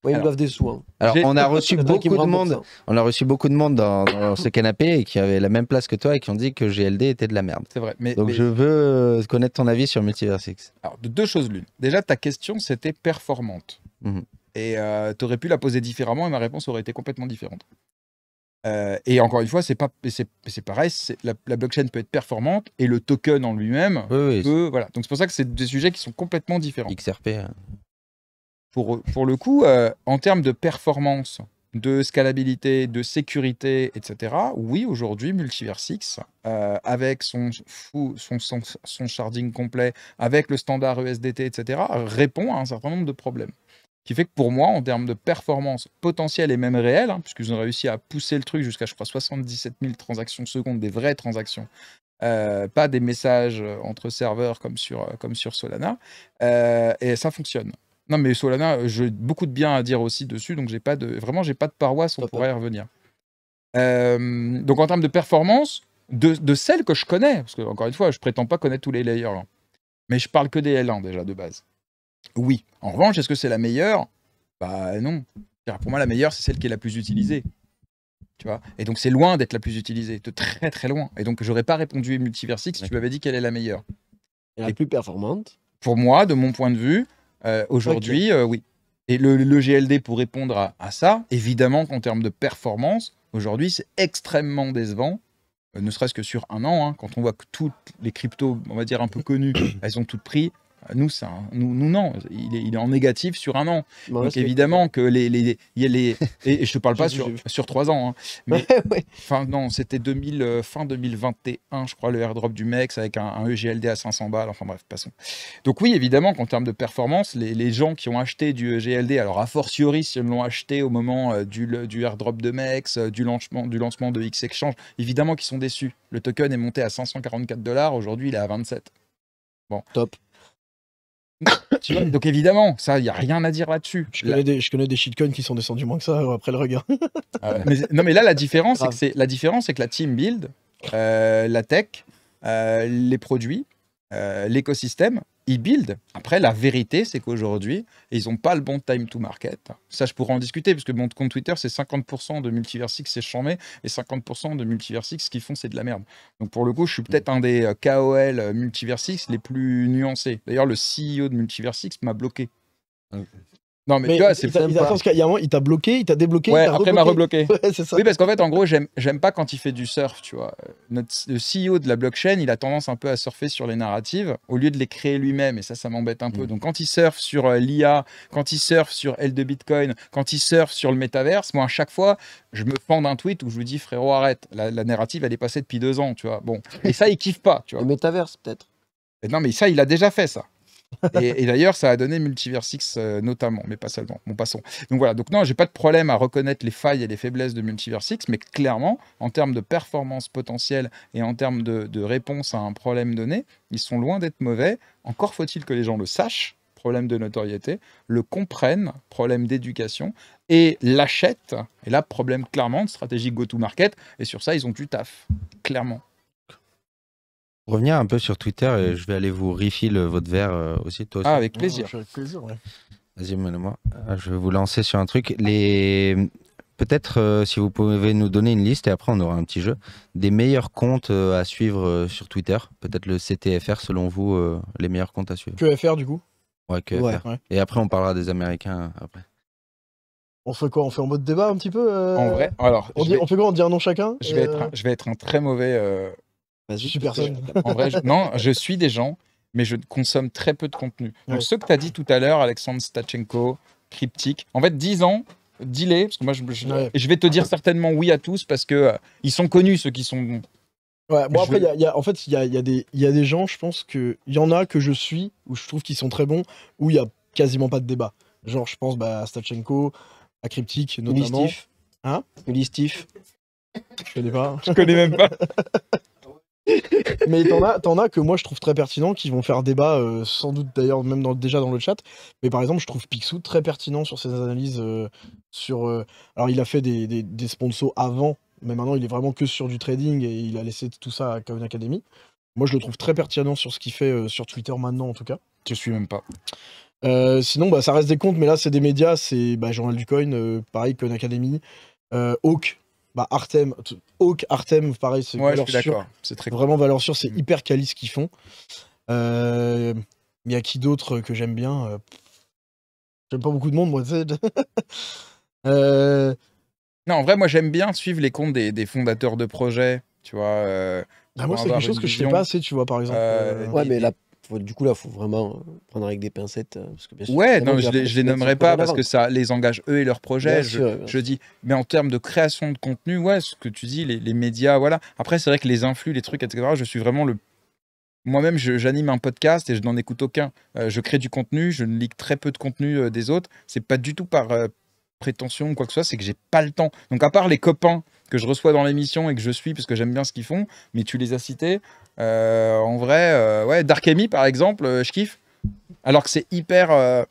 Ouais, ils doivent des sous. Hein. Alors, on a reçu beaucoup de monde. Hein. On a reçu beaucoup de monde dans, ce canapé et qui avait la même place que toi et qui ont dit que GLD était de la merde. C'est vrai. Donc, je veux euh, connaître ton avis sur Multiverse Alors, de deux choses l'une. Déjà, ta question, c'était performante. Mhm. Et euh, tu aurais pu la poser différemment et ma réponse aurait été complètement différente. Euh, et encore une fois, c'est pas, c'est pareil. La, blockchain peut être performante et le token en lui-même peut, voilà. Donc c'est pour ça que c'est des sujets qui sont complètement différents. XRP. Hein pour, le coup, euh, en termes de performance, de scalabilité, de sécurité, etc., oui, aujourd'hui, Multiverse euh, avec son, son, sharding complet, avec le standard USDT, e etc., répond à un certain nombre de problèmes. Ce qui fait que pour moi, en termes de performance potentielle et même réelle, hein, puisqu'ils ont réussi à pousser le truc jusqu'à, je crois, 77 000 transactions secondes, des vraies transactions, euh, pas des messages entre serveurs comme sur, comme sur Solana, et ça fonctionne. Non, mais Solana, j'ai beaucoup de bien à dire aussi dessus, donc j'ai pas de, vraiment, j'ai pas de paroisse, on pourrait y revenir. Euh, donc en termes de performance, de, celle que je connais, parce que encore une fois, je prétends pas connaître tous les layers, mais je parle que des L1 déjà de base. Oui. En revanche, est-ce que c'est la meilleure Bah non. Pour moi, la meilleure, c'est celle qui est la plus utilisée. Tu vois Et donc, c'est loin d'être la plus utilisée, de très très loin. Et donc, j'aurais pas répondu multiversique si tu m'avais dit quelle est la meilleure. Et la plus performante Pour moi, de mon point de vue, euh, aujourd'hui, euh, oui. Et le, GLD, pour répondre à, ça, évidemment qu'en termes de performance, aujourd'hui, c'est extrêmement décevant, euh, ne serait-ce que sur un an, hein, quand on voit que toutes les cryptos, on va dire un peu connues, elles ont toutes pris. Nous, ça, hein. nous, non, il est, il en négatif sur un an. Bah Donc évidemment que les, les, les, les et, je te parle pas sur, sur trois ans, hein. mais enfin non, c'était 2000 euh, fin 2021, je crois le airdrop du Mex avec un, EGLD à 500 balles. Enfin bref, passons. Donc oui, évidemment qu'en termes de performance, les, gens qui ont acheté du EGLD, alors a fortiori si l'ont acheté au moment euh, du, du airdrop de Mex, euh, du lancement du lancement de X Exchange, évidemment qu'ils sont déçus. Le token est monté à 544 dollars, aujourd'hui il est à 27. Bon. Top donc évidemment, ça, il n'y a rien à dire là-dessus. Je, connais des, je qui sont descendus moins que ça euh, après le regard. Ah non, mais là, la différence, c'est que, c'est, la différence, c'est que la team build, euh, la tech, euh, les produits, l'écosystème, ils build. Après, la vérité, c'est qu'aujourd'hui, ils n'ont pas le bon time to market. Ça, je pourrais en discuter, parce que mon compte Twitter, c'est 50% de Multiversix, c'est chambé, et 50% de Multiversix, ce qu'ils font, c'est de la merde. Donc, pour le coup, je suis peut-être un des euh, KOL euh, Multiversix les plus nuancés. D'ailleurs, le CEO de Multiversix m'a bloqué. Non, mais, tu c'est Il, qu'il y a il t'a bloqué, il t'a débloqué. Ouais, après, il m'a rebloqué. ça. Oui, parce qu'en fait, en gros, j'aime pas quand il fait du surf, tu vois. Notre, le CEO de la blockchain, il a tendance un peu à surfer sur les narratives au lieu de les créer lui-même. Et ça, ça m'embête un peu. Mm. Donc, quand il surfe sur euh, l'IA, quand il surfe sur L2 Bitcoin, quand il surfe sur le métaverse, moi, à chaque fois, je me fends d'un tweet où je lui dis, frérot, arrête. La, narrative, elle est passée depuis deux ans, tu vois. Bon. Et ça, il kiffe pas, tu vois. Le métaverse, peut-être. Non, mais ça, il a déjà fait ça et, d'ailleurs, ça a donné Multiversix euh, notamment, mais pas seulement. Bon, passons. Donc voilà, donc non, j'ai pas de problème à reconnaître les failles et les faiblesses de Multiversix, mais clairement, en termes de performance potentielle et en termes de, de réponse à un problème donné, ils sont loin d'être mauvais. Encore faut-il que les gens le sachent, problème de notoriété, le comprennent, problème d'éducation, et l'achètent. Et là, problème clairement de stratégie go-to-market, et sur ça, ils ont du taf, clairement revenir un peu sur Twitter et je vais aller vous refill euh, votre verre euh, aussi, toi Ah, avec plaisir. Oh, avec plaisir, Vas-y, moi ah, Je vais vous lancer sur un truc. Les... Peut-être euh, si vous pouvez nous donner une liste, et après on aura un petit jeu, des meilleurs comptes à suivre sur Twitter. Peut-être le CTFR, selon vous, les meilleurs comptes à suivre. QFR, du coup Ouais, QFR. Et après, on parlera des Américains après. On fait quoi On fait en mode débat un petit peu En vrai Alors, on, fait quoi On dit un nom chacun Je, vais, être un, je vais être un très mauvais je suis personne. non, je suis des gens, mais je consomme très peu de contenu. Donc, ce que tu as dit tout à l'heure, Alexandre Stachenko, Cryptique, en fait, 10 ans, dis-les, parce que moi, je, vais te dire certainement oui à tous, parce que euh, ils sont connus, ceux qui sont bons. Ouais, y en fait, il y a, y a, des, y a des gens, je pense que. Il y en a que je suis, où je trouve qu'ils sont très bons, où il n'y a quasiment pas de débat. Genre, je pense bah, à Stachenko, à Cryptic, notamment. Listif. Hein Listif. Je connais pas. Hein. Je connais même pas. mais t'en as, t'en as que moi je trouve très pertinent, qui vont faire débat, euh, sans doute d'ailleurs, même déjà dans le chat. Mais par exemple, je trouve Picsou très pertinent sur ses analyses. Euh, sur, euh, alors, il a fait des, des, sponsors avant, mais maintenant il est vraiment que sur du trading et il a laissé tout ça à Cone Academy. Moi, je le trouve très pertinent sur ce qu'il fait sur Twitter maintenant, en tout cas. Je suis même pas. sinon, bah, ça reste des comptes, mais là, c'est des médias, c'est bah, Journal du Coin, pareil, Khan Academy, Hawk, bah, Artem, Hawk, Artem, pareil, c'est très vraiment cool. valeur sûre, c'est mm. hyper quali qu'ils font. il euh, y a qui d'autre euh, que j'aime bien euh, J'aime pas beaucoup de monde, moi, Non, en vrai, moi, j'aime bien suivre les comptes des, fondateurs de projets, tu vois. Bah, moi, c'est quelque chose que je fais pas assez, tu vois, par exemple. Ouais, mais la du coup, là, faut vraiment euh, prendre avec des pincettes. Euh, parce que ouais, non, je, les, les nommerai pas parce que ça les engage eux et leurs projets. Je, dis, mais en termes de création de contenu, ouais, ce que tu dis, les, médias, voilà. Après, c'est vrai que les influx, les trucs, etc., je suis vraiment le. Moi-même, j'anime un podcast et je n'en écoute aucun. Euh, je crée du contenu, je ne lis très peu de contenu des autres. C'est pas du tout par prétention ou quoi que ce soit, c'est que j'ai pas le temps. Donc, à part les copains que je reçois dans l'émission et que je suis parce que j'aime bien ce qu'ils font, mais tu les as cités. Euh, en vrai, euh, ouais, Dark Amy, par exemple, euh, je kiffe. Alors que c'est hyper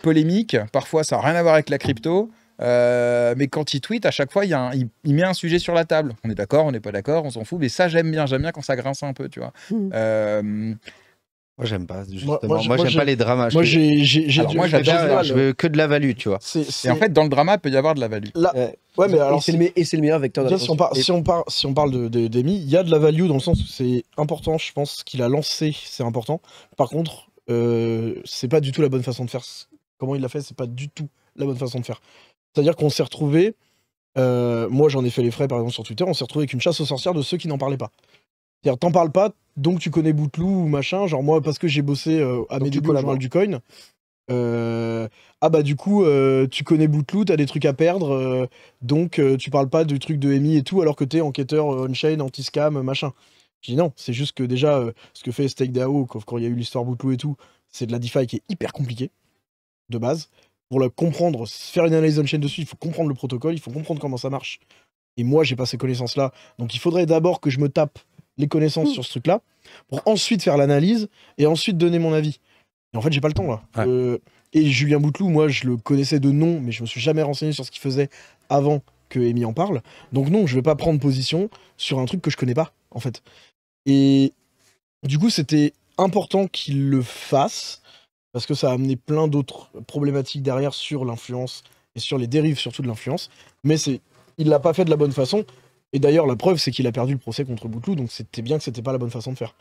polémique, parfois ça n'a rien à voir avec la crypto. mais quand il tweet, à chaque fois, il, il, il, met un sujet sur la table. On est d'accord, on n'est pas d'accord, on s'en fout. Mais ça, j'aime bien. J'aime bien quand ça grince un peu, tu vois. Mmh. Moi, j'aime pas, justement. Moi, j'aime pas les dramas. Moi, Je veux que de la value, tu vois. Et en fait, dans le drama, il peut y avoir de la value. Euh, ouais. mais alors. Et c'est le, meilleur vecteur d'attention. Si on, si, on si on parle de, il y a de la value dans le sens où c'est important, je pense, qu'il a lancé, c'est important. Par contre, euh, c'est pas du tout la bonne façon de faire. Comment il l'a fait, c'est pas du tout la bonne façon de faire. C'est-à-dire qu'on s'est retrouvé. Euh, moi, j'en ai fait les frais, par exemple, sur Twitter. On s'est retrouvé avec une chasse aux sorcières de ceux qui n'en parlaient pas. C'est-à-dire, t'en parles pas, donc tu connais Bouteloup ou machin. Genre, moi, parce que j'ai bossé euh, à mes débuts, la du coin. Euh, ah bah du coup euh, tu connais Bouteloup, t'as des trucs à perdre, donc tu parles pas du truc de EMI et tout alors que t'es enquêteur on-chain, anti-scam, machin. Je dis non, c'est juste que déjà ce que fait StakeDAO quand il y a eu l'histoire Bouteloup et tout, c'est de la DeFi qui est hyper compliquée de base. Pour la comprendre, faire une analyse on-chain dessus, il faut comprendre le protocole, il faut comprendre comment ça marche. Et moi j'ai pas ces connaissances là, donc il faudrait d'abord que je me tape les connaissances mm. sur ce truc-là pour ensuite faire l'analyse et ensuite donner mon avis. Et en fait, j'ai pas le temps là. Euh, et Julien Bouteloup, moi, je le connaissais de nom, mais je me suis jamais renseigné sur ce qu'il faisait avant que en parle. Donc non, je vais pas prendre position sur un truc que je connais pas, en fait. Et du coup, c'était important qu'il le fasse parce que ça a amené plein d'autres problématiques derrière sur l'influence et sur les dérives surtout de l'influence. Mais c'est, il l'a pas fait de la bonne façon et d'ailleurs, la preuve, c'est qu'il a perdu le procès contre Bouteloup, donc c'était bien que c'était pas la bonne façon de faire.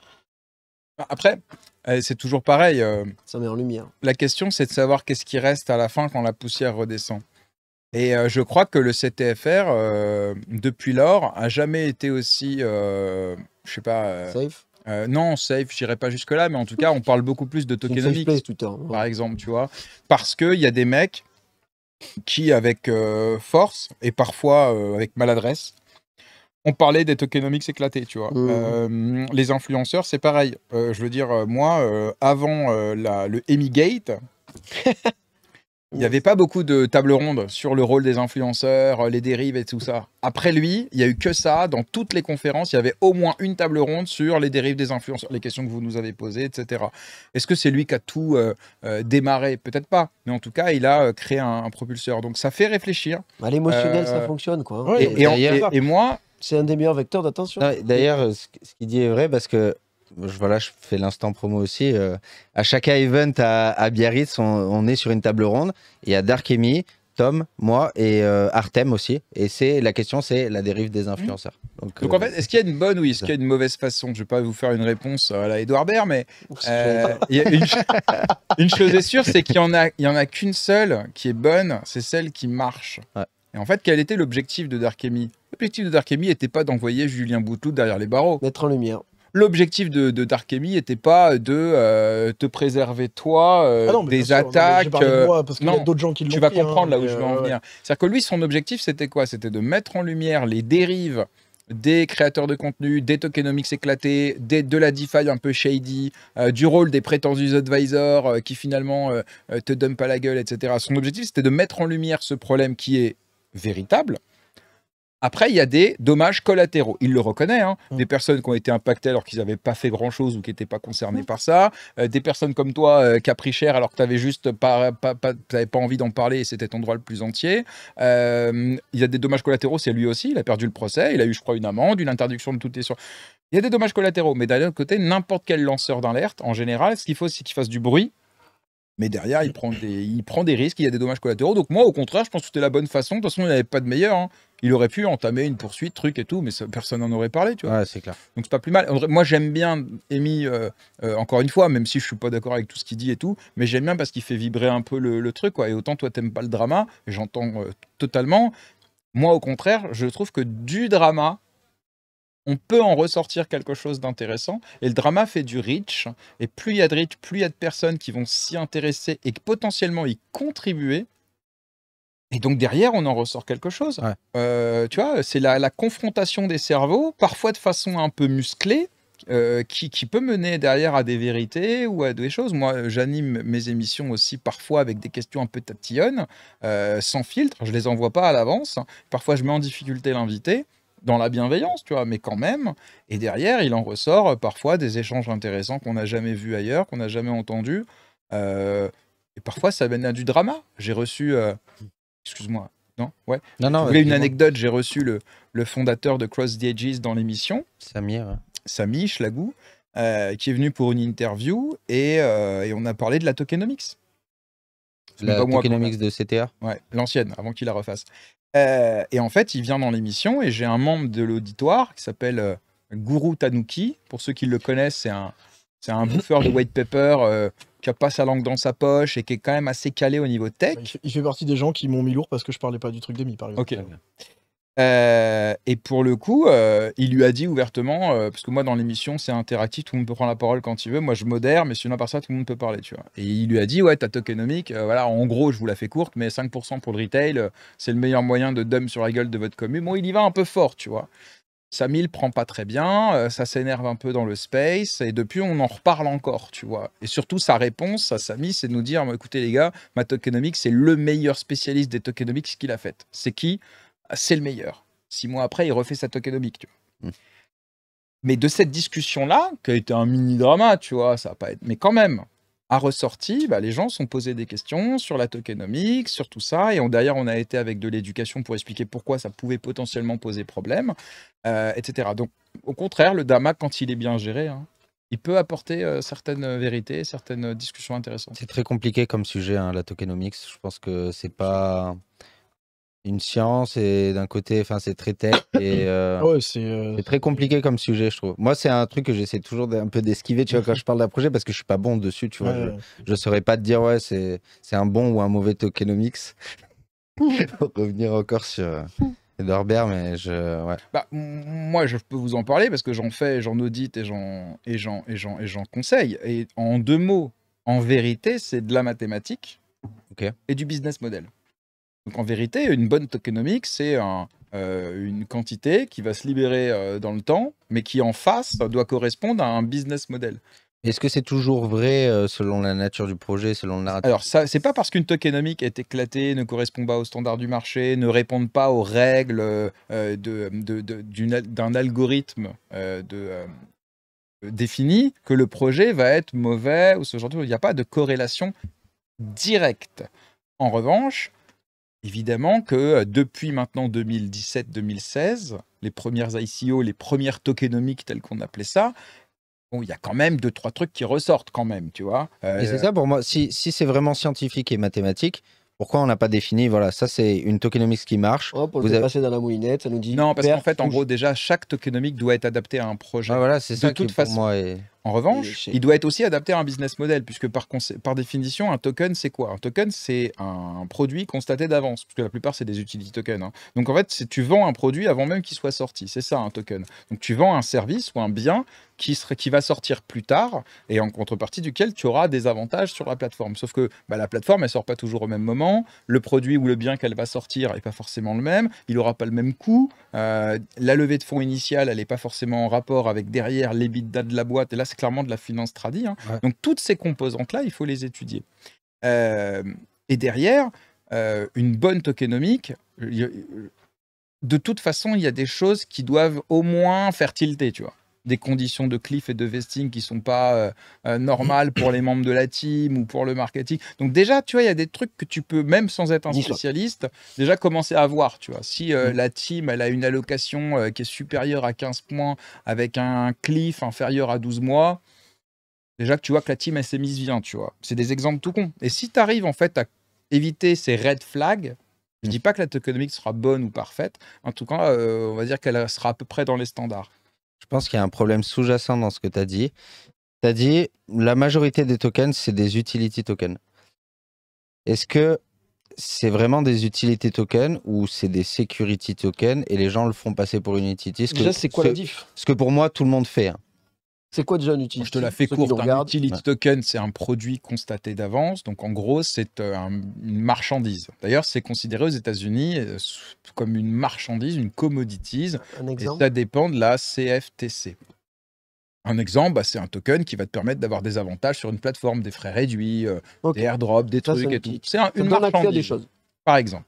Bah, après, eh, c'est toujours pareil. Euh, Ça met en lumière. La question, c'est de savoir qu'est-ce qui reste à la fin quand la poussière redescend. Et euh, je crois que le CTFR, euh, depuis lors, a jamais été aussi, je sais pas. safe. non, safe, j'irai pas jusque là, mais en tout cas, on parle beaucoup plus de tokenomics, par exemple, tu vois, parce qu'il y a des mecs qui, avec force et parfois avec maladresse, on parlait des tokenomics éclatés, tu vois. Mmh. Euh, les influenceurs, c'est pareil. Euh, je veux dire, euh, moi, avant la, le Emigate, il n'y avait pas beaucoup de tables rondes sur le rôle des influenceurs, les dérives et tout ça. Après lui, il n'y a eu que ça. Dans toutes les conférences, il y avait au moins une table ronde sur les dérives des influenceurs, les questions que vous nous avez posées, etc. Est-ce que c'est lui qui a tout démarré Peut-être pas. Mais en tout cas, il a créé un, propulseur. Donc ça fait réfléchir. Bah, l'émotionnel, ça fonctionne, quoi. et moi, c'est un des meilleurs vecteurs d'attention. D'ailleurs, euh, ce qu'il dit est vrai parce que voilà, je fais l'instant promo aussi. Euh, à chaque event à, Biarritz, on, est sur une table ronde. Il y a Dark Emmy, Tom, moi et euh, Artem aussi. Et c'est la question, c'est la dérive des influenceurs. Mmh. Donc, en fait, est-ce qu'il y a une bonne ou est-ce qu'il y a une mauvaise façon Je ne vais pas vous faire une réponse à la Edouard Baird, mais une, chose est sûre, c'est qu'il n'y en a, il y en a qu'une seule qui est bonne, c'est celle qui marche. Ouais. Et en fait, quel était l'objectif de Darkemi L'objectif de Darkemi n'était pas d'envoyer Julien Bouteloup derrière les barreaux. Mettre en lumière. L'objectif de, de Darkemi n'était pas de euh, te préserver toi euh, ah non, des attaques. Non, d'autres gens qui Tu vas hein, comprendre là où je veux euh, en venir. C'est-à-dire que lui, son objectif, c'était quoi C'était de mettre en lumière les dérives des créateurs de contenu, des tokenomics éclatés, des, de la DeFi un peu shady, du rôle des prétendus advisors qui finalement te donnent pas la gueule, etc. Son objectif, c'était de mettre en lumière ce problème qui est véritable. Après, il y a des dommages collatéraux. Il le reconnaît, hein. mmh. des personnes qui ont été impactées alors qu'ils n'avaient pas fait grand-chose ou qui n'étaient pas concernées mmh. par ça, euh, des personnes comme toi euh, qui a pris cher alors que tu n'avais juste pas, avais pas envie d'en parler et c'était ton droit le plus entier. Euh, il y a des dommages collatéraux, c'est lui aussi, il a perdu le procès, il a eu, je crois, une amende, une interdiction de toutes les sur. Il y a des dommages collatéraux, mais d'un autre côté, n'importe quel lanceur d'alerte, en général, ce qu'il faut, c'est qu'il fasse du bruit mais derrière, il mm. prend, des, il prend des risques, il y a des dommages collatéraux. Donc moi, au contraire, je pense que c'était la bonne façon. De toute façon, il n'y avait pas de meilleur. Hein. Il aurait pu entamer une poursuite, truc et tout, mais personne n'en aurait parlé, tu vois. Ouais, c'est clair. Donc c'est pas plus mal. Moi, j'aime bien Amy, euh, euh, encore une fois, même si je suis pas d'accord avec tout ce qu'il dit et tout, mais j'aime bien parce qu'il fait vibrer un peu le, truc, Et autant toi, t'aimes pas le drama, j'entends euh, totalement. Moi, au contraire, je trouve que du drama, on peut en ressortir quelque chose d'intéressant. Et le drama fait du rich Et plus il y a de rich, plus il y a de personnes qui vont s'y intéresser et potentiellement y contribuer. Et donc derrière, on en ressort quelque chose. Euh, tu vois, c'est la, confrontation des cerveaux, parfois de façon un peu musclée, euh, qui, peut mener derrière à des vérités ou à des choses. Moi, j'anime mes émissions aussi parfois avec des questions un peu tatillonnes, euh, sans filtre. Je les envoie pas à l'avance. Parfois, je mets en difficulté l'invité dans la bienveillance, tu vois, mais quand même. Et derrière, il en ressort euh, parfois des échanges intéressants qu'on n'a jamais vus ailleurs, qu'on n'a jamais entendus. Euh, et parfois, ça mène à du drama. J'ai reçu, euh, excuse-moi, non, ouais. Non, non. Vous une anecdote J'ai reçu le, fondateur de Cross the Ages dans l'émission. Samir. Sami Schlagou, qui est venu pour une interview et, et on a parlé de la tokenomics. La de CTA Ouais, l'ancienne, avant qu'il la refasse. Euh, et en fait, il vient dans l'émission et j'ai un membre de l'auditoire qui s'appelle euh, Guru Tanuki. Pour ceux qui le connaissent, c'est un, c'est un mhm. bouffeur de white paper euh, qui a pas sa langue dans sa poche et qui est quand même assez calé au niveau tech. Bah, il fait, partie des gens qui m'ont mis lourd parce que je parlais pas du truc d'Emi, par exemple. Ok. Euh, et pour le coup, euh, il lui a dit ouvertement, euh, parce que moi dans l'émission c'est interactif, tout le monde peut prendre la parole quand il veut, moi je modère, mais sinon par ça tout le monde peut parler, tu vois. Et il lui a dit, ouais, ta tokenomique, voilà, en gros je vous la fais courte, mais 5% pour le retail, c'est le meilleur moyen de dump sur la gueule de votre commune. Bon, il y va un peu fort, tu vois. le prend pas très bien, ça s'énerve un peu dans le space, et depuis on en reparle encore, tu vois. Et surtout sa réponse à Samy, c'est de nous dire, écoutez les gars, ma tokenomics, c'est le meilleur spécialiste des tokenomics qu'il a fait. C'est qui ah, c'est le meilleur. Six mois après, il refait sa tokenomique, hmm. Mais de cette discussion-là, qui a été un mini-drama, tu vois, ça va pas être... Mais quand même, a ressorti, bah, les gens sont posés des questions sur la tokenomique, sur tout ça. Et d'ailleurs, on a été avec de l'éducation pour expliquer pourquoi ça pouvait potentiellement poser problème, euh, etc. Donc, au contraire, le drama, quand il est bien géré, hein, il peut apporter euh, certaines vérités, certaines discussions intéressantes. C'est très compliqué comme sujet, hein, la tokenomics. Je pense que c'est pas une science et d'un côté, enfin, c'est très tech et euh, ah euh, c'est très compliqué comme sujet, je trouve. Moi, c'est un truc que j'essaie toujours un peu d'esquiver, tu quand je parle d'un projet parce que je suis pas bon dessus, tu vois. je, ne saurais pas te dire, ouais, c'est un bon ou un mauvais tokenomics. Pour revenir encore sur Edorbert euh, hmm. mais je. Bah, moi, je peux vous en parler parce que j'en fais, j'en audite et j'en et j'en et j'en et j'en conseille. Et en deux mots, en vérité, c'est de la mathématique et du business model. Donc en vérité, une bonne tokenomics, c'est euh, une quantité qui va se libérer euh, dans le temps, mais qui en face doit correspondre à un business model. Est-ce que c'est toujours vrai euh, selon la nature du projet, selon le Alors, ça, c'est pas parce qu'une tokenomique est éclatée, ne correspond pas aux standards du marché, ne répond pas aux règles d'un de, algorithme défini que le projet va être mauvais ou ce genre Il n'y a pas de corrélation directe. En revanche, évidemment que euh, depuis maintenant 2017-2016, les premières ICO, les premières tokenomiques telles qu'on appelait ça, il y a quand même deux, trois trucs qui ressortent quand même, tu vois. Euh, c'est ça pour moi, si, si c'est vraiment scientifique et mathématique, pourquoi on n'a pas défini, voilà, ça c'est une tokenomics qui marche. Oh, Vous avez... passé dans la moulinette, ça nous dit... Non, parce qu'en fait, en gros, déjà, chaque tokenomics doit être adapté à un projet. Ah, voilà, c'est ça qui, pour moi en revanche, il doit être aussi adapté à un business model, puisque par, définition, un token, c'est quoi Un token, c'est un produit constaté d'avance, puisque la plupart, c'est des utility tokens. Hein. Donc en fait, tu vends un produit avant même qu'il soit sorti, c'est ça un token. Donc tu vends un service ou un bien qui, qui va sortir plus tard, et en contrepartie duquel tu auras des avantages sur la plateforme. Sauf que bah, la plateforme, elle sort pas toujours au même moment, le produit ou le bien qu'elle va sortir n'est pas forcément le même, il n'aura pas le même coût, euh, la levée de fonds initiale, elle n'est pas forcément en rapport avec derrière l'EBITDA de la boîte. Et là, c'est clairement de la finance tradie. Hein. Donc, toutes ces composantes-là, il faut les étudier. Euh, et derrière, euh, une bonne tokenomique, de toute façon, il y a des choses qui doivent au moins faire tilter, tu vois des conditions de cliff et de vesting qui sont pas euh, euh, normales pour les membres de la team ou pour le marketing. Donc déjà, tu vois, il y a des trucs que tu peux, même sans être un spécialiste, déjà commencer à voir, tu vois. Si euh, mm. la team, elle a une allocation qui est supérieure à 15 points avec un cliff inférieur à 12 mois, déjà que tu vois que la team, elle s'est mise bien, tu vois. C'est des exemples tout con Et si tu arrives, en fait, à éviter ces red flags, je ne dis pas que la tokenomics sera bonne ou parfaite. En tout cas, on va dire qu'elle sera à peu près dans les standards je pense qu'il y a un problème sous-jacent dans ce que tu as dit. Tu as dit, la majorité des tokens, c'est des utility tokens. Est-ce que c'est vraiment des utility tokens ou c'est des security tokens et les gens le font passer pour une utility Déjà, c'est quoi ce, diff Ce que pour moi, tout le monde fait. Hein. C'est quoi de un utility Je te la fais courte. Un hein. utility token, c'est un produit constaté d'avance. Donc en gros, c'est euh, une marchandise. D'ailleurs, c'est considéré aux États-Unis euh, comme une marchandise, une commodities. Et ça dépend de la CFTC. Un exemple, bah, c'est un token qui va te permettre d'avoir des avantages sur une plateforme, des frais réduits, euh, des airdrops, des trucs et tout. C'est une marchandise. choses. Par exemple.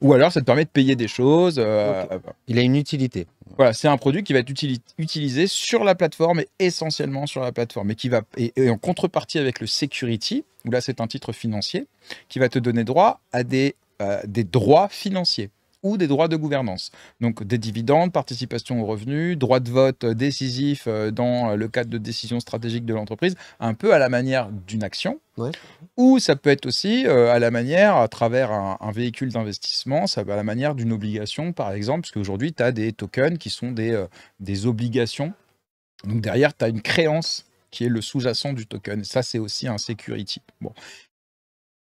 Ou alors, ça te permet de payer des choses. Euh, euh, Il a une utilité. Voilà, c'est un produit qui va être utilisé sur la plateforme et essentiellement sur la plateforme. Et qui va et, en contrepartie avec le security, où là c'est un titre financier, qui va te donner droit à des euh, droits financiers ou des droits de gouvernance. Donc des dividendes, participation aux revenus, droit de vote euh, décisif euh, dans euh, le cadre de décision stratégique de l'entreprise, un peu à la manière d'une action. Ou ça peut être aussi à la manière, à travers un, véhicule d'investissement, ça peut à la manière d'une obligation, par exemple, parce qu'aujourd'hui, tu as des tokens qui sont des, des obligations. Donc derrière, tu as une créance qui est le sous-jacent du token. Ça, c'est aussi un security. Bon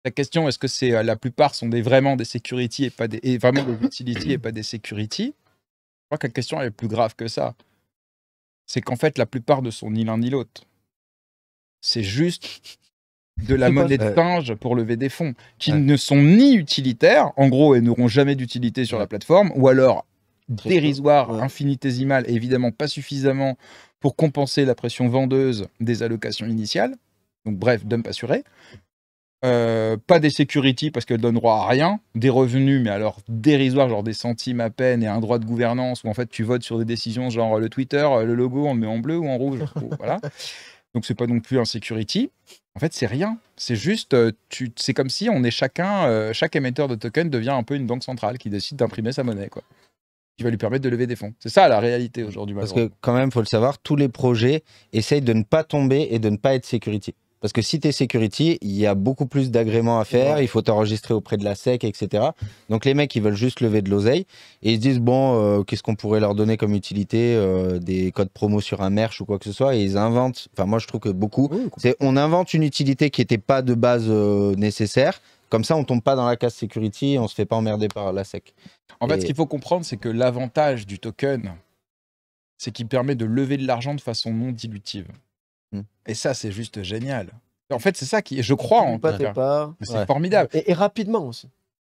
la question est-ce que c'est euh, la plupart sont des vraiment des security et pas des vraiment des et pas des security Je crois que la question est plus grave que ça. C'est qu'en fait la plupart ne sont ni l'un ni l'autre. C'est juste de la monnaie de pinge pour lever des fonds qui ne sont ni utilitaires en gros et n'auront jamais d'utilité sur la plateforme ou alors dérisoires dérisoire, évidemment pas suffisamment pour compenser la pression vendeuse des allocations initiales. Donc bref, dump assuré. Euh, pas des securities parce qu'elles donnent droit à rien, des revenus, mais alors dérisoires, genre des centimes à peine, et un droit de gouvernance où en fait tu votes sur des décisions, genre le Twitter, euh, le logo, on le met en bleu ou en rouge. voilà. Donc c'est pas non plus un security. En fait, c'est rien. C'est juste, euh, c'est comme si on est chacun, chaque émetteur de token devient un peu une banque centrale qui décide d'imprimer sa monnaie, quoi. Qui va lui permettre de lever des fonds. C'est ça la réalité aujourd'hui. Parce que quand même, faut le savoir, tous les projets essayent de ne pas tomber et de ne pas être security. Parce que si tu es security, il y a beaucoup plus d'agréments à faire, il faut t'enregistrer auprès de la SEC, etc. Donc les mecs, ils veulent juste lever de l'oseille et ils se disent, bon, euh, qu'est-ce qu'on pourrait leur donner comme utilité euh, Des codes promo sur un merch ou quoi que ce soit. Et ils inventent, enfin moi je trouve que beaucoup, c'est on invente une utilité qui n'était pas de base euh, nécessaire. Comme ça, on ne tombe pas dans la case security, et on ne se fait pas emmerder par la SEC. En fait, ce qu'il faut comprendre, c'est que l'avantage du token, c'est qu'il permet de lever de l'argent de façon non dilutive. Mm. Et ça, c'est juste génial. En fait, c'est ça qui, je crois en pas C'est formidable. Et, rapidement aussi.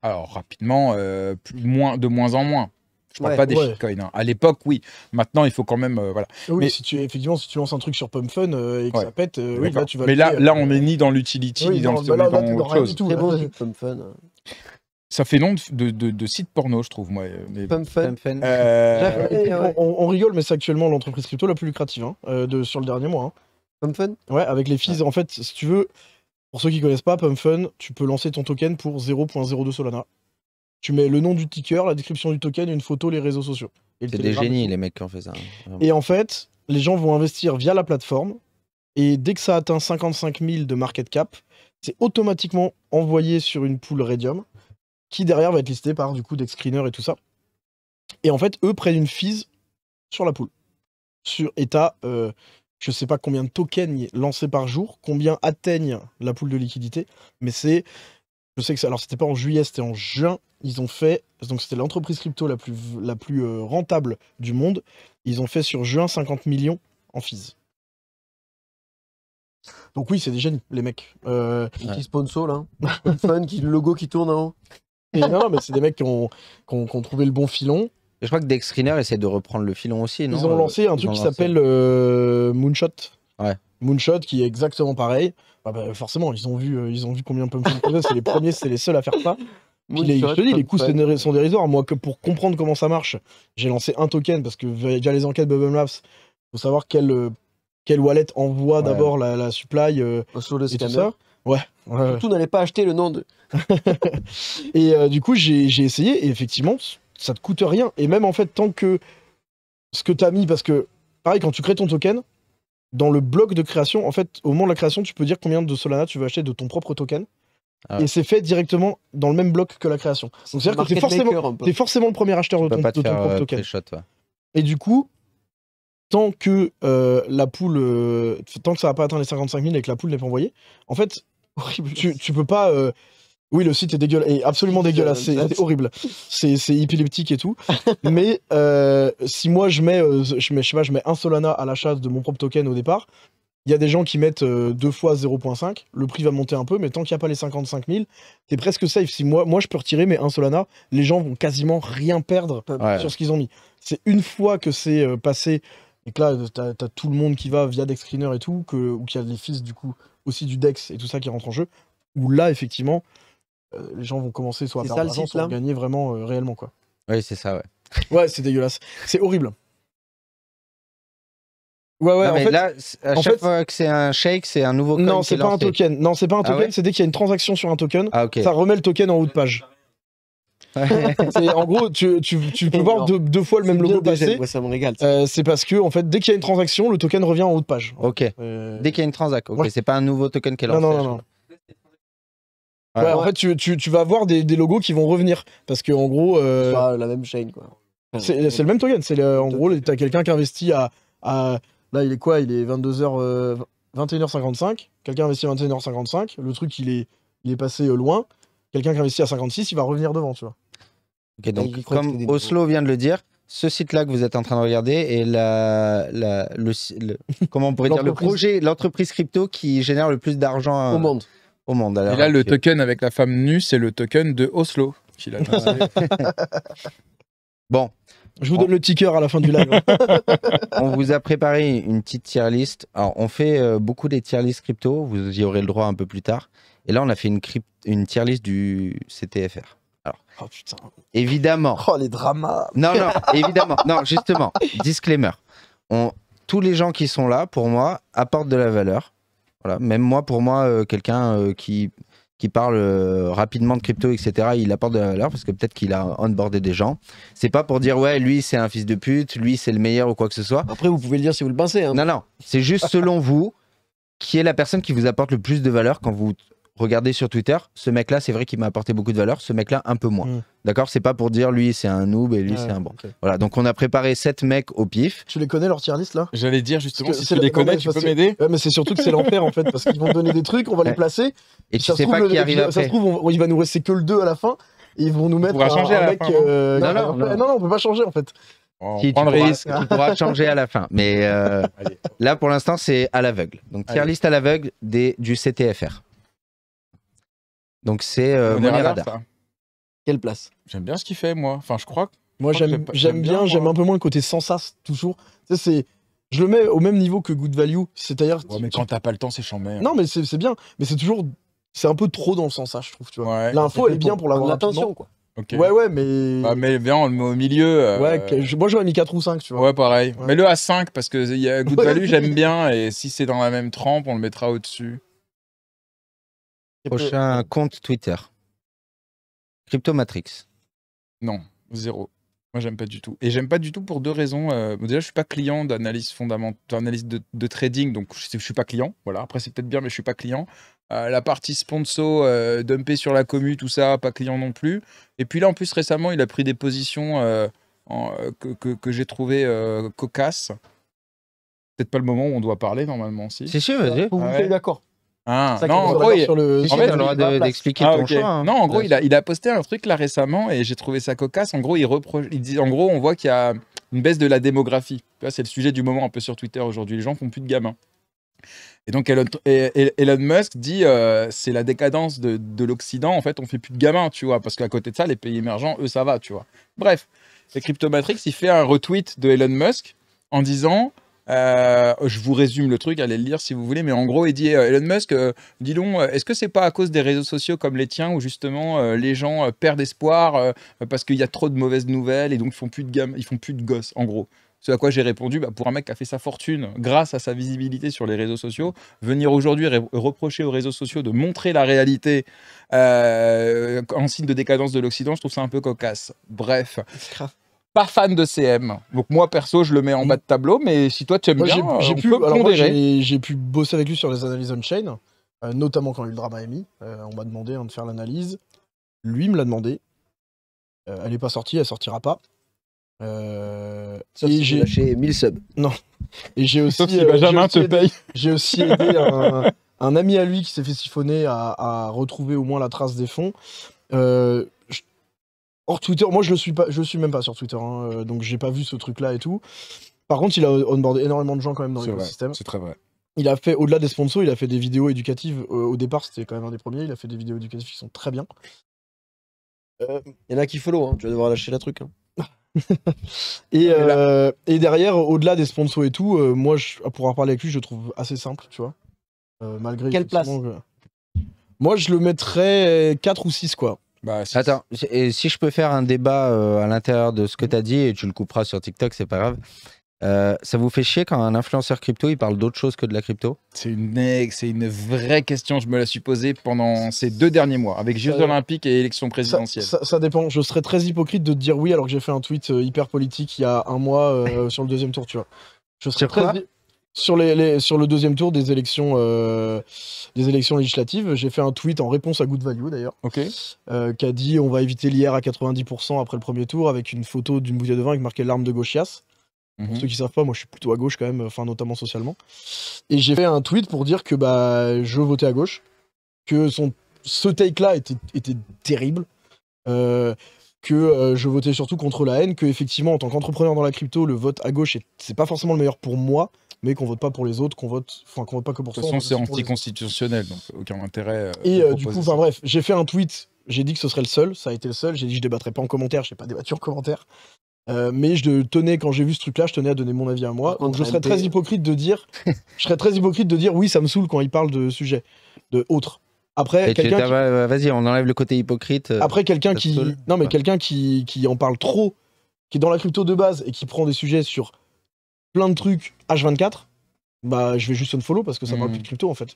Alors rapidement, euh, plus, moins, de moins en moins. Je parle pas des shitcoins. Hein. À l'époque, oui. Maintenant, il faut quand même, euh, voilà. Oui, si tu effectivement, si tu lances un truc sur Pumpfun euh, et que ça pète, oui, là tu vas. Mais là, là, on est ni dans l'utility ni dans, bah autre chose. Tout, bon, Pumpfun. Ça fait nom de, de, site porno, je trouve, moi. Pumpfun. Eh, on, rigole, mais c'est actuellement l'entreprise crypto la plus lucrative hein, de, sur le dernier mois. Hein. Pump Ouais, avec les fees. Ah. En fait, si tu veux, pour ceux qui connaissent pas Pump Fun, tu peux lancer ton token pour 0.02 Solana. Tu mets le nom du ticker, la description du token, une photo, les réseaux sociaux. C'est des génies les mecs qui ont fait ça. Hein, et en fait, les gens vont investir via la plateforme. Et dès que ça atteint 55 000 de market cap, c'est automatiquement envoyé sur une pool Radium qui derrière va être listée par du coup des screeners et tout ça. Et en fait, eux prennent une fees sur la pool. Sur, État. euh, je ne sais pas combien de tokens lancés par jour, combien atteignent la poule de liquidité, mais c'est. Je sais que ça, alors c'était pas en juillet, c'était en juin. Ils ont fait, donc c'était l'entreprise crypto la plus, la plus euh, rentable du monde. Ils ont fait sur juin 50 millions en fees. Donc oui, c'est des génies, les mecs. Euh, qui sponsor là, hein. fun, qui le logo qui tourne en hein. haut. non, mais c'est des mecs qui ont, trouvé le bon filon, je crois que Dex essaie de reprendre le filon aussi, non Ils ont euh, lancé un truc qui s'appelle euh, Moonshot. Ouais. Moonshot qui est exactement pareil. Ah bah, forcément, ils ont vu, euh, ils ont vu combien Pump c'est les premiers, c'est les seuls à faire ça. les, je te dis, les coûts sont dérisoires. Moi, que pour comprendre comment ça marche, j'ai lancé un token parce que déjà les enquêtes Bubble Labs, faut savoir quelle, quelle wallet envoie d'abord la, supply Sur le ça. Ouais. Surtout, n'allez pas acheter le nom de. et du coup, j'ai essayé et effectivement, ça te coûte rien. Et même en fait, tant que ce que tu as mis, parce que pareil, quand tu crées ton token, dans le bloc de création, en fait, au moment de la création, tu peux dire combien de Solana tu veux acheter de ton propre token. Ah et c'est fait directement dans le même bloc que la création. Donc c'est-à-dire que tu forcément, le premier acheteur de ton, propre euh, token. Et du coup, tant que euh, la poule, euh, tant que ça va pas atteint les 55 000 et que la poule n'est pas envoyée, en fait, tu, tu peux pas. Oui, le site est dégueulasse, absolument dégueulasse, c'est horrible. C'est épileptique et tout. mais euh, si moi je mets, euh, je mets, je mets un Solana à la chasse de mon propre token au départ, il y a des gens qui mettent euh, deux fois 0.5, le prix va monter un peu, mais tant qu'il n'y a pas les 55 000, c'est presque safe. Si moi, moi je peux retirer mes un Solana, les gens vont quasiment rien perdre sur ce qu'ils ont mis. C'est une fois que c'est passé, et que là, tu as tout le monde qui va via Dex Screener et tout, ou qu'il y a des fils du coup aussi du Dex et tout ça qui rentre en jeu, où là, effectivement, euh, les gens vont commencer soit à perdre l'argent, soit à gagner vraiment euh, réellement. quoi. Oui, c'est ça, ouais. Ouais, c'est dégueulasse. C'est horrible. Ouais, ouais, en fait, là, à chaque fois que c'est un shake, c'est un nouveau Non, c'est pas, un token. Non, c'est pas un ah token, c'est dès qu'il y a une transaction sur un token, ah, ça remet le token en haut de page. en gros, tu, tu, tu peux voir deux, fois le même logo passer. Ouais, euh, c'est parce que en fait, dès qu'il y a une transaction, le token revient en haut de page. Ok. Euh, dès qu'il y a une transaction, ok. C'est pas un nouveau token qui est lancé. Non, non, non en fait, tu, vas avoir des, logos qui vont revenir. Parce que, en gros. Euh, la même chaîne, quoi. C'est, le même token. C'est en gros, t'as quelqu'un qui investit à, à, Là, il est quoi Il est 22h. Euh, 21h55. Quelqu'un investit à 21h55. Le truc, il est, est passé euh, loin. Quelqu'un qui investit à 56, il va revenir devant, tu vois. Ok. donc, comme Oslo vient de le dire, ce site-là que vous êtes en train de regarder est la, le, comment on pourrait dire le projet, l'entreprise crypto qui génère le plus d'argent euh, au monde au monde. Et là, le token avec la femme nue, c'est le token de Oslo Bon. Je vous donne le ticker à la fin du live. on vous a préparé une petite tier list. Alors, on fait euh, beaucoup des tier list crypto. Vous y aurez le droit un peu plus tard. Et là, on a fait une, une tier list du CTFR. Alors, oh, putain. évidemment. Oh, les dramas. Non, non, évidemment. Non, justement, disclaimer. On... Tous les gens qui sont là, pour moi, apportent de la valeur. Même moi, pour moi, euh, quelqu'un euh, qui, qui parle euh, rapidement de crypto, etc., il apporte de la valeur parce que peut-être qu'il a onboardé des gens. C'est pas pour dire, ouais, lui, c'est un fils de pute, lui, c'est le meilleur ou quoi que ce soit. Après, vous pouvez le dire si vous le pensez. Hein. Non, non. C'est juste selon vous qui est la personne qui vous apporte le plus de valeur quand vous regardez sur Twitter, ce mec-là, c'est vrai qu'il m'a apporté beaucoup de valeur, ce mec-là, un peu moins. Mm. D'accord C'est pas pour dire lui, c'est un noob et lui, c'est un bon. Voilà, donc on a préparé 7 mecs au pif. Tu les connais, leur tier list, là J'allais dire justement, si tu les connais, tu peux m'aider Mais c'est surtout que c'est l'enfer, en fait, parce qu'ils vont donner des trucs, on va les placer. Et tu sais pas qui arrive après. Ça se trouve, il va nous rester que le 2 à la fin. Et ils vont nous mettre on un, changer un mec. Non, non, on peut pas changer, en fait. On changer à la fin. Mais euh, là, pour l'instant, c'est à l'aveugle. Donc, tier list à l'aveugle du CTFR. Donc c'est euh, Quelle place J'aime bien ce qu'il fait, moi. Enfin, je crois. que- Moi, j'aime, bien, j'aime un peu moins le côté sans sas, toujours. Tu sais, c'est, je le mets au même niveau que Good Value. C'est-à-dire. mais quand t'as pas le temps, c'est chambé. Hein. Non, mais c'est, bien. Mais c'est toujours. C'est un peu trop dans le sens sas, je trouve, tu vois. L'info, elle est bien pour la L'attention, quoi. Ouais, ouais, mais. Bah, mais bien, on le met au milieu. Euh, ouais, je- moi, j'aurais mis 4 ou 5, tu vois. Ouais, pareil. Mais Mets-le à 5 parce que il y a Good Value, j'aime bien. Et si c'est dans la même trempe, on le mettra au-dessus. Prochain compte Twitter. Cryptomatrix. Non, zéro. Moi, j'aime pas du tout. Et j'aime pas du tout pour deux raisons. Euh, déjà, je suis pas client d'analyse fondamentale, de, trading, donc je, je, suis pas client. Voilà. Après, c'est peut-être bien, mais je suis pas client. Euh, la partie sponsor, euh, dumpé sur la commu, tout ça, pas client non plus. Et puis là, en plus, récemment, il a pris des positions euh, que, j'ai trouvées cocasses. Peut-être pas le moment où on doit parler normalement, si. C'est sûr, vas-y. Ah, vous êtes d'accord ah, non, en gros, il... Non, en gros, il, a, posté un truc là récemment et j'ai trouvé ça cocasse. En gros, il, reproche, il dit, en gros, on voit qu'il y a une baisse de la démographie. C'est le sujet du moment un peu sur Twitter aujourd'hui. Les gens font plus de gamins. Et donc Elon, Elon Musk dit euh, c'est la décadence de, l'Occident. En fait, on fait plus de gamins, tu vois, parce qu'à côté de ça, les pays émergents, eux, ça va, tu vois. Bref, Crypto Matrix, il fait un retweet de Elon Musk en disant euh, je vous résume le truc, allez le lire si vous voulez, mais en gros, il dit euh, Elon Musk, euh, dis donc, est-ce que c'est pas à cause des réseaux sociaux comme les tiens où justement les gens perdent espoir parce qu'il y a trop de mauvaises nouvelles et donc ils font plus de gamme, ils font plus de gosses, en gros ce à quoi j'ai répondu, bah, pour un mec qui a fait sa fortune grâce à sa visibilité sur les réseaux sociaux, venir aujourd'hui reprocher aux réseaux sociaux de montrer la réalité en signe de décadence de l'Occident, je trouve ça un peu cocasse. Bref pas fan de CM. Donc moi perso, je le mets en bas de tableau, mais si toi tu aimes bien, j'ai pu, j'ai pu bosser avec lui sur les analyses on-chain, euh, notamment quand il a le le émis. on m'a demandé hein, de faire l'analyse. Lui me l'a demandé. Euh, elle n'est pas sortie, elle sortira pas. Euh, Sauf j'ai lâché 1000 subs. Non. Et j'ai aussi. Sauf si Benjamin te paye. J'ai aussi aidé un, ami à lui qui s'est fait siphonner à, retrouver au moins la trace des fonds. Or Twitter, moi je le suis pas, je suis même pas sur Twitter, hein, euh, donc j'ai pas vu ce truc-là et tout. Par contre, il a onboardé énormément de gens quand même dans l'écosystème. C'est très vrai. Il a fait, au-delà des sponsors, il a fait des vidéos éducatives. Euh, au départ, c'était quand même un des premiers. Il a fait des vidéos éducatives qui sont très bien. Il euh, y en a qui follow, hein, tu vas devoir lâcher la truc. Hein. et, derrière, au-delà des sponsors et tout, moi, je, pour en parler avec lui, je trouve assez simple, tu vois. malgré. Quelle place Moi, je le mettrais 4 ou 6, quoi. Bah, Attends, et si je peux faire un débat euh, à l'intérieur de ce que tu as dit, et tu le couperas sur TikTok, c'est pas grave. Euh, ça vous fait chier quand un influenceur crypto, il parle d'autre chose que de la crypto C'est une, une vraie question, je me la suis posée pendant ces deux derniers mois, avec Jeux Olympiques et élection présidentielle. Ça, dépend, je serais très hypocrite de te dire oui alors que j'ai fait un tweet euh, hyper politique il y a un mois sur le deuxième tour, tu vois. Je serais très, sur, sur le deuxième tour des élections, euh, des élections législatives. J'ai fait un tweet en réponse à Good Value d'ailleurs, euh, qui a dit on va éviter l'IR à 90% après le premier tour avec une photo d'une bouteille de vin qui marquait « l'arme de gauchias. Pour mhm. ceux qui savent pas, moi je suis plutôt à gauche quand même, enfin notamment socialement. Et j'ai fait un tweet pour dire que bah je votais à gauche, que son ce take-là était, terrible, euh, que je votais surtout contre la haine, que effectivement en tant qu'entrepreneur dans la crypto, le vote à gauche c'est pas forcément le meilleur pour moi, mais qu'on vote pas pour les autres, qu'on vote, enfin qu'on vote pas que pour. De toute façon, c'est anticonstitutionnel, donc aucun intérêt. Euh, et euh, du coup, enfin bref, j'ai fait un tweet. J'ai dit que ce serait le seul, ça a été le seul. J'ai dit je débattrai pas en commentaire, j'ai pas débattu en commentaire. Euh, mais je tenais, quand j'ai vu ce truc-là, je tenais à donner mon avis à moi. Donc je serais très hypocrite de dire, je serais très hypocrite de dire oui, ça me saoule quand il parle de sujets, de autres. » Après, quelqu'un qui... Bah, vas-y, on enlève le côté hypocrite. Après, quelqu'un qui, non mais quelqu'un qui, qui en parle trop, qui est dans la crypto de base et qui prend des sujets sur plein de trucs H24, bah je vais juste follow parce que ça mmh. parle hmm. plus de crypto en fait.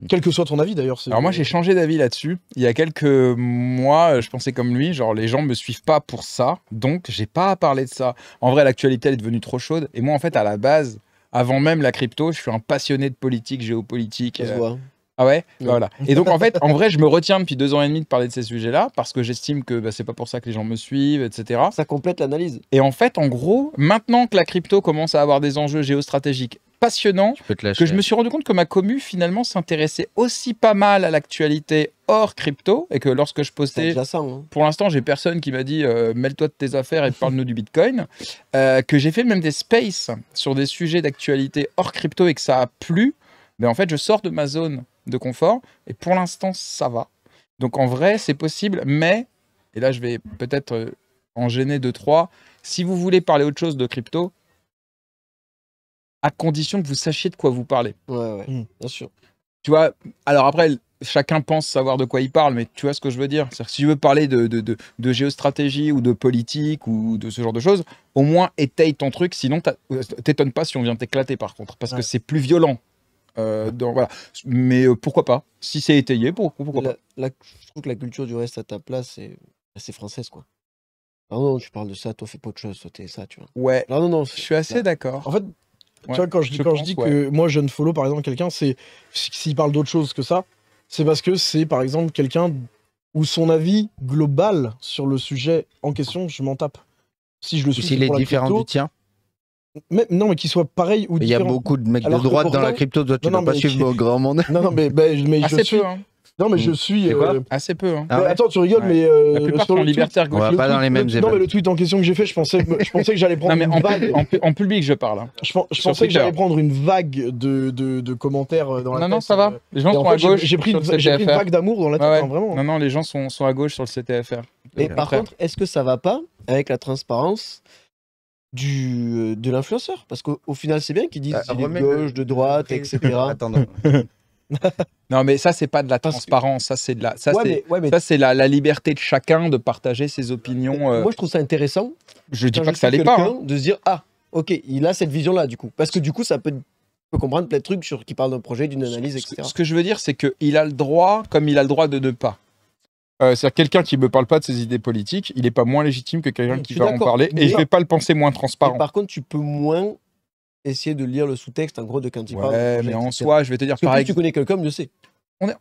Hmm. Quel que soit ton avis d'ailleurs. Alors moi j'ai changé d'avis là-dessus. Il y a quelques mois, euh, je pensais comme lui, genre les gens me suivent pas pour ça, donc j'ai pas à parler de ça. En vrai l'actualité elle est devenue trop chaude et moi en fait à la base, avant même la crypto, je suis un passionné de politique, géopolitique. Euh, ah ouais, Voilà. Et donc, en fait, en vrai, je me retiens depuis deux ans et demi de parler de ces sujets-là parce que j'estime que bah, c'est pas pour ça que les gens me suivent, etc. Ça complète l'analyse. Et en fait, en gros, maintenant que la crypto commence à avoir des enjeux géostratégiques passionnants, que je me suis rendu compte que ma commu, finalement, s'intéressait aussi pas mal à l'actualité hors crypto et que lorsque je postais, hein. pour l'instant, j'ai personne qui m'a dit euh, mêle-toi de tes affaires et parle-nous du bitcoin, euh, que j'ai fait même des spaces sur des sujets d'actualité hors crypto et que ça a plu. Mais ben, en fait, je sors de ma zone de confort et pour l'instant, ça va. Donc en vrai, c'est possible, mais, et là, je vais peut-être euh, en gêner deux, trois, si vous voulez parler autre chose de crypto, à condition que vous sachiez de quoi vous parlez. Ouais, ouais, hmm. bien sûr. Tu vois, alors après, chacun pense savoir de quoi il parle, mais tu vois ce que je veux dire. si tu veux parler de, de, géostratégie ou de politique ou de ce genre de choses, au moins étaye ton truc, sinon euh, t'étonnes pas si on vient t'éclater par contre, parce que c'est plus violent. Euh, voilà. Mais euh, pourquoi pas Si c'est étayé, pourquoi pas Je trouve que la culture du reste à ta place est assez française, quoi. Ah non, tu parles de ça, toi fais pas autre chose, toi t'es ça, tu vois. Ouais. Non, ah non, non. Je suis assez d'accord. En fait, tu vois, quand je, dis que moi je ne follow par exemple quelqu'un, c'est s'il parle d'autre chose que ça, c'est parce que c'est par exemple quelqu'un où son avis global sur le sujet en question, je m'en tape. Si je le suis, s'il est, différent du tien mais, non, mais qu'ils soit pareil ou différents. Il y a beaucoup de mecs de droite dans la crypto, toi, tu ne peux pas suivre mon grand monde. Non, non, mais, je suis... Hein. Non, mais je hmm. suis. Euh, Assez peu. Hein. Attends, tu rigoles, mais. Euh, la plupart sur le gauche. va pas dans les mêmes le... Non, mais le tweet en question que j'ai fait, je pensais, je pensais que j'allais prendre En, public, je parle. Hein. Je, pensais que j'allais prendre une vague de, de, commentaires euh, dans la non, tête. Non, ça va. Les gens sont à gauche. J'ai pris, une vague d'amour dans la tête, vraiment. Non, non, les gens sont, sont à gauche sur le CTFR. Mais par contre, est-ce que ça va pas avec la transparence du, euh, de l'influenceur. Parce qu'au final, c'est bien qu'ils disent de euh, gauche, de droite, etc. non. mais ça, c'est pas de la transparence. Ça, c'est de la, ça, c'est, la, la, liberté de chacun de partager ses opinions. Euh, moi, je trouve ça intéressant. Je dis pas que ça l'est pas. Hein. De se dire, ah, ok, il a cette vision-là, du coup. Parce que du coup, ça peut comprendre plein de trucs sur qui parle d'un projet, d'une analyse, etc. Ce, que je veux dire, c'est qu'il a le droit, comme il a le droit de ne pas. Euh, cest à quelqu'un qui ne me parle pas de ses idées politiques, il n'est pas moins légitime que quelqu'un qui va en parler. Et je ne vais pas le penser moins transparent. par contre, tu peux moins essayer de lire le sous-texte, en gros, de quand il ouais, Mais en soi, je vais te dire, par tu connais quelqu'un, je sais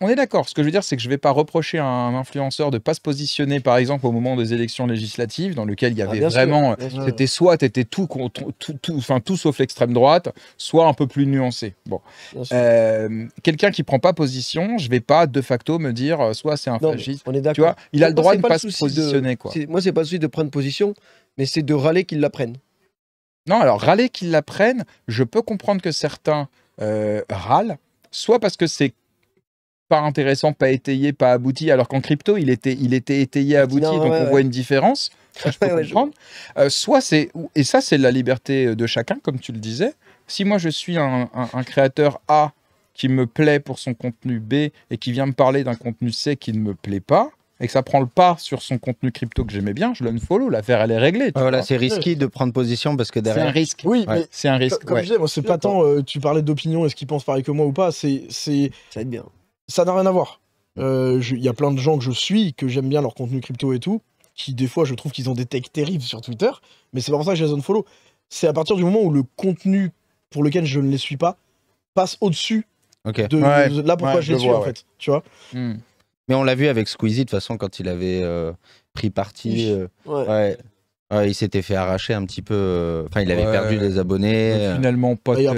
on est, d'accord. Ce que je veux dire, c'est que je ne vais pas reprocher à un influenceur de ne pas se positionner, par exemple, au moment des élections législatives, dans lequel il y ah, avait vraiment. C'était soit tu étais tout, enfin, tout sauf l'extrême droite, soit un peu plus nuancé. Bon. Euh, quelqu'un qui ne prend pas position, je ne vais pas de facto me dire euh, soit c'est un fasciste. tu il a le droit de ne pas, se positionner. Moi, ce n'est pas celui de prendre position, mais c'est de râler qu'il la prenne. Non, alors râler qu'il la prenne, je peux comprendre que certains euh, râlent, soit parce que c'est pas intéressant, pas étayé, pas abouti, alors qu'en crypto, il était, il était étayé, ah, abouti, donc on voit une différence. je euh, soit c'est, et ça, c'est la liberté euh, de chacun, comme tu le disais. Si moi, je suis un, créateur A qui me plaît pour son contenu B et qui vient me parler d'un contenu C qui ne me plaît pas, et que ça prend le pas sur son contenu crypto que j'aimais bien, je l'unfollow, l'affaire elle est réglée. voilà, c'est risqué de prendre position parce que derrière. C'est un risque. Oui, c'est un risque. Comme je disais, moi, c'est pas tant euh, tu parlais d'opinion, est-ce qu'il pense pareil que moi ou pas, c'est. Ça va être bien ça n'a rien à voir. Euh, il y a plein de gens que je suis, que j'aime bien leur contenu crypto et tout, qui des fois je trouve qu'ils ont des techs terribles sur Twitter, mais c'est pas pour ça que j'ai les follow. C'est à partir du moment où le contenu pour lequel je ne les suis pas passe au-dessus de, là pourquoi je les suis en fait, tu vois. Hmm. Mais on l'a vu avec Squeezie de toute façon quand il avait euh, pris parti. Euh, ouais. il s'était fait arracher un petit peu. Enfin, il avait perdu des abonnés. Finalement, pas, ah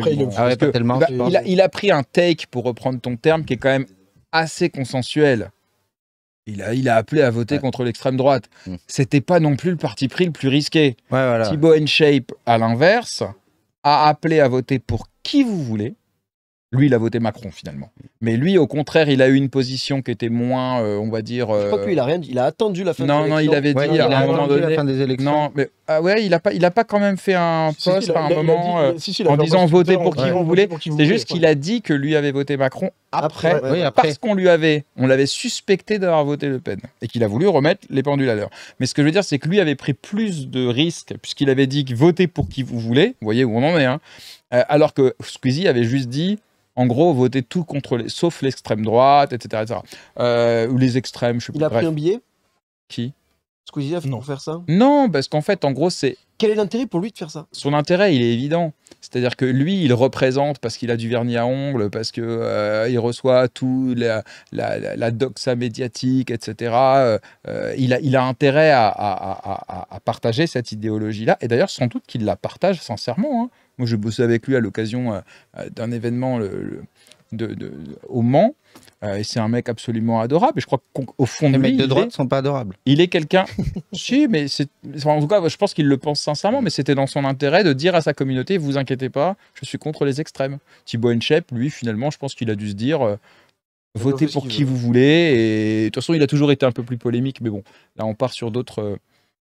tellement. il, a, pris un take, pour reprendre ton terme, qui est quand même assez consensuel. Il a, appelé à voter contre l'extrême droite. Mm. C'était pas non plus le parti pris le plus risqué. Ouais, Shape, à l'inverse, a appelé à voter pour qui vous voulez, lui, il a voté Macron finalement. Mais lui, au contraire, il a eu une position qui était moins, euh, on va dire. Je crois qu'il a rien. dit. Il a attendu la fin. Non, élections. non, il avait dit à un moment donné. La fin des élections. Non, mais ah ouais, il a pas, il a pas quand même fait un poste à un moment euh, en disant voter pour qui vous voulez. C'est juste qu'il a dit que lui avait voté Macron après, parce qu'on lui avait, on l'avait suspecté d'avoir voté Le Pen et qu'il a voulu remettre les pendules à l'heure. Mais ce que je veux dire, c'est que lui avait pris plus de risques puisqu'il avait dit voter pour qui vous voulez. Vous voyez où on en est. Hein, euh, alors que Squeezie avait juste dit en gros, voter tout contre, les, sauf l'extrême droite, etc. Euh, ou les extrêmes, je sais pas. Il a pris un billet Qui Squeezie a fait faire ça Non, parce qu'en fait, en gros, c'est quel est l'intérêt pour lui de faire ça Son intérêt, il est évident. C'est-à-dire que lui, il représente parce qu'il a du vernis à ongles, parce que euh, il reçoit tout la, doxa médiatique, etc. Euh, il, a, il a intérêt à, à partager cette idéologie-là. Et d'ailleurs, sans doute qu'il la partage sincèrement. Hein. Moi, je bossais avec lui à l'occasion euh, euh, d'un événement au Mans. Euh, et c'est un mec absolument adorable. Et je crois qu'au fond les lui, mecs de droite ne sont pas adorables. Il est quelqu'un. si, mais c'est en tout cas, je pense qu'il le pense sincèrement. Mais c'était dans son intérêt de dire à sa communauté vous inquiétez pas, je suis contre les extrêmes. Thibaut Enchep, lui, finalement, je pense qu'il a dû se dire. votez pour qui vous voulez. Et de toute façon, il a toujours été un peu plus polémique, mais bon, là, on part sur d'autres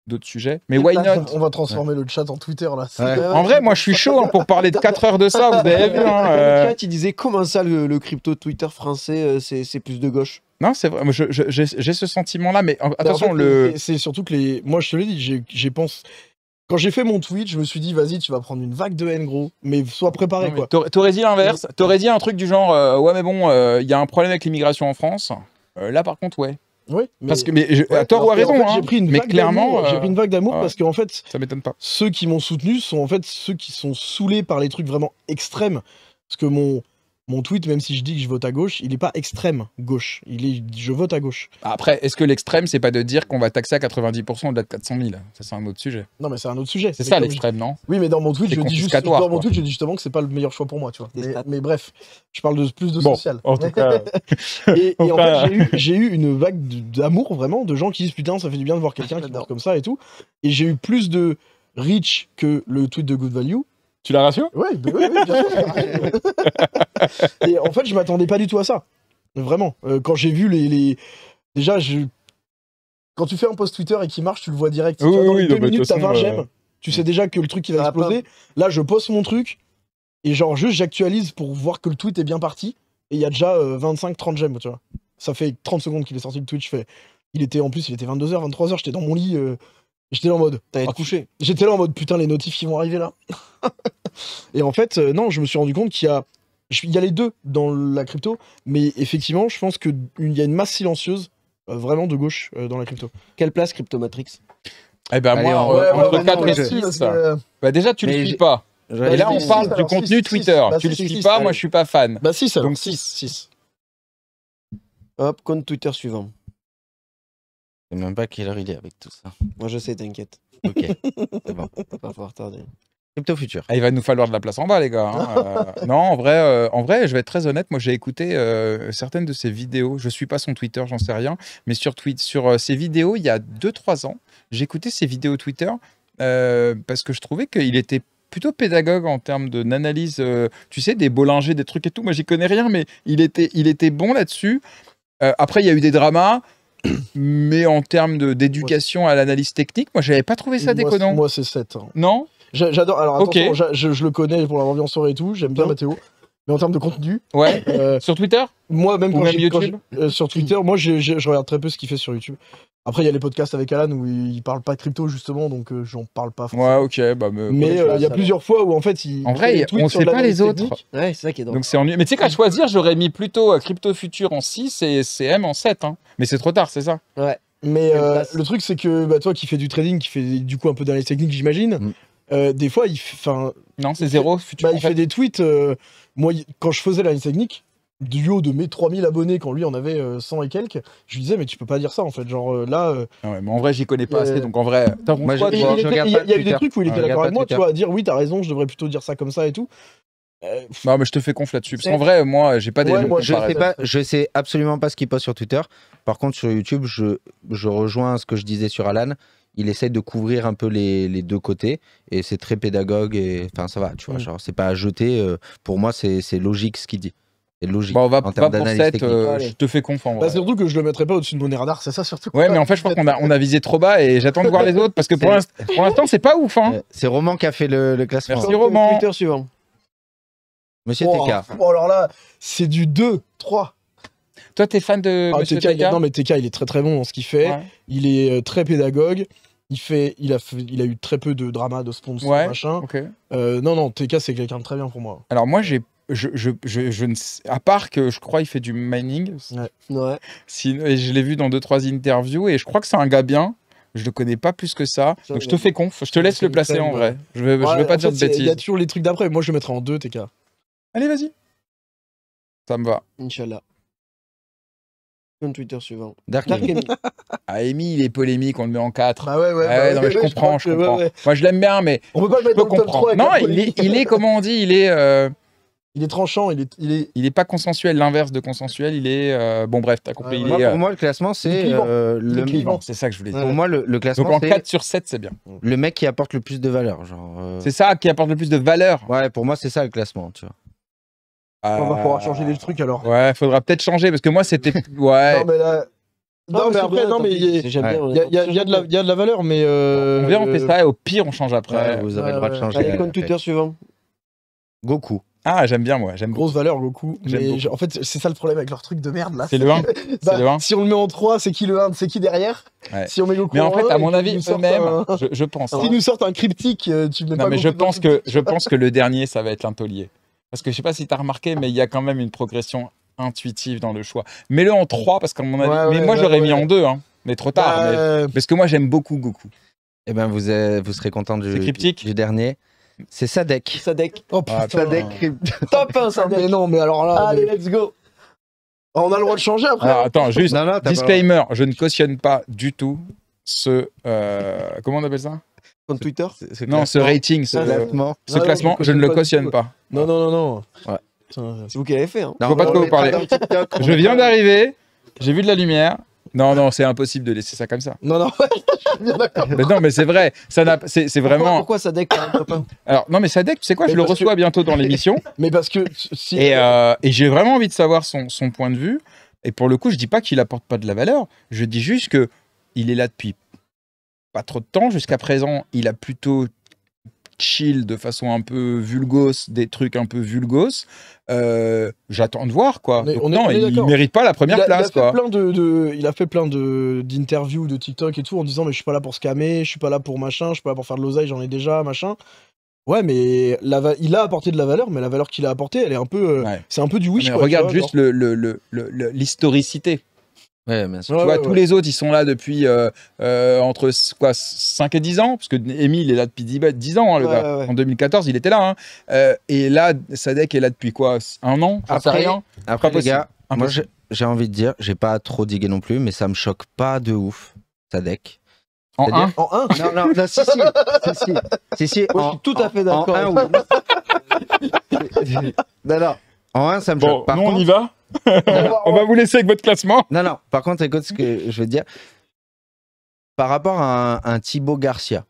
d'autres sujets. Mais why not On va transformer le chat en Twitter là. En vrai, moi je suis chaud hein, pour parler de 4 heures de ça, vous avez vu. Hein, euh. il disait comment ça le, crypto Twitter français euh, c'est plus de gauche non, c'est vrai. J'ai ce sentiment-là, mais attention, le. C'est surtout que les. Moi, je te le dis, j'ai pense. Quand j'ai fait mon tweet, je me suis dit, vas-y, tu vas prendre une vague de haine, gros, mais sois préparé, quoi. T'aurais dit l'inverse. T'aurais dit un truc du genre, euh, ouais, mais bon, il y a un problème avec l'immigration en France. là, par contre, ouais. Oui. Parce que, mais à tort ou à raison, j'ai pris une vague d'amour parce que, fait, ça m'étonne pas. Ceux qui m'ont soutenu sont en fait ceux qui sont saoulés par les trucs vraiment extrêmes. Parce que mon, mon tweet, même si je dis que je vote à gauche, il n'est pas extrême gauche. Il est, je vote à gauche. Après, est-ce que l'extrême, c'est pas de dire qu'on va taxer à 90% au-delà de 400 000 Ça, c'est un autre sujet. Non, mais c'est un autre sujet. C'est ça l'extrême, non Oui, mais dans mon tweet, je dis justement que c'est pas le meilleur choix pour moi, tu vois. Mais, bref, je parle de plus de social. En tout cas, et, j'ai eu, une vague d'amour vraiment de gens qui disent putain, ça fait du bien de voir quelqu'un qui comme ça et tout. Et j'ai eu plus de reach que le tweet de Good Value tu l'as ratio Oui, ouais, bien sûr. et en fait, je m'attendais pas du tout à ça. Vraiment. Euh, quand j'ai vu les, Déjà, quand tu fais un post Twitter et qu'il marche, tu le vois direct. Oui, tu dans oui, deux bah, minutes, t'as 20 j'aime. Tu sais déjà que le truc, il va exploser. Là, je poste mon truc. Et genre, juste, j'actualise pour voir que le tweet est bien parti. Et il y a déjà 25-30 euh, j'aime, tu vois. Ça fait 30 secondes qu'il est sorti le tweet. Il était, en plus, il était 22h, 23h. J'étais dans mon lit... Euh, J'étais là en mode. T'as ah, couché. J'étais là en mode putain, les notifs qui vont arriver là. et en fait, euh, non, je me suis rendu compte qu'il y a. Il y a les deux dans la crypto, mais effectivement, je pense qu'il y a une masse silencieuse euh, vraiment de gauche euh, dans la crypto. Quelle place Cryptomatrix Eh ben, moi, entre 4 et 6. Bah, déjà, tu ne le suis pas. Et là, on parle du contenu Twitter. Bah, tu le suis pas, moi, je suis pas fan. Bah, 6 Donc 6. Hop, compte Twitter suivant sais même pas quelle heure il est avec tout ça. Moi, je sais, t'inquiète. Ok, c'est bon. On va pas pouvoir tarder. Crypto Futur. Ah, il va nous falloir de la place en bas, les gars. Hein. Euh, non, en vrai, euh, en vrai, je vais être très honnête. Moi, j'ai écouté euh, certaines de ses vidéos. Je suis pas son Twitter, j'en sais rien. Mais sur, sur ses vidéos, il y a 2-3 ans, j'ai écouté ses vidéos Twitter parce que je trouvais qu'il était plutôt pédagogue en termes d'analyse, tu sais, des Bollinger, des trucs et tout. Moi, j'y connais rien, mais il était, il était bon là-dessus. après, il y a eu des dramas mais en termes d'éducation à l'analyse technique, moi, j'avais pas trouvé ça déconnant. Moi, c'est 7. Hein. Non J'adore. Alors, attends je, le connais pour l'avoir soirée et tout. J'aime bien Mathéo en termes de contenu. Ouais. Euh, sur Twitter Moi, même, quand même YouTube euh, Sur Twitter, moi, je regarde très peu ce qu'il fait sur YouTube. Après, il y a les podcasts avec Alan où il parle pas crypto, justement, donc euh, j'en parle pas forcément. Ouais, ok. Bah, mais il y a plusieurs fois où, en fait, il. En vrai, on sait pas les autres. Ouais, c'est ça qui est drôle. Donc, c'est ennuyeux. Mais tu sais qu'à choisir, j'aurais mis plutôt Crypto Future en 6 et CM en 7. Hein. Mais c'est trop tard, c'est ça Ouais. Mais le truc, c'est que bah, toi qui fais du trading, qui fait du coup un peu d'analyse technique, j'imagine, mm. des fois, il. Enfin. Non, c'est zéro. Bah, il fait des tweets. Moi, quand je faisais la ligne technique, du haut de mes 3000 abonnés quand lui en avait 100 euh, et quelques, je lui disais mais tu peux pas dire ça en fait, genre euh, là... Euh, ah mais en vrai j'y connais pas assez, donc en vrai... il, y a eu des trucs où il était d'accord avec moi, tu vois, à dire oui t'as raison, je devrais plutôt dire ça comme ça et tout. non mais je te fais conf là-dessus, En vrai moi j'ai pas des... je, sais pas, je sais absolument pas ce qu'il poste sur Twitter, par contre sur YouTube je rejoins ce que je disais sur Alan, il essaye de couvrir un peu les, deux côtés et c'est très pédagogue et enfin ça va, tu vois, mm. genre c'est pas à jeter. Euh, pour moi, c'est logique ce qu'il dit. C'est logique. Bah, on va en pas d'analyse technique. Euh, je te fais confiance. Bah, Surtout que je le mettrais pas au-dessus de mon radar, c'est ça surtout. Ouais, mais en fait, je crois qu'on a, on a visé trop bas et j'attends de voir les autres parce que pour l'instant, c'est pas ouf. Hein. Euh, c'est Roman qui a fait le, classement. Merci Roman. Twitter suivant. Monsieur oh, TK. Bon, oh alors là, c'est du 2, 3. Toi, t'es fan de ah, Monsieur TK, Non, mais TK, il est très très bon dans ce qu'il fait. Il est très pédagogue. Il, fait, il, a il a eu très peu de drama, de sponsor, machin. Euh, non, non, TK, c'est quelqu'un de très bien pour moi. Alors, moi, je, ne à part que je crois il fait du mining. Ouais. je l'ai vu dans deux trois interviews et je crois que c'est un gars bien. Je le connais pas plus que ça. donc je te fais conf. Je te laisse le placer en vrai. Je vais veux pas dire de bêtises. Il y a toujours les trucs d'après. Moi je le mettrai en deux TK. Allez vas-y. Ça me va. Inch'Allah. Twitter suivant. Dark, Ah, Amy, il est polémique, on le met en 4. Bah ah ouais, bah ouais. je comprends, je, comprends. Moi, je l'aime bien, mais. On peut pas le mettre dans top 3 Non, il est, il est, comment on dit, il est. Euh, il est tranchant, il est, il est... pas consensuel, l'inverse de consensuel, il est... Euh, bon bref, t'as compris. il est, pour euh, moi, le classement, c'est... Le le C'est ça que je voulais dire. Pour moi, le, classement, Donc en 4 sur 7, c'est bien. Le mec qui apporte le plus de valeur, genre... C'est ça, qui apporte le plus de valeur. Ouais, pour moi, c'est ça le classement, tu vois. On va pouvoir euh, changer des trucs alors. Ouais, faudra peut-être changer parce que moi c'était. Ouais. non, mais là. Non, mais après, non, mais il y, a, y, de la, valeur, mais. Euh, on vient, on euh, fait ça au pire, on change après. vous avez le droit de changer. Allez, euh, compte Twitter suivant. Goku. Ah, j'aime bien, moi. J'aime Grosse valeur, Goku. Mais en fait, c'est ça le problème avec leur truc de merde, là. C'est le 1. Bah, le 1. Si on le met en 3, c'est qui le 1 C'est qui derrière Si on met Goku mais en, fait, à mon avis, eux-mêmes, je, pense. S'ils si hein. nous sortent un cryptique, tu mets non, mais je pense, que, je pense que le dernier, ça va être l'intolier. Parce que je sais pas si tu as remarqué, mais il y a quand même une progression intuitive dans le choix. Mets-le en 3 parce que mon avis. moi, j'aurais mis en 2, hein. mais trop tard. Bah, euh, parce que moi, j'aime beaucoup Goku. Eh ben, vous, vous serez content du, cryptique. du dernier. C'est Sadek. Sadek. Oh putain. Ah, Sadek. Top 1, Sadek. Mais non, mais alors là. Allez, let's go. On a le droit de changer après. Ah, hein. attends, juste. disclaimer je ne cautionne pas du tout ce. Euh, comment on appelle ça Twitter Non, ce rating, ce, classement, je ne le cautionne pas. Non, non, non, non. C'est vous qui l'avez fait. Hein. ne je pas de quoi vous parlez. Je viens d'arriver, j'ai vu de la lumière. Non, non, c'est impossible de laisser ça comme ça. Non, non, d'accord. Mais non, mais c'est vrai. Ça n'a, c'est, c'est vraiment. Pourquoi, ça deck Alors, non, mais ça deck, tu sais quoi, je le reçois bientôt dans l'émission. mais parce que. Euh, et, j'ai vraiment envie de savoir son, son, point de vue. Et pour le coup, je dis pas qu'il apporte pas de la valeur. Je dis juste que il est là depuis pas trop de temps. Jusqu'à présent, il a plutôt chill de façon un peu vulgose des trucs un peu vulgos, euh, j'attends de voir quoi. on non, il mérite pas la première place. Il a, fait quoi. Plein de, il a fait plein de d'interviews de TikTok et tout en disant mais je suis pas là pour scammer, je suis pas là pour machin, je suis pas là pour faire de l'oseille, j'en ai déjà machin. Ouais, mais la il a apporté de la valeur, mais la valeur qu'il a apportée, elle est un peu, euh, c'est un peu du wish. regarde juste l'historicité. Le, le, le, Ouais, bien sûr. Ouais, tu vois, ouais, tous les autres, ils sont là depuis euh, euh, entre quoi, 5 et 10 ans, parce que Emile est là depuis 10, bah, ans, hein, le gars. En 2014, il était là. Hein. Euh, et là, Sadek est là depuis quoi Un an Après, rien. Après, les gars, moi j'ai envie de dire, j'ai pas trop digué non plus, mais ça me choque pas de ouf, Sadek. En 1 En 1 Non, non, non, si, si. si, si, si, si moi, en, je suis tout à fait d'accord. En 1, oui. non, non. En ça me bon, on y va. on va vous laisser avec votre classement. Non, non. Par contre, écoute ce que je veux dire. Par rapport à un, Thibaut Garcia.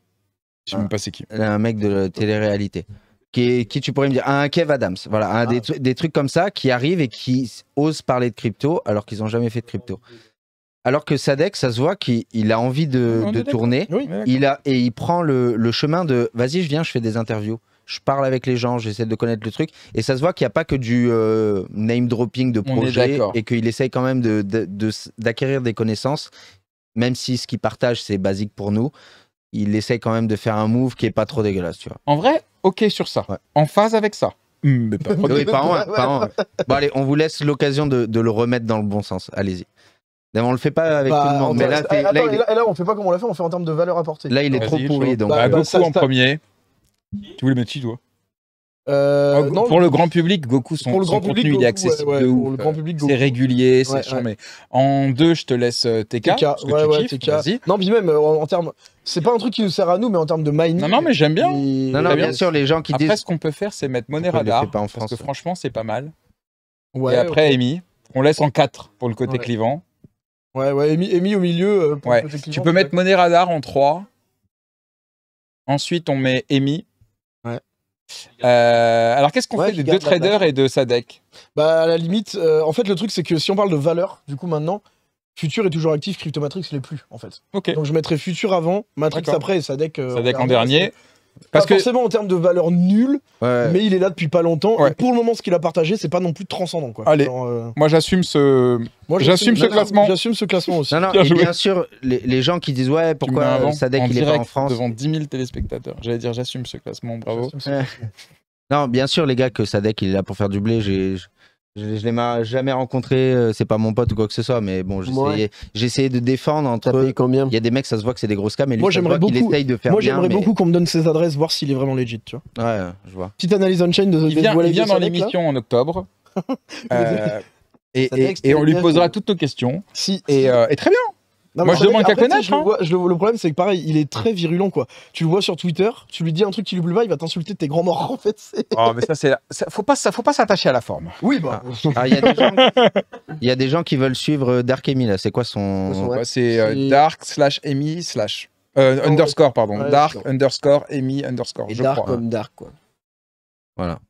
Je sais même pas c'est qui. Un mec de télé-réalité. Qui, qui, tu pourrais me dire un Kev Adams, voilà, ah. des, trucs comme ça qui arrivent et qui osent parler de crypto alors qu'ils n'ont jamais fait de crypto. Alors que Sadek, ça se voit qu'il a envie de, tourner, il a et il prend le, le chemin de vas-y, je viens, je fais des interviews je parle avec les gens, j'essaie de connaître le truc. Et ça se voit qu'il n'y a pas que du euh, name dropping de projet et qu'il essaye quand même d'acquérir de, de, des connaissances, même si ce qu'il partage c'est basique pour nous. Il essaye quand même de faire un move qui est pas trop dégueulasse, tu vois. En vrai, ok sur ça, en phase avec ça. Mm, mais pas, oui, Bon allez, on vous laisse l'occasion de le remettre dans le bon sens. Allez-y. On on le fait pas bah, avec tout le monde. Mais là, là, là, on fait pas comme on l'a fait, on fait en termes de valeur apportée. Là, il est trop pourri. Donc, beaucoup en premier. Tu voulais mettre qui, toi euh, ah, pour le, grand public, Goku, son, pour le grand contenu, public, il est accessible ouais, de ouf. C'est régulier, c'est ouais, En deux, je te laisse euh, TK. TK, parce que tu kiffes, TK. Non, puis même, en, termes. C'est pas un truc qui nous sert à nous, mais en termes de mining. Non, non, mais j'aime bien. Non, non, bien sûr, les gens qui après, disent. Après, ce qu'on peut faire, c'est mettre Monet Radar. parce que franchement, c'est pas mal. et après, Amy. On laisse en 4 pour le côté clivant. Ouais, ouais, Amy, au milieu. Euh, pour le côté clivant, tu peux mettre Monet Radar en 3. Ensuite, on met Amy. Euh, alors, qu'est-ce qu'on fait des deux traders et de sa Bah, à la limite, euh, en fait, le truc, c'est que si on parle de valeur, du coup, maintenant, Futur est toujours actif, Cryptomatrix l'est plus, en fait. Donc, je mettrais Futur avant, Matrix après et sa euh, en dernier. Parce pas que... forcément en termes de valeur nulle, mais il est là depuis pas longtemps. Et pour le moment, ce qu'il a partagé, c'est pas non plus transcendant. Quoi. Allez, euh, moi j'assume ce, moi, j'assume ce classement. J'assume ce classement aussi. bien et bien sûr, les, les, gens qui disent ouais, pourquoi Sadek il est pas en France devant 10 000 téléspectateurs. J'allais dire j'assume ce classement, bravo. non, bien sûr les gars que Sadek il est là pour faire du blé. J'ai je, ne l'ai jamais rencontré, euh, c'est pas mon pote ou quoi que ce soit, mais bon, j'ai essayé de défendre entre. combien Il y a des mecs, ça se voit que c'est des grosses cams, mais lui, moi j'aimerais beaucoup. de faire moi j'aimerais beaucoup qu'on me donne ses adresses, voir s'il est vraiment legit, tu vois. Ouais, je vois. Petite analyse on chain de. Il vient, il dans l'émission en octobre. Euh, et, on lui posera toutes nos questions. Si. et euh, très bien. Moi, je demande qu'à connaître. Hein. Le, problème, c'est que pareil, il est très virulent, quoi. Tu le vois sur Twitter, tu lui dis un truc qui lui plaît pas, il va t'insulter tes grands morts, en fait. Oh, faut pas, s'attacher à la forme. Oui, bah. Ah. Ah, il y, a des gens qui veulent suivre euh, Dark Emy là. C'est quoi son. Bah, euh, c'est Dark slash slash. Euh, oh, underscore, pardon. dark underscore Emi underscore. dark comme Dark, quoi. Voilà.